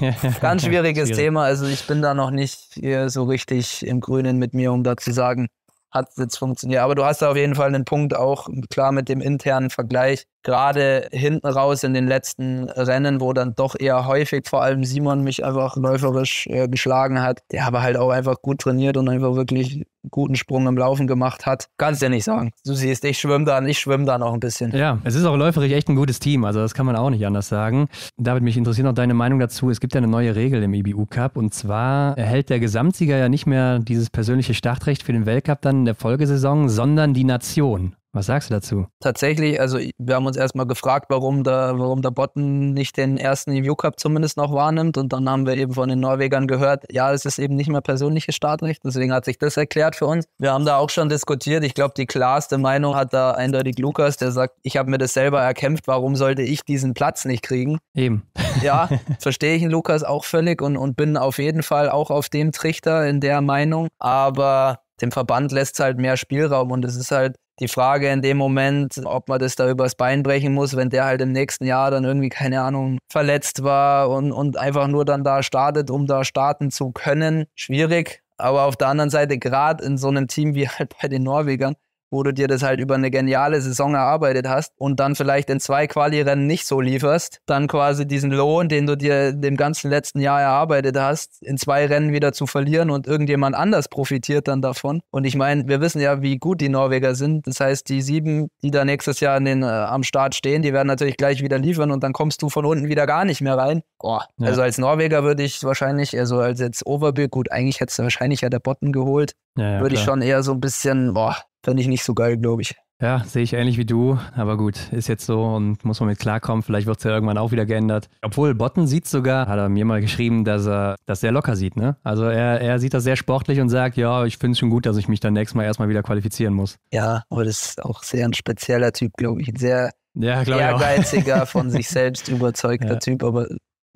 Ja. <laughs> Ganz schwieriges Schwierig. Thema. Also ich bin da noch nicht so richtig im Grünen mit mir, um da zu sagen, hat es jetzt funktioniert. Aber du hast da auf jeden Fall einen Punkt auch, klar mit dem internen Vergleich gerade hinten raus in den letzten Rennen, wo dann doch eher häufig vor allem Simon mich einfach läuferisch äh, geschlagen hat, der aber halt auch einfach gut trainiert und einfach wirklich guten Sprung im Laufen gemacht hat. Kannst du ja nicht sagen. Du siehst, ich schwimme dann, ich schwimme dann auch ein bisschen. Ja, es ist auch läuferisch echt ein gutes Team, also das kann man auch nicht anders sagen. David, mich interessiert noch deine Meinung dazu. Es gibt ja eine neue Regel im IBU e Cup und zwar erhält der Gesamtsieger ja nicht mehr dieses persönliche Startrecht für den Weltcup dann in der Folgesaison, sondern die Nation. Was sagst du dazu? Tatsächlich, also wir haben uns erstmal gefragt, warum der, warum der Botten nicht den ersten EU Cup zumindest noch wahrnimmt. Und dann haben wir eben von den Norwegern gehört, ja, es ist eben nicht mehr persönliches Startrecht. Deswegen hat sich das erklärt für uns. Wir haben da auch schon diskutiert. Ich glaube, die klarste Meinung hat da eindeutig Lukas, der sagt, ich habe mir das selber erkämpft. Warum sollte ich diesen Platz nicht kriegen? Eben. <laughs> Ja, verstehe ich Lukas auch völlig und, und bin auf jeden Fall auch auf dem Trichter in der Meinung. Aber dem Verband lässt es halt mehr Spielraum und es ist halt die Frage in dem Moment, ob man das da übers Bein brechen muss, wenn der halt im nächsten Jahr dann irgendwie, keine Ahnung, verletzt war und, und einfach nur dann da startet, um da starten zu können. Schwierig. Aber auf der anderen Seite, gerade in so einem Team wie halt bei den Norwegern, wo du dir das halt über eine geniale Saison erarbeitet hast und dann vielleicht in zwei Quali-Rennen nicht so lieferst, dann quasi diesen Lohn, den du dir dem ganzen letzten Jahr erarbeitet hast, in zwei Rennen wieder zu verlieren und irgendjemand anders profitiert dann davon. Und ich meine, wir wissen ja, wie gut die Norweger sind. Das heißt, die sieben, die da nächstes Jahr den, äh, am Start stehen, die werden natürlich gleich wieder liefern und dann kommst du von unten wieder gar nicht mehr rein. Oh, ja. Also als Norweger würde ich wahrscheinlich, also als jetzt Overbill, gut, eigentlich hättest du wahrscheinlich ja der Botten geholt, ja, ja, würde ich schon eher so ein bisschen, boah, fände ich nicht so geil, glaube ich. Ja, sehe ich ähnlich wie du, aber gut, ist jetzt so und muss man mit klarkommen. Vielleicht wird es ja irgendwann auch wieder geändert. Obwohl Botten sieht sogar, hat er mir mal geschrieben, dass er das sehr locker sieht. Ne? Also er, er sieht das sehr sportlich und sagt, ja, ich finde es schon gut, dass ich mich dann nächstes Mal erstmal wieder qualifizieren muss. Ja, aber das ist auch sehr ein spezieller Typ, glaube ich. Ein sehr ja, ehrgeiziger, <laughs> von sich selbst überzeugter ja. Typ, aber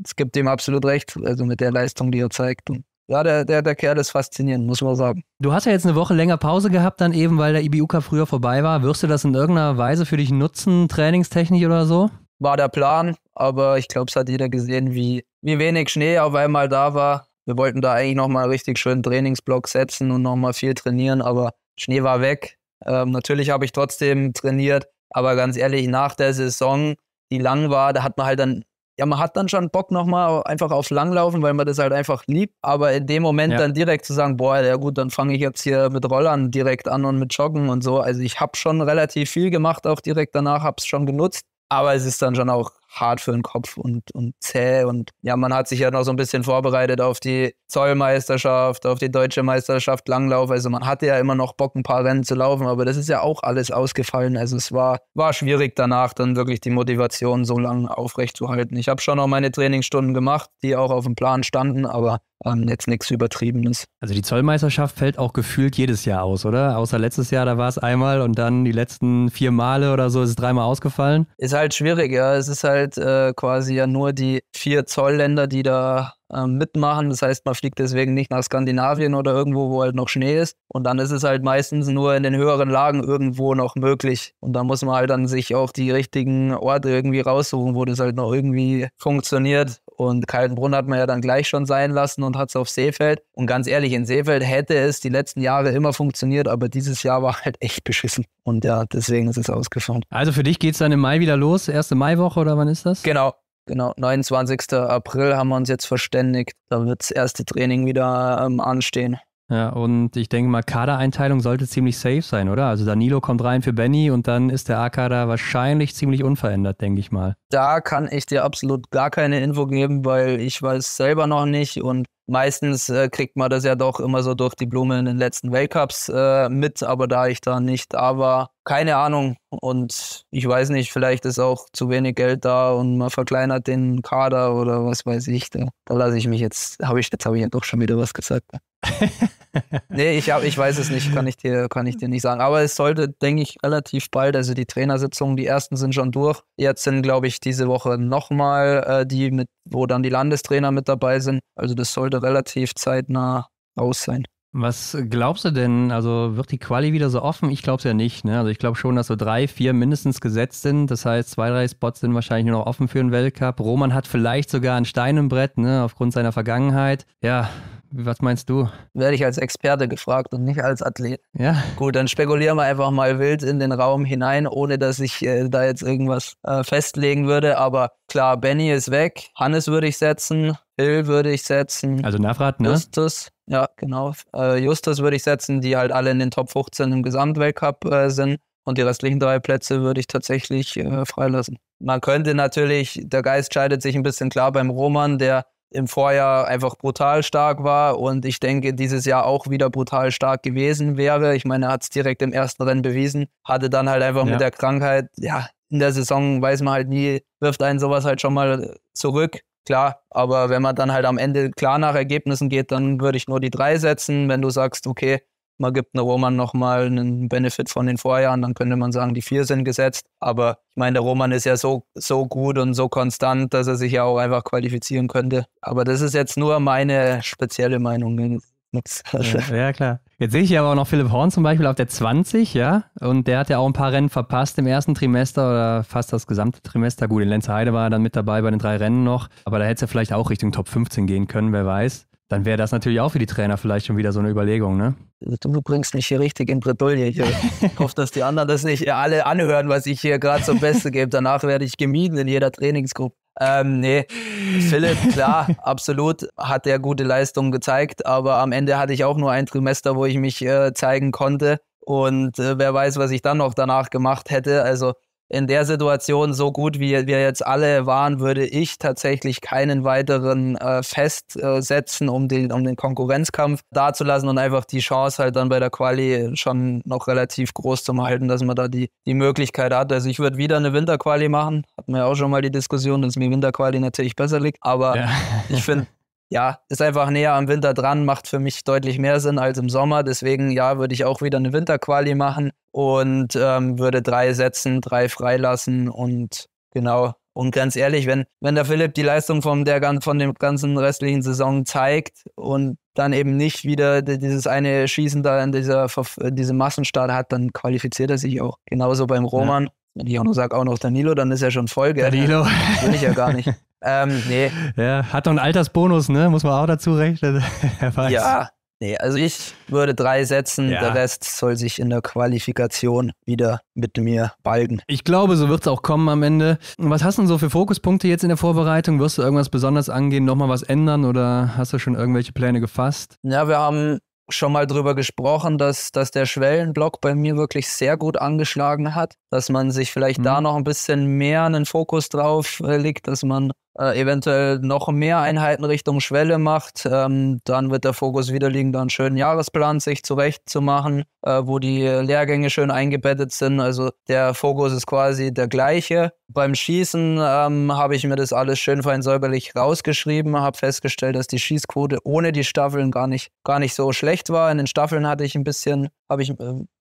es gibt ihm absolut recht, also mit der Leistung, die er zeigt. Und ja, der, der, der Kerl ist faszinierend, muss man sagen. Du hast ja jetzt eine Woche länger Pause gehabt, dann eben, weil der IBU Cup früher vorbei war. Wirst du das in irgendeiner Weise für dich nutzen, trainingstechnisch oder so? War der Plan, aber ich glaube, es hat jeder gesehen, wie, wie wenig Schnee auf einmal da war. Wir wollten da eigentlich nochmal richtig schön Trainingsblock setzen und nochmal viel trainieren, aber Schnee war weg. Ähm, natürlich habe ich trotzdem trainiert, aber ganz ehrlich, nach der Saison, die lang war, da hat man halt dann ja, man hat dann schon Bock nochmal einfach auf Langlaufen, weil man das halt einfach liebt. Aber in dem Moment ja. dann direkt zu sagen, boah, ja gut, dann fange ich jetzt hier mit Rollern direkt an und mit Joggen und so. Also ich habe schon relativ viel gemacht, auch direkt danach, habe es schon genutzt. Aber es ist dann schon auch hart für den Kopf und, und zäh. Und ja, man hat sich ja noch so ein bisschen vorbereitet auf die Zollmeisterschaft, auf die deutsche Meisterschaft Langlauf. Also man hatte ja immer noch Bock, ein paar Rennen zu laufen, aber das ist ja auch alles ausgefallen. Also es war, war schwierig danach, dann wirklich die Motivation so lange aufrechtzuhalten. Ich habe schon noch meine Trainingsstunden gemacht, die auch auf dem Plan standen, aber ähm, jetzt nichts Übertriebenes. Also die Zollmeisterschaft fällt auch gefühlt jedes Jahr aus, oder? Außer letztes Jahr, da war es einmal und dann die letzten vier Male oder so ist es dreimal ausgefallen. Ist halt schwierig, ja. Es ist halt halt äh, quasi ja nur die vier Zollländer, die da ähm, mitmachen. Das heißt, man fliegt deswegen nicht nach Skandinavien oder irgendwo, wo halt noch Schnee ist. Und dann ist es halt meistens nur in den höheren Lagen irgendwo noch möglich. Und da muss man halt dann sich auch die richtigen Orte irgendwie raussuchen, wo das halt noch irgendwie funktioniert. Und Kaltenbrunn hat man ja dann gleich schon sein lassen und hat es auf Seefeld. Und ganz ehrlich, in Seefeld hätte es die letzten Jahre immer funktioniert, aber dieses Jahr war halt echt beschissen. Und ja, deswegen ist es ausgefallen. Also für dich geht es dann im Mai wieder los, erste Maiwoche oder wann ist das? Genau, Genau, 29. April haben wir uns jetzt verständigt. Da wird das erste Training wieder ähm, anstehen. Ja, und ich denke mal, Kadereinteilung sollte ziemlich safe sein, oder? Also Danilo kommt rein für Benny und dann ist der A-Kader wahrscheinlich ziemlich unverändert, denke ich mal. Da kann ich dir absolut gar keine Info geben, weil ich weiß selber noch nicht und Meistens äh, kriegt man das ja doch immer so durch die Blume in den letzten Weltcups äh, mit, aber da ich da nicht da war, keine Ahnung. Und ich weiß nicht, vielleicht ist auch zu wenig Geld da und man verkleinert den Kader oder was weiß ich. Da, da lasse ich mich jetzt, habe ich, jetzt habe ich ja doch schon wieder was gesagt. <laughs> nee, ich, hab, ich weiß es nicht, kann ich, dir, kann ich dir nicht sagen. Aber es sollte, denke ich, relativ bald, also die Trainersitzungen, die ersten sind schon durch. Jetzt sind, glaube ich, diese Woche nochmal äh, die, mit, wo dann die Landestrainer mit dabei sind. Also das sollte relativ zeitnah raus sein. Was glaubst du denn? Also wird die Quali wieder so offen? Ich glaube es ja nicht. Ne? Also ich glaube schon, dass so drei, vier mindestens gesetzt sind. Das heißt, zwei, drei Spots sind wahrscheinlich nur noch offen für den Weltcup. Roman hat vielleicht sogar ein Stein im Brett, ne? aufgrund seiner Vergangenheit. Ja, was meinst du? Werde ich als Experte gefragt und nicht als Athlet. Ja. Gut, dann spekulieren wir einfach mal wild in den Raum hinein, ohne dass ich äh, da jetzt irgendwas äh, festlegen würde. Aber klar, Benny ist weg. Hannes würde ich setzen. Hill würde ich setzen. Also Navrat, ne? Justus. Ja, genau. Äh, Justus würde ich setzen, die halt alle in den Top 15 im Gesamtweltcup äh, sind. Und die restlichen drei Plätze würde ich tatsächlich äh, freilassen. Man könnte natürlich, der Geist scheidet sich ein bisschen klar beim Roman, der im Vorjahr einfach brutal stark war und ich denke, dieses Jahr auch wieder brutal stark gewesen wäre. Ich meine, er hat es direkt im ersten Rennen bewiesen, hatte dann halt einfach ja. mit der Krankheit, ja, in der Saison weiß man halt nie, wirft einen sowas halt schon mal zurück. Klar, aber wenn man dann halt am Ende klar nach Ergebnissen geht, dann würde ich nur die drei setzen. Wenn du sagst, okay, man gibt einer Roman nochmal einen Benefit von den Vorjahren, dann könnte man sagen, die vier sind gesetzt. Aber ich meine, der Roman ist ja so, so gut und so konstant, dass er sich ja auch einfach qualifizieren könnte. Aber das ist jetzt nur meine spezielle Meinung. Ja, <laughs> ja, klar. Jetzt sehe ich ja aber auch noch Philipp Horn zum Beispiel auf der 20, ja. Und der hat ja auch ein paar Rennen verpasst im ersten Trimester oder fast das gesamte Trimester. Gut, in Heide war er dann mit dabei bei den drei Rennen noch. Aber da hätte es ja vielleicht auch Richtung Top 15 gehen können, wer weiß. Dann wäre das natürlich auch für die Trainer vielleicht schon wieder so eine Überlegung, ne? Du bringst mich hier richtig in Bredouille. Ich äh, <laughs> hoffe, dass die anderen das nicht alle anhören, was ich hier gerade zum Beste gebe. Danach werde ich gemieden in jeder Trainingsgruppe. Ähm, nee, Philipp, klar, <laughs> absolut, hat er gute Leistungen gezeigt, aber am Ende hatte ich auch nur ein Trimester, wo ich mich äh, zeigen konnte. Und äh, wer weiß, was ich dann noch danach gemacht hätte. Also in der Situation so gut, wie wir jetzt alle waren, würde ich tatsächlich keinen weiteren äh, festsetzen, äh, um den, um den Konkurrenzkampf dazulassen und einfach die Chance halt dann bei der Quali schon noch relativ groß zu halten, dass man da die, die Möglichkeit hat. Also ich würde wieder eine Winterquali machen. Hatten wir auch schon mal die Diskussion, dass mir Winterquali natürlich besser liegt. Aber ja. ich finde <laughs> ja, ist einfach näher am Winter dran, macht für mich deutlich mehr Sinn als im Sommer. Deswegen, ja, würde ich auch wieder eine Winterquali machen und ähm, würde drei setzen, drei freilassen und genau. Und ganz ehrlich, wenn, wenn der Philipp die Leistung von der, von der ganzen restlichen Saison zeigt und dann eben nicht wieder dieses eine Schießen da in dieser, diese Massenstart hat, dann qualifiziert er sich auch. Genauso beim Roman. Ja. Wenn ich auch noch sage, auch noch Danilo, dann ist er schon voll, gell? Danilo. Das will ich ja gar nicht. <laughs> Ähm, nee. Ja, hat doch einen Altersbonus, ne? Muss man auch dazu rechnen. <laughs> ja, nee, also ich würde drei setzen, ja. der Rest soll sich in der Qualifikation wieder mit mir balgen. Ich glaube, so wird es auch kommen am Ende. Was hast du denn so für Fokuspunkte jetzt in der Vorbereitung? Wirst du irgendwas besonders angehen, nochmal was ändern oder hast du schon irgendwelche Pläne gefasst? Ja, wir haben schon mal drüber gesprochen, dass, dass der Schwellenblock bei mir wirklich sehr gut angeschlagen hat, dass man sich vielleicht mhm. da noch ein bisschen mehr einen Fokus drauf äh, legt, dass man äh, eventuell noch mehr Einheiten Richtung Schwelle macht, ähm, dann wird der Fokus wieder liegen, da einen schönen Jahresplan sich zurechtzumachen, äh, wo die Lehrgänge schön eingebettet sind. Also der Fokus ist quasi der gleiche. Beim Schießen ähm, habe ich mir das alles schön fein säuberlich rausgeschrieben, habe festgestellt, dass die Schießquote ohne die Staffeln gar nicht, gar nicht so schlecht war. In den Staffeln hatte ich ein bisschen, habe ich äh,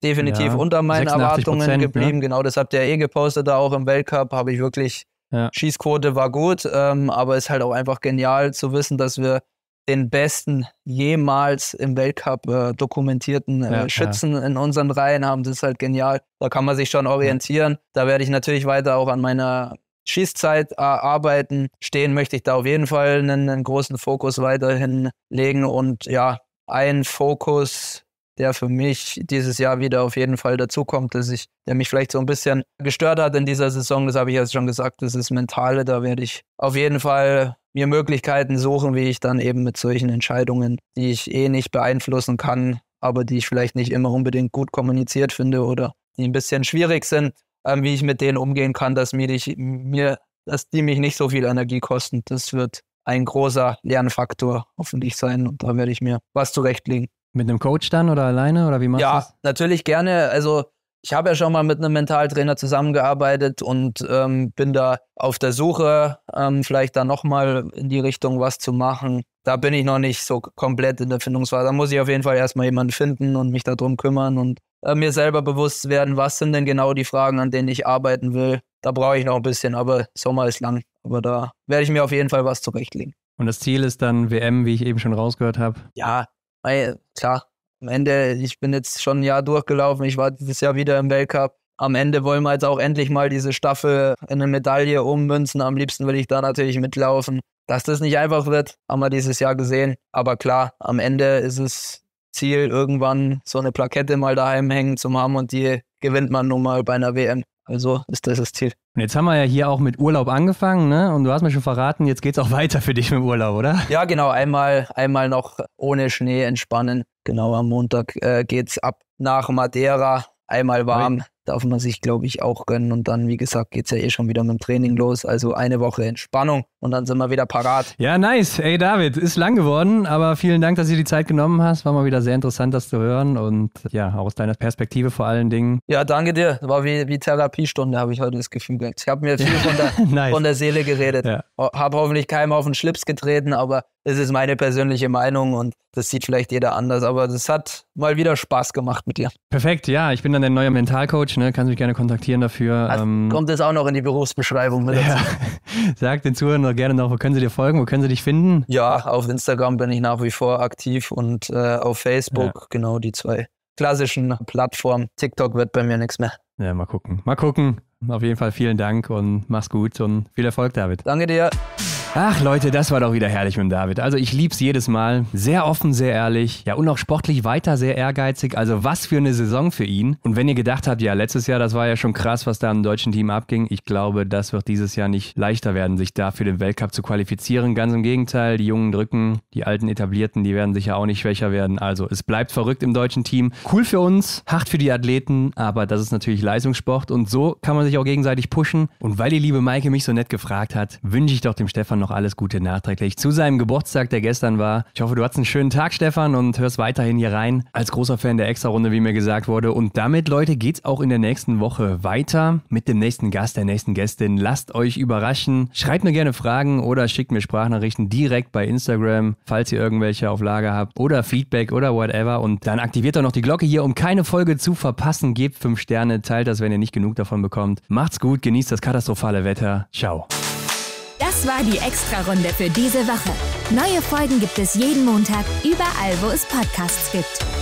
definitiv ja, unter meinen Erwartungen geblieben. Ne? Genau, das habt ihr ja eh gepostet, da auch im Weltcup habe ich wirklich ja. Schießquote war gut, ähm, aber ist halt auch einfach genial zu wissen, dass wir den besten jemals im Weltcup äh, dokumentierten äh, ja, Schützen ja. in unseren Reihen haben. Das ist halt genial. Da kann man sich schon orientieren. Da werde ich natürlich weiter auch an meiner Schießzeit äh, arbeiten. Stehen möchte ich da auf jeden Fall einen, einen großen Fokus weiterhin legen und ja, ein Fokus der für mich dieses Jahr wieder auf jeden Fall dazukommt, dass ich, der mich vielleicht so ein bisschen gestört hat in dieser Saison, das habe ich jetzt schon gesagt, das ist mentale, da werde ich auf jeden Fall mir Möglichkeiten suchen, wie ich dann eben mit solchen Entscheidungen, die ich eh nicht beeinflussen kann, aber die ich vielleicht nicht immer unbedingt gut kommuniziert finde oder die ein bisschen schwierig sind, ähm, wie ich mit denen umgehen kann, dass mir, die, mir, dass die mich nicht so viel Energie kosten. Das wird ein großer Lernfaktor hoffentlich sein und da werde ich mir was zurechtlegen. Mit einem Coach dann oder alleine oder wie machst du Ja, das? natürlich gerne. Also ich habe ja schon mal mit einem Mentaltrainer zusammengearbeitet und ähm, bin da auf der Suche, ähm, vielleicht da nochmal in die Richtung was zu machen. Da bin ich noch nicht so komplett in der Findungsphase. Da muss ich auf jeden Fall erstmal jemanden finden und mich darum kümmern und äh, mir selber bewusst werden, was sind denn genau die Fragen, an denen ich arbeiten will. Da brauche ich noch ein bisschen, aber Sommer ist lang. Aber da werde ich mir auf jeden Fall was zurechtlegen. Und das Ziel ist dann WM, wie ich eben schon rausgehört habe? Ja, weil, klar, am Ende, ich bin jetzt schon ein Jahr durchgelaufen, ich war dieses Jahr wieder im Weltcup. Am Ende wollen wir jetzt auch endlich mal diese Staffel in eine Medaille ummünzen. Am liebsten will ich da natürlich mitlaufen. Dass das nicht einfach wird, haben wir dieses Jahr gesehen. Aber klar, am Ende ist es Ziel, irgendwann so eine Plakette mal daheim hängen zu haben und die gewinnt man nun mal bei einer WM. Also ist das das Ziel. Und jetzt haben wir ja hier auch mit Urlaub angefangen, ne? Und du hast mir schon verraten, jetzt geht's auch weiter für dich mit Urlaub, oder? Ja, genau. Einmal, einmal noch ohne Schnee entspannen. Genau, am Montag äh, geht's ab nach Madeira. Einmal warm, darf man sich, glaube ich, auch gönnen. Und dann, wie gesagt, geht es ja eh schon wieder mit dem Training los. Also eine Woche Entspannung und dann sind wir wieder parat. Ja, nice. Ey, David, ist lang geworden, aber vielen Dank, dass du dir die Zeit genommen hast. War mal wieder sehr interessant, das zu hören und ja, auch aus deiner Perspektive vor allen Dingen. Ja, danke dir. War wie, wie Therapiestunde, habe ich heute das Gefühl gehabt. Ich habe mir viel von der, <laughs> nice. von der Seele geredet. Ja. Habe hoffentlich keinem auf den Schlips getreten, aber es ist meine persönliche Meinung und das sieht vielleicht jeder anders, aber das hat mal wieder Spaß gemacht mit dir. Perfekt, ja, ich bin dann dein neuer Mentalcoach, ne? kannst mich gerne kontaktieren dafür. Also ähm, kommt das auch noch in die Berufsbeschreibung mit ja. <laughs> Sag den Zuhörern doch gerne noch, wo können sie dir folgen, wo können sie dich finden? Ja, auf Instagram bin ich nach wie vor aktiv und äh, auf Facebook, ja. genau die zwei klassischen Plattformen. TikTok wird bei mir nichts mehr. Ja, mal gucken, mal gucken. Auf jeden Fall vielen Dank und mach's gut und viel Erfolg, David. Danke dir. Ach Leute, das war doch wieder herrlich mit David. Also ich lieb's jedes Mal. Sehr offen, sehr ehrlich. Ja, und auch sportlich weiter sehr ehrgeizig. Also was für eine Saison für ihn. Und wenn ihr gedacht habt, ja, letztes Jahr, das war ja schon krass, was da im deutschen Team abging. Ich glaube, das wird dieses Jahr nicht leichter werden, sich da für den Weltcup zu qualifizieren. Ganz im Gegenteil, die Jungen drücken, die alten Etablierten, die werden sicher auch nicht schwächer werden. Also es bleibt verrückt im deutschen Team. Cool für uns, hart für die Athleten, aber das ist natürlich Leistungssport und so kann man sich auch gegenseitig pushen. Und weil die liebe Maike mich so nett gefragt hat, wünsche ich doch dem Stefan noch alles Gute nachträglich zu seinem Geburtstag, der gestern war. Ich hoffe, du hattest einen schönen Tag, Stefan, und hörst weiterhin hier rein. Als großer Fan der Extra-Runde, wie mir gesagt wurde. Und damit, Leute, geht's auch in der nächsten Woche weiter mit dem nächsten Gast, der nächsten Gästin. Lasst euch überraschen. Schreibt mir gerne Fragen oder schickt mir Sprachnachrichten direkt bei Instagram, falls ihr irgendwelche auf Lager habt oder Feedback oder whatever. Und dann aktiviert doch noch die Glocke hier, um keine Folge zu verpassen. Gebt 5 Sterne, teilt das, wenn ihr nicht genug davon bekommt. Macht's gut, genießt das katastrophale Wetter. Ciao. Das war die Extrarunde für diese Woche. Neue Folgen gibt es jeden Montag, überall, wo es Podcasts gibt.